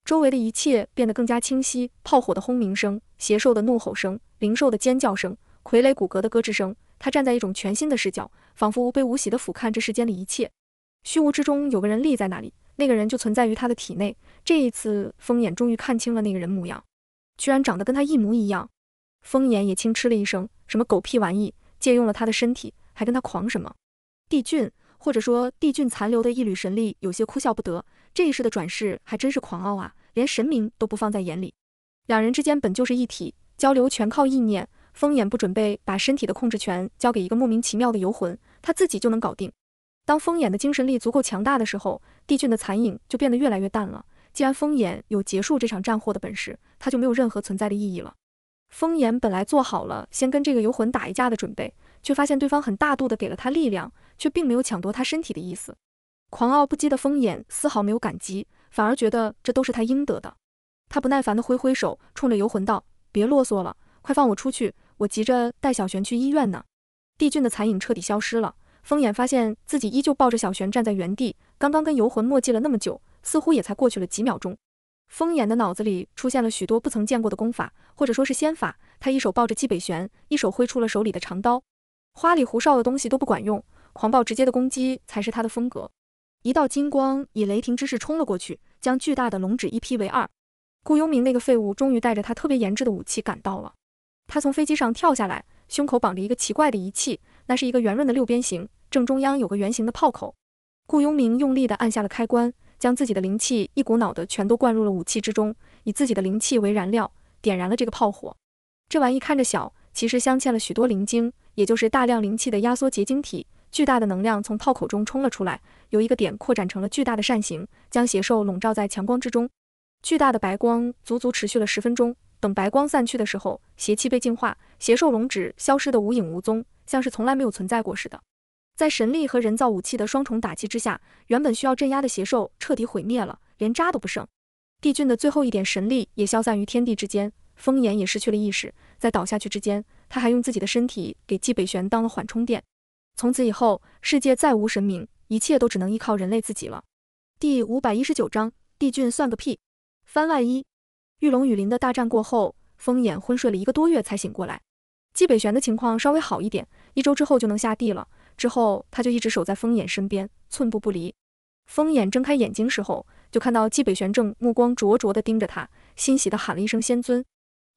Speaker 1: 周围的一切变得更加清晰，炮火的轰鸣声、邪兽的怒吼声、灵兽的尖叫声、傀儡骨骼的咯吱声。他站在一种全新的视角，仿佛无悲无喜的俯瞰这世间的一切。虚无之中有个人立在那里，那个人就存在于他的体内。这一次，风眼终于看清了那个人模样，居然长得跟他一模一样。风眼也轻嗤了一声：“什么狗屁玩意！”借用了他的身体，还跟他狂什么？帝俊或者说帝俊残留的一缕神力有些哭笑不得。这一世的转世还真是狂傲啊，连神明都不放在眼里。两人之间本就是一体，交流全靠意念。风眼不准备把身体的控制权交给一个莫名其妙的游魂，他自己就能搞定。当风眼的精神力足够强大的时候，帝俊的残影就变得越来越淡了。既然风眼有结束这场战祸的本事，他就没有任何存在的意义了。风眼本来做好了先跟这个游魂打一架的准备，却发现对方很大度的给了他力量，却并没有抢夺他身体的意思。狂傲不羁的风眼丝毫没有感激，反而觉得这都是他应得的。他不耐烦的挥挥手，冲着游魂道：“别啰嗦了，快放我出去，我急着带小璇去医院呢。”帝俊的残影彻底消失了，风眼发现自己依旧抱着小璇站在原地，刚刚跟游魂墨迹了那么久，似乎也才过去了几秒钟。风眼的脑子里出现了许多不曾见过的功法，或者说是仙法。他一手抱着纪北玄，一手挥出了手里的长刀。花里胡哨的东西都不管用，狂暴直接的攻击才是他的风格。一道金光以雷霆之势冲了过去，将巨大的龙指一劈为二。顾幽明那个废物终于带着他特别研制的武器赶到了。他从飞机上跳下来，胸口绑着一个奇怪的仪器，那是一个圆润的六边形，正中央有个圆形的炮口。顾幽明用力地按下了开关。将自己的灵气一股脑的全都灌入了武器之中，以自己的灵气为燃料，点燃了这个炮火。这玩意看着小，其实镶嵌了许多灵晶，也就是大量灵气的压缩结晶体。巨大的能量从炮口中冲了出来，由一个点扩展成了巨大的扇形，将邪兽笼罩在强光之中。巨大的白光足足持续了十分钟。等白光散去的时候，邪气被净化，邪兽龙指消失的无影无踪，像是从来没有存在过似的。在神力和人造武器的双重打击之下，原本需要镇压的邪兽彻底毁灭了，连渣都不剩。帝俊的最后一点神力也消散于天地之间，风眼也失去了意识，在倒下去之间，他还用自己的身体给纪北玄当了缓冲垫。从此以后，世界再无神明，一切都只能依靠人类自己了。第五百一十九章，帝俊算个屁。番外一，玉龙雨林的大战过后，风眼昏睡了一个多月才醒过来。纪北玄的情况稍微好一点，一周之后就能下地了。之后，他就一直守在风眼身边，寸步不离。风眼睁开眼睛时候，就看到纪北玄正目光灼灼的盯着他，欣喜的喊了一声仙尊。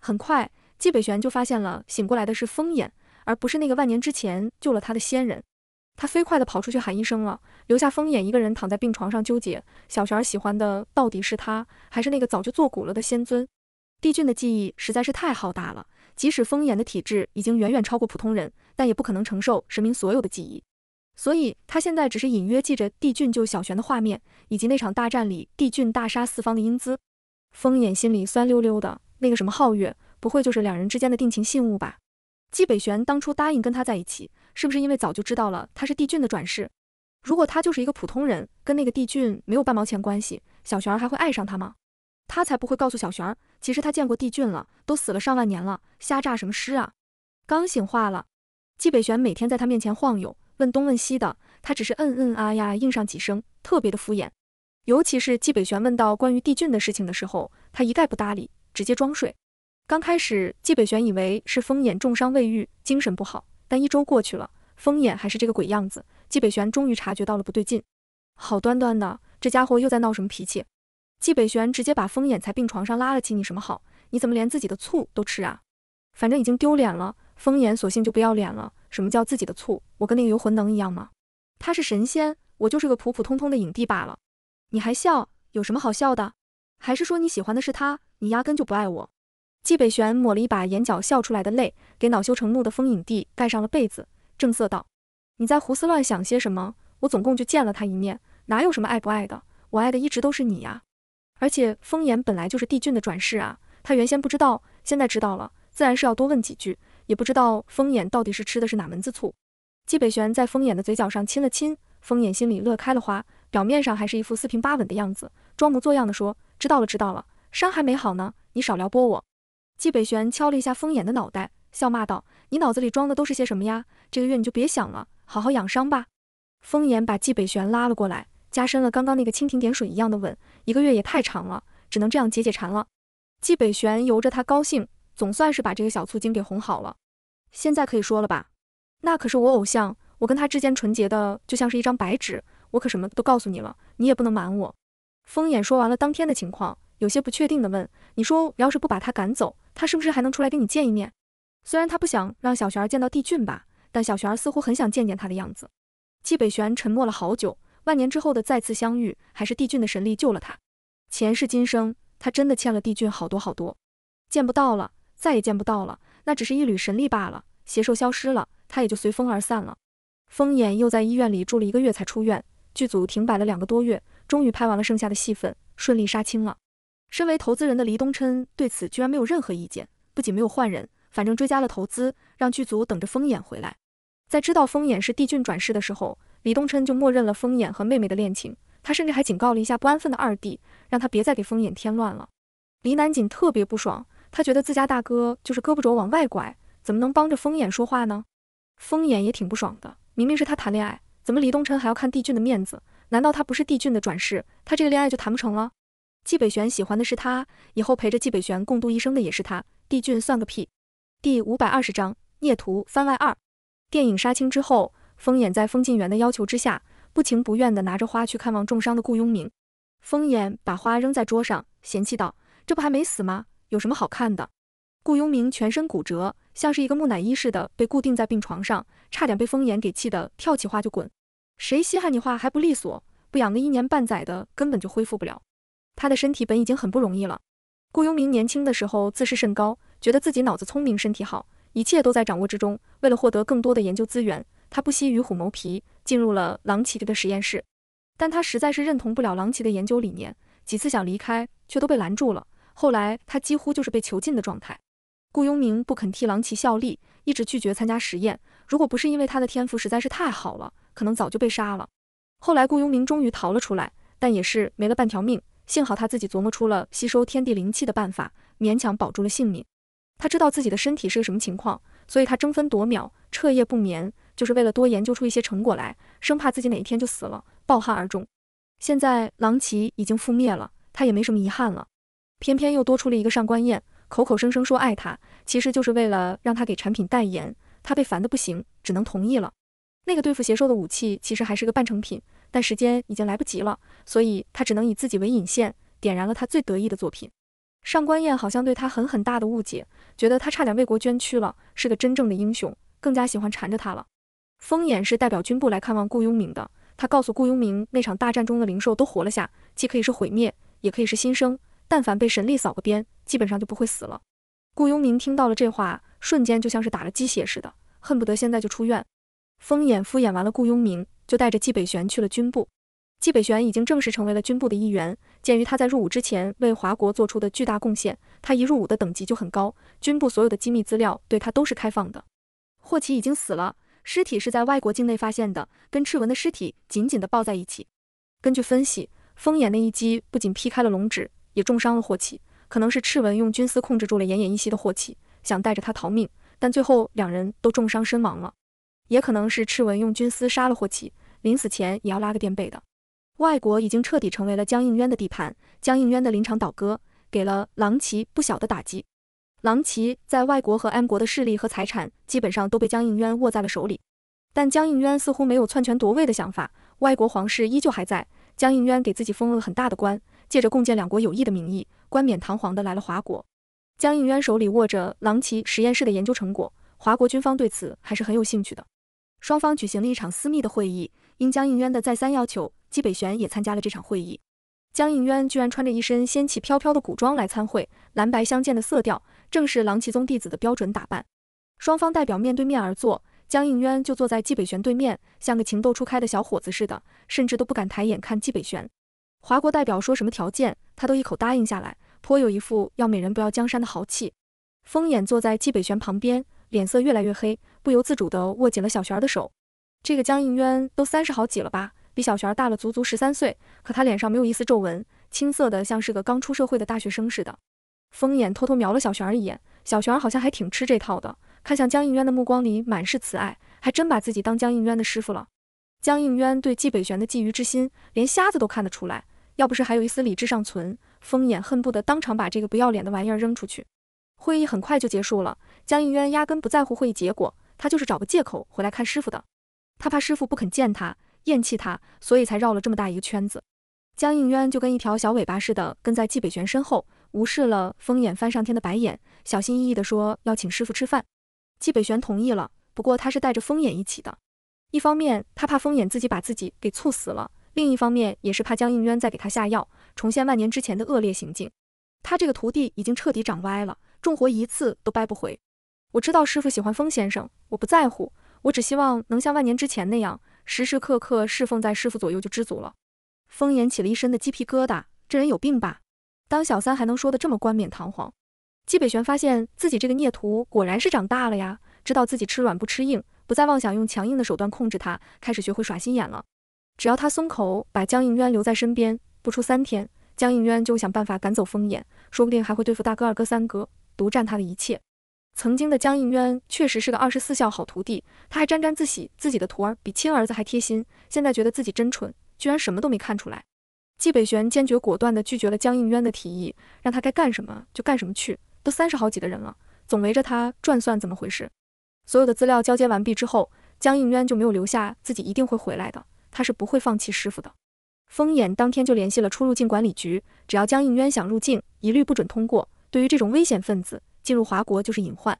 Speaker 1: 很快，纪北玄就发现了醒过来的是风眼，而不是那个万年之前救了他的仙人。他飞快的跑出去喊一声了，留下风眼一个人躺在病床上纠结：小璇喜欢的到底是他，还是那个早就作古了的仙尊？帝俊的记忆实在是太浩大了。即使风眼的体质已经远远超过普通人，但也不可能承受神明所有的记忆，所以他现在只是隐约记着帝俊救小璇的画面，以及那场大战里帝俊大杀四方的英姿。风眼心里酸溜溜的，那个什么皓月，不会就是两人之间的定情信物吧？纪北玄当初答应跟他在一起，是不是因为早就知道了他是帝俊的转世？如果他就是一个普通人，跟那个帝俊没有半毛钱关系，小璇儿还会爱上他吗？他才不会告诉小璇儿，其实他见过帝俊了，都死了上万年了，瞎诈什么尸啊！刚醒化了，纪北玄每天在他面前晃悠，问东问西的，他只是嗯嗯啊呀应上几声，特别的敷衍。尤其是纪北玄问到关于帝俊的事情的时候，他一概不搭理，直接装睡。刚开始，纪北玄以为是风眼重伤未愈，精神不好，但一周过去了，风眼还是这个鬼样子，纪北玄终于察觉到了不对劲。好端端的，这家伙又在闹什么脾气？纪北玄直接把风眼在病床上拉了起你什么好？你怎么连自己的醋都吃啊？反正已经丢脸了，风眼索性就不要脸了。什么叫自己的醋？我跟那个游魂能一样吗？他是神仙，我就是个普普通通的影帝罢了。你还笑？有什么好笑的？还是说你喜欢的是他？你压根就不爱我？纪北玄抹了一把眼角笑出来的泪，给恼羞成怒的风影帝盖上了被子，正色道：“你在胡思乱想些什么？我总共就见了他一面，哪有什么爱不爱的？我爱的一直都是你呀。”而且风眼本来就是帝俊的转世啊，他原先不知道，现在知道了，自然是要多问几句。也不知道风眼到底是吃的是哪门子醋。纪北玄在风眼的嘴角上亲了亲，风眼心里乐开了花，表面上还是一副四平八稳的样子，装模作样的说：“知道了，知道了，伤还没好呢，你少撩拨我。”纪北玄敲了一下风眼的脑袋，笑骂道：“你脑子里装的都是些什么呀？这个月你就别想了，好好养伤吧。”风眼把纪北玄拉了过来。加深了刚刚那个蜻蜓点水一样的吻，一个月也太长了，只能这样解解馋了。季北玄由着他高兴，总算是把这个小醋精给哄好了。现在可以说了吧？那可是我偶像，我跟他之间纯洁的就像是一张白纸，我可什么都告诉你了，你也不能瞒我。风眼说完了当天的情况，有些不确定的问：“你说要是不把他赶走，他是不是还能出来跟你见一面？”虽然他不想让小璇儿见到帝俊吧，但小璇儿似乎很想见见他的样子。季北玄沉默了好久。万年之后的再次相遇，还是帝俊的神力救了他。前世今生，他真的欠了帝俊好多好多。见不到了，再也见不到了。那只是一缕神力罢了，邪兽消失了，他也就随风而散了。风眼又在医院里住了一个月才出院，剧组停摆了两个多月，终于拍完了剩下的戏份，顺利杀青了。身为投资人的黎东琛对此居然没有任何意见，不仅没有换人，反正追加了投资，让剧组等着风眼回来。在知道风眼是帝俊转世的时候。李东琛就默认了风眼和妹妹的恋情，他甚至还警告了一下不安分的二弟，让他别再给风眼添乱了。李南锦特别不爽，他觉得自家大哥就是胳膊肘往外拐，怎么能帮着风眼说话呢？风眼也挺不爽的，明明是他谈恋爱，怎么李东琛还要看帝俊的面子？难道他不是帝俊的转世，他这个恋爱就谈不成了？季北玄喜欢的是他，以后陪着季北玄共度一生的也是他，帝俊算个屁。第五百二十章孽徒番外二，电影杀青之后。风眼在风晋元的要求之下，不情不愿地拿着花去看望重伤的顾佣明。风眼把花扔在桌上，嫌弃道：“这不还没死吗？有什么好看的？”顾佣明全身骨折，像是一个木乃伊似的被固定在病床上，差点被风眼给气得跳起花就滚。谁稀罕你话还不利索，不养个一年半载的，根本就恢复不了。他的身体本已经很不容易了。顾佣明年轻的时候自视甚高，觉得自己脑子聪明，身体好，一切都在掌握之中。为了获得更多的研究资源。他不惜与虎谋皮，进入了狼奇的实验室，但他实在是认同不了狼奇的研究理念，几次想离开却都被拦住了。后来他几乎就是被囚禁的状态。顾雍明不肯替狼奇效力，一直拒绝参加实验。如果不是因为他的天赋实在是太好了，可能早就被杀了。后来顾雍明终于逃了出来，但也是没了半条命。幸好他自己琢磨出了吸收天地灵气的办法，勉强保住了性命。他知道自己的身体是个什么情况，所以他争分夺秒，彻夜不眠。就是为了多研究出一些成果来，生怕自己哪一天就死了，抱憾而终。现在狼骑已经覆灭了，他也没什么遗憾了。偏偏又多出了一个上官燕，口口声声说爱他，其实就是为了让他给产品代言。他被烦得不行，只能同意了。那个对付邪兽的武器其实还是个半成品，但时间已经来不及了，所以他只能以自己为引线，点燃了他最得意的作品。上官燕好像对他很很大的误解，觉得他差点为国捐躯了，是个真正的英雄，更加喜欢缠着他了。风眼是代表军部来看望雇佣明的。他告诉雇佣明，那场大战中的灵兽都活了下，既可以是毁灭，也可以是新生。但凡被神力扫个边，基本上就不会死了。雇佣明听到了这话，瞬间就像是打了鸡血似的，恨不得现在就出院。风眼敷衍完了雇佣明，就带着纪北玄去了军部。纪北玄已经正式成为了军部的一员。鉴于他在入伍之前为华国做出的巨大贡献，他一入伍的等级就很高。军部所有的机密资料对他都是开放的。霍奇已经死了。尸体是在外国境内发现的，跟赤文的尸体紧紧地抱在一起。根据分析，风眼那一击不仅劈开了龙指，也重伤了霍启。可能是赤文用军丝控制住了奄奄一息的霍启，想带着他逃命，但最后两人都重伤身亡了。也可能是赤文用军丝杀了霍启，临死前也要拉个垫背的。外国已经彻底成为了江应渊的地盘，江应渊的临场倒戈，给了狼骑不小的打击。狼骑在外国和 M 国的势力和财产基本上都被江应渊握在了手里，但江应渊似乎没有篡权夺位的想法，外国皇室依旧还在。江应渊给自己封了很大的官，借着共建两国友谊的名义，冠冕堂皇的来了华国。江应渊手里握着狼骑实验室的研究成果，华国军方对此还是很有兴趣的。双方举行了一场私密的会议，应江应渊的再三要求，纪北玄也参加了这场会议。江应渊居然穿着一身仙气飘飘的古装来参会，蓝白相间的色调。正是郎奇宗弟子的标准打扮。双方代表面对面而坐，江映渊就坐在纪北玄对面，像个情窦初开的小伙子似的，甚至都不敢抬眼看纪北玄。华国代表说什么条件，他都一口答应下来，颇有一副要美人不要江山的豪气。风眼坐在纪北玄旁边，脸色越来越黑，不由自主地握紧了小璇的手。这个江映渊都三十好几了吧？比小璇大了足足十三岁，可他脸上没有一丝皱纹，青涩的像是个刚出社会的大学生似的。风眼偷偷瞄了小璇儿一眼，小璇儿好像还挺吃这套的，看向江映渊的目光里满是慈爱，还真把自己当江映渊的师傅了。江映渊对纪北玄的觊觎之心，连瞎子都看得出来。要不是还有一丝理智尚存，风眼恨不得当场把这个不要脸的玩意儿扔出去。会议很快就结束了，江映渊压根不在乎会议结果，他就是找个借口回来看师傅的。他怕师傅不肯见他，厌弃他，所以才绕了这么大一个圈子。江映渊就跟一条小尾巴似的，跟在纪北玄身后。无视了风眼翻上天的白眼，小心翼翼地说：“要请师傅吃饭。”季北玄同意了，不过他是带着风眼一起的。一方面他怕风眼自己把自己给猝死了，另一方面也是怕江映渊再给他下药，重现万年之前的恶劣行径。他这个徒弟已经彻底长歪了，重活一次都掰不回。我知道师傅喜欢风先生，我不在乎，我只希望能像万年之前那样，时时刻刻侍奉在师傅左右就知足了。风眼起了一身的鸡皮疙瘩，这人有病吧？当小三还能说的这么冠冕堂皇，纪北玄发现自己这个孽徒果然是长大了呀，知道自己吃软不吃硬，不再妄想用强硬的手段控制他，开始学会耍心眼了。只要他松口把江映渊留在身边，不出三天，江映渊就想办法赶走风眼，说不定还会对付大哥、二哥、三哥，独占他的一切。曾经的江映渊确实是个二十四孝好徒弟，他还沾沾自喜自己的徒儿比亲儿子还贴心，现在觉得自己真蠢，居然什么都没看出来。纪北玄坚决果断地拒绝了江映渊的提议，让他该干什么就干什么去。都三十好几的人了，总围着他转算怎么回事？所有的资料交接完毕之后，江映渊就没有留下，自己一定会回来的。他是不会放弃师傅的。风眼当天就联系了出入境管理局，只要江映渊想入境，一律不准通过。对于这种危险分子，进入华国就是隐患。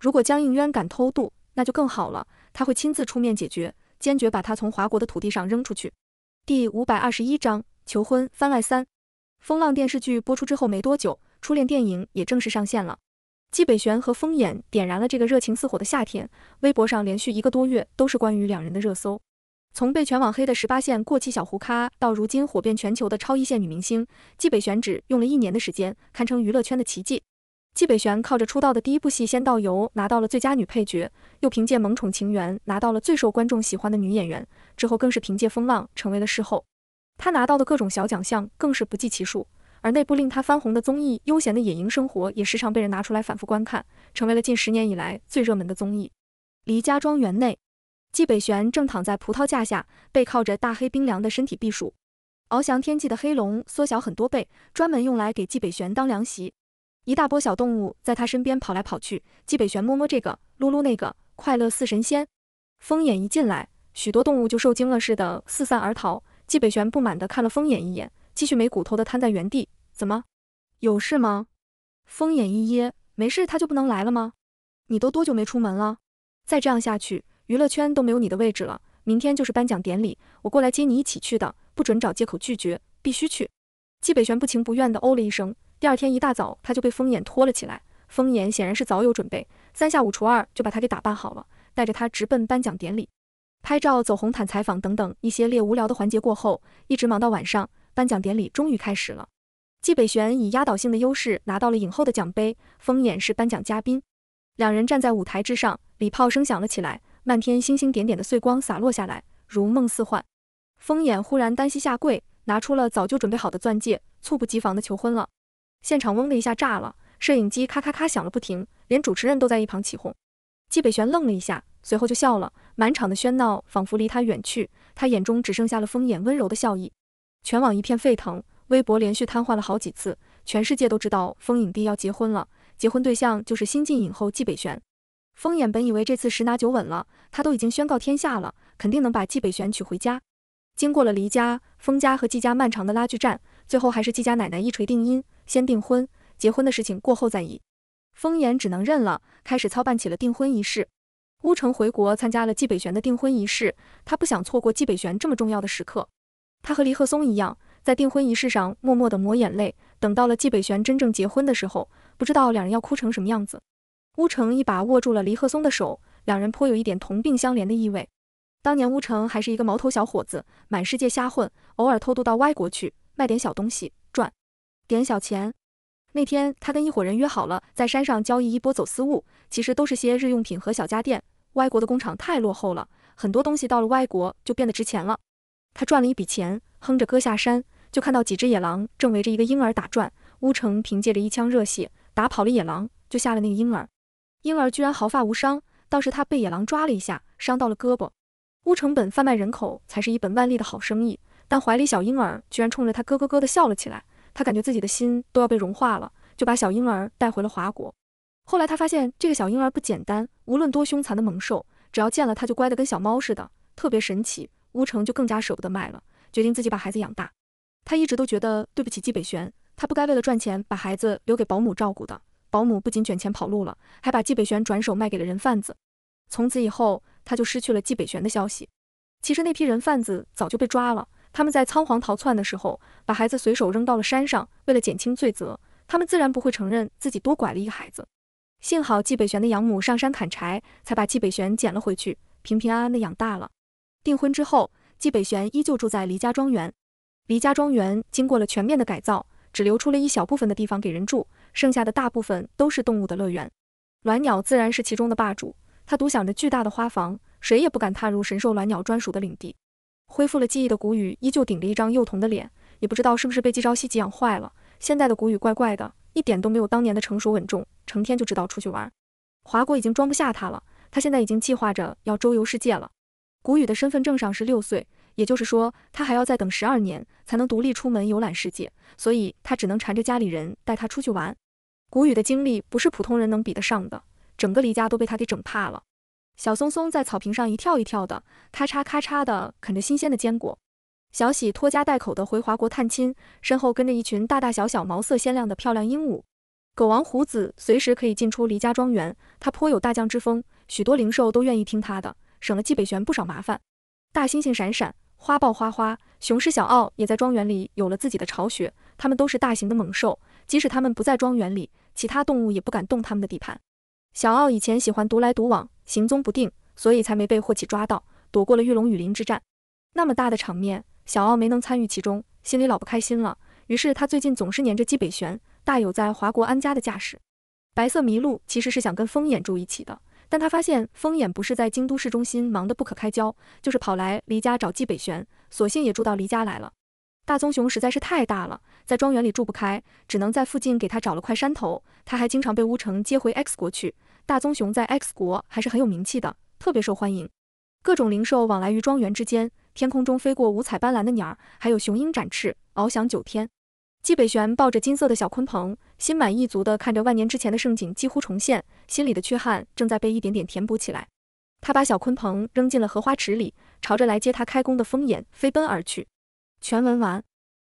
Speaker 1: 如果江映渊敢偷渡，那就更好了，他会亲自出面解决，坚决把他从华国的土地上扔出去。第五百二十一章。求婚番外三，《风浪》电视剧播出之后没多久，初恋电影也正式上线了。季北玄和风眼点燃了这个热情似火的夏天，微博上连续一个多月都是关于两人的热搜。从被全网黑的十八线过气小胡咖，到如今火遍全球的超一线女明星，季北玄只用了一年的时间，堪称娱乐圈的奇迹。季北玄靠着出道的第一部戏《仙道游》拿到了最佳女配角，又凭借萌宠情缘拿到了最受观众喜欢的女演员，之后更是凭借《风浪》成为了视后。他拿到的各种小奖项更是不计其数，而那部令他翻红的综艺《悠闲的野营生活》也时常被人拿出来反复观看，成为了近十年以来最热门的综艺。黎家庄园内，季北玄正躺在葡萄架下，背靠着大黑冰凉的身体避暑。翱翔天际的黑龙缩小很多倍，专门用来给季北玄当凉席。一大波小动物在他身边跑来跑去，季北玄摸摸这个，撸撸那个，快乐似神仙。风眼一进来，许多动物就受惊了似的四散而逃。季北玄不满地看了风眼一眼，继续没骨头的瘫在原地。怎么，有事吗？风眼一噎，没事，他就不能来了吗？你都多久没出门了？再这样下去，娱乐圈都没有你的位置了。明天就是颁奖典礼，我过来接你一起去的，不准找借口拒绝，必须去。季北玄不情不愿地哦了一声。第二天一大早，他就被风眼拖了起来。风眼显然是早有准备，三下五除二就把他给打扮好了，带着他直奔颁奖典礼。拍照、走红毯、采访等等一系列无聊的环节过后，一直忙到晚上，颁奖典礼终于开始了。季北玄以压倒性的优势拿到了影后的奖杯。风眼是颁奖嘉宾，两人站在舞台之上，礼炮声响了起来，漫天星星点点的碎光洒落下来，如梦似幻。风眼忽然单膝下跪，拿出了早就准备好的钻戒，猝不及防的求婚了。现场嗡的一下炸了，摄影机咔咔咔响了不停，连主持人都在一旁起哄。季北玄愣了一下，随后就笑了。满场的喧闹仿佛离他远去，他眼中只剩下了风眼温柔的笑意。全网一片沸腾，微博连续瘫痪了好几次。全世界都知道风影帝要结婚了，结婚对象就是新晋影后纪北玄。风眼本以为这次十拿九稳了，他都已经宣告天下了，肯定能把纪北玄娶回家。经过了离家、风家和纪家漫长的拉锯战，最后还是纪家奶奶一锤定音，先订婚，结婚的事情过后再议。风眼只能认了，开始操办起了订婚仪式。乌城回国参加了季北玄的订婚仪式，他不想错过季北玄这么重要的时刻。他和黎鹤松一样，在订婚仪式上默默的抹眼泪。等到了季北玄真正结婚的时候，不知道两人要哭成什么样子。乌城一把握住了黎鹤松的手，两人颇有一点同病相怜的意味。当年乌城还是一个毛头小伙子，满世界瞎混，偶尔偷渡到外国去卖点小东西，赚点小钱。那天他跟一伙人约好了，在山上交易一波走私物，其实都是些日用品和小家电。外国的工厂太落后了，很多东西到了外国就变得值钱了。他赚了一笔钱，哼着歌下山，就看到几只野狼正围着一个婴儿打转。乌城凭借着一腔热血打跑了野狼，就下了那个婴儿。婴儿居然毫发无伤，倒是他被野狼抓了一下，伤到了胳膊。乌城本贩卖人口才是一本万利的好生意，但怀里小婴儿居然冲着他咯咯咯的笑了起来，他感觉自己的心都要被融化了，就把小婴儿带回了华国。后来他发现这个小婴儿不简单，无论多凶残的猛兽，只要见了他就乖得跟小猫似的，特别神奇。乌城就更加舍不得卖了，决定自己把孩子养大。他一直都觉得对不起季北玄，他不该为了赚钱把孩子留给保姆照顾的。保姆不仅卷钱跑路了，还把季北玄转手卖给了人贩子。从此以后，他就失去了季北玄的消息。其实那批人贩子早就被抓了，他们在仓皇逃窜的时候，把孩子随手扔到了山上。为了减轻罪责，他们自然不会承认自己多拐了一个孩子。幸好纪北玄的养母上山砍柴，才把纪北玄捡了回去，平平安安的养大了。订婚之后，纪北玄依旧住在黎家庄园。黎家庄园经过了全面的改造，只留出了一小部分的地方给人住，剩下的大部分都是动物的乐园。鸾鸟自然是其中的霸主，它独享着巨大的花房，谁也不敢踏入神兽鸾鸟专属的领地。恢复了记忆的谷雨依旧顶着一张幼童的脸，也不知道是不是被纪朝夕给养坏了，现在的谷雨怪怪的。一点都没有当年的成熟稳重，成天就知道出去玩。华国已经装不下他了，他现在已经计划着要周游世界了。谷雨的身份证上是六岁，也就是说他还要再等十二年才能独立出门游览世界，所以他只能缠着家里人带他出去玩。谷雨的经历不是普通人能比得上的，整个离家都被他给整怕了。小松松在草坪上一跳一跳的，咔嚓咔嚓的啃着新鲜的坚果。小喜拖家带口的回华国探亲，身后跟着一群大大小小、毛色鲜亮的漂亮鹦鹉。狗王胡子随时可以进出离家庄园，他颇有大将之风，许多灵兽都愿意听他的，省了季北玄不少麻烦。大猩猩闪闪、花豹花花、雄狮小奥也在庄园里有了自己的巢穴。他们都是大型的猛兽，即使他们不在庄园里，其他动物也不敢动他们的地盘。小奥以前喜欢独来独往，行踪不定，所以才没被霍启抓到，躲过了玉龙雨林之战。那么大的场面。小奥没能参与其中，心里老不开心了。于是他最近总是黏着纪北玄，大有在华国安家的架势。白色麋鹿其实是想跟风眼住一起的，但他发现风眼不是在京都市中心忙得不可开交，就是跑来离家找纪北玄，索性也住到离家来了。大棕熊实在是太大了，在庄园里住不开，只能在附近给他找了块山头。他还经常被乌城接回 X 国去。大棕熊在 X 国还是很有名气的，特别受欢迎。各种灵兽往来于庄园之间。天空中飞过五彩斑斓的鸟儿，还有雄鹰展翅，翱翔九天。季北玄抱着金色的小鲲鹏，心满意足地看着万年之前的盛景几乎重现，心里的缺憾正在被一点点填补起来。他把小鲲鹏扔进了荷花池里，朝着来接他开工的风眼飞奔而去。全文完。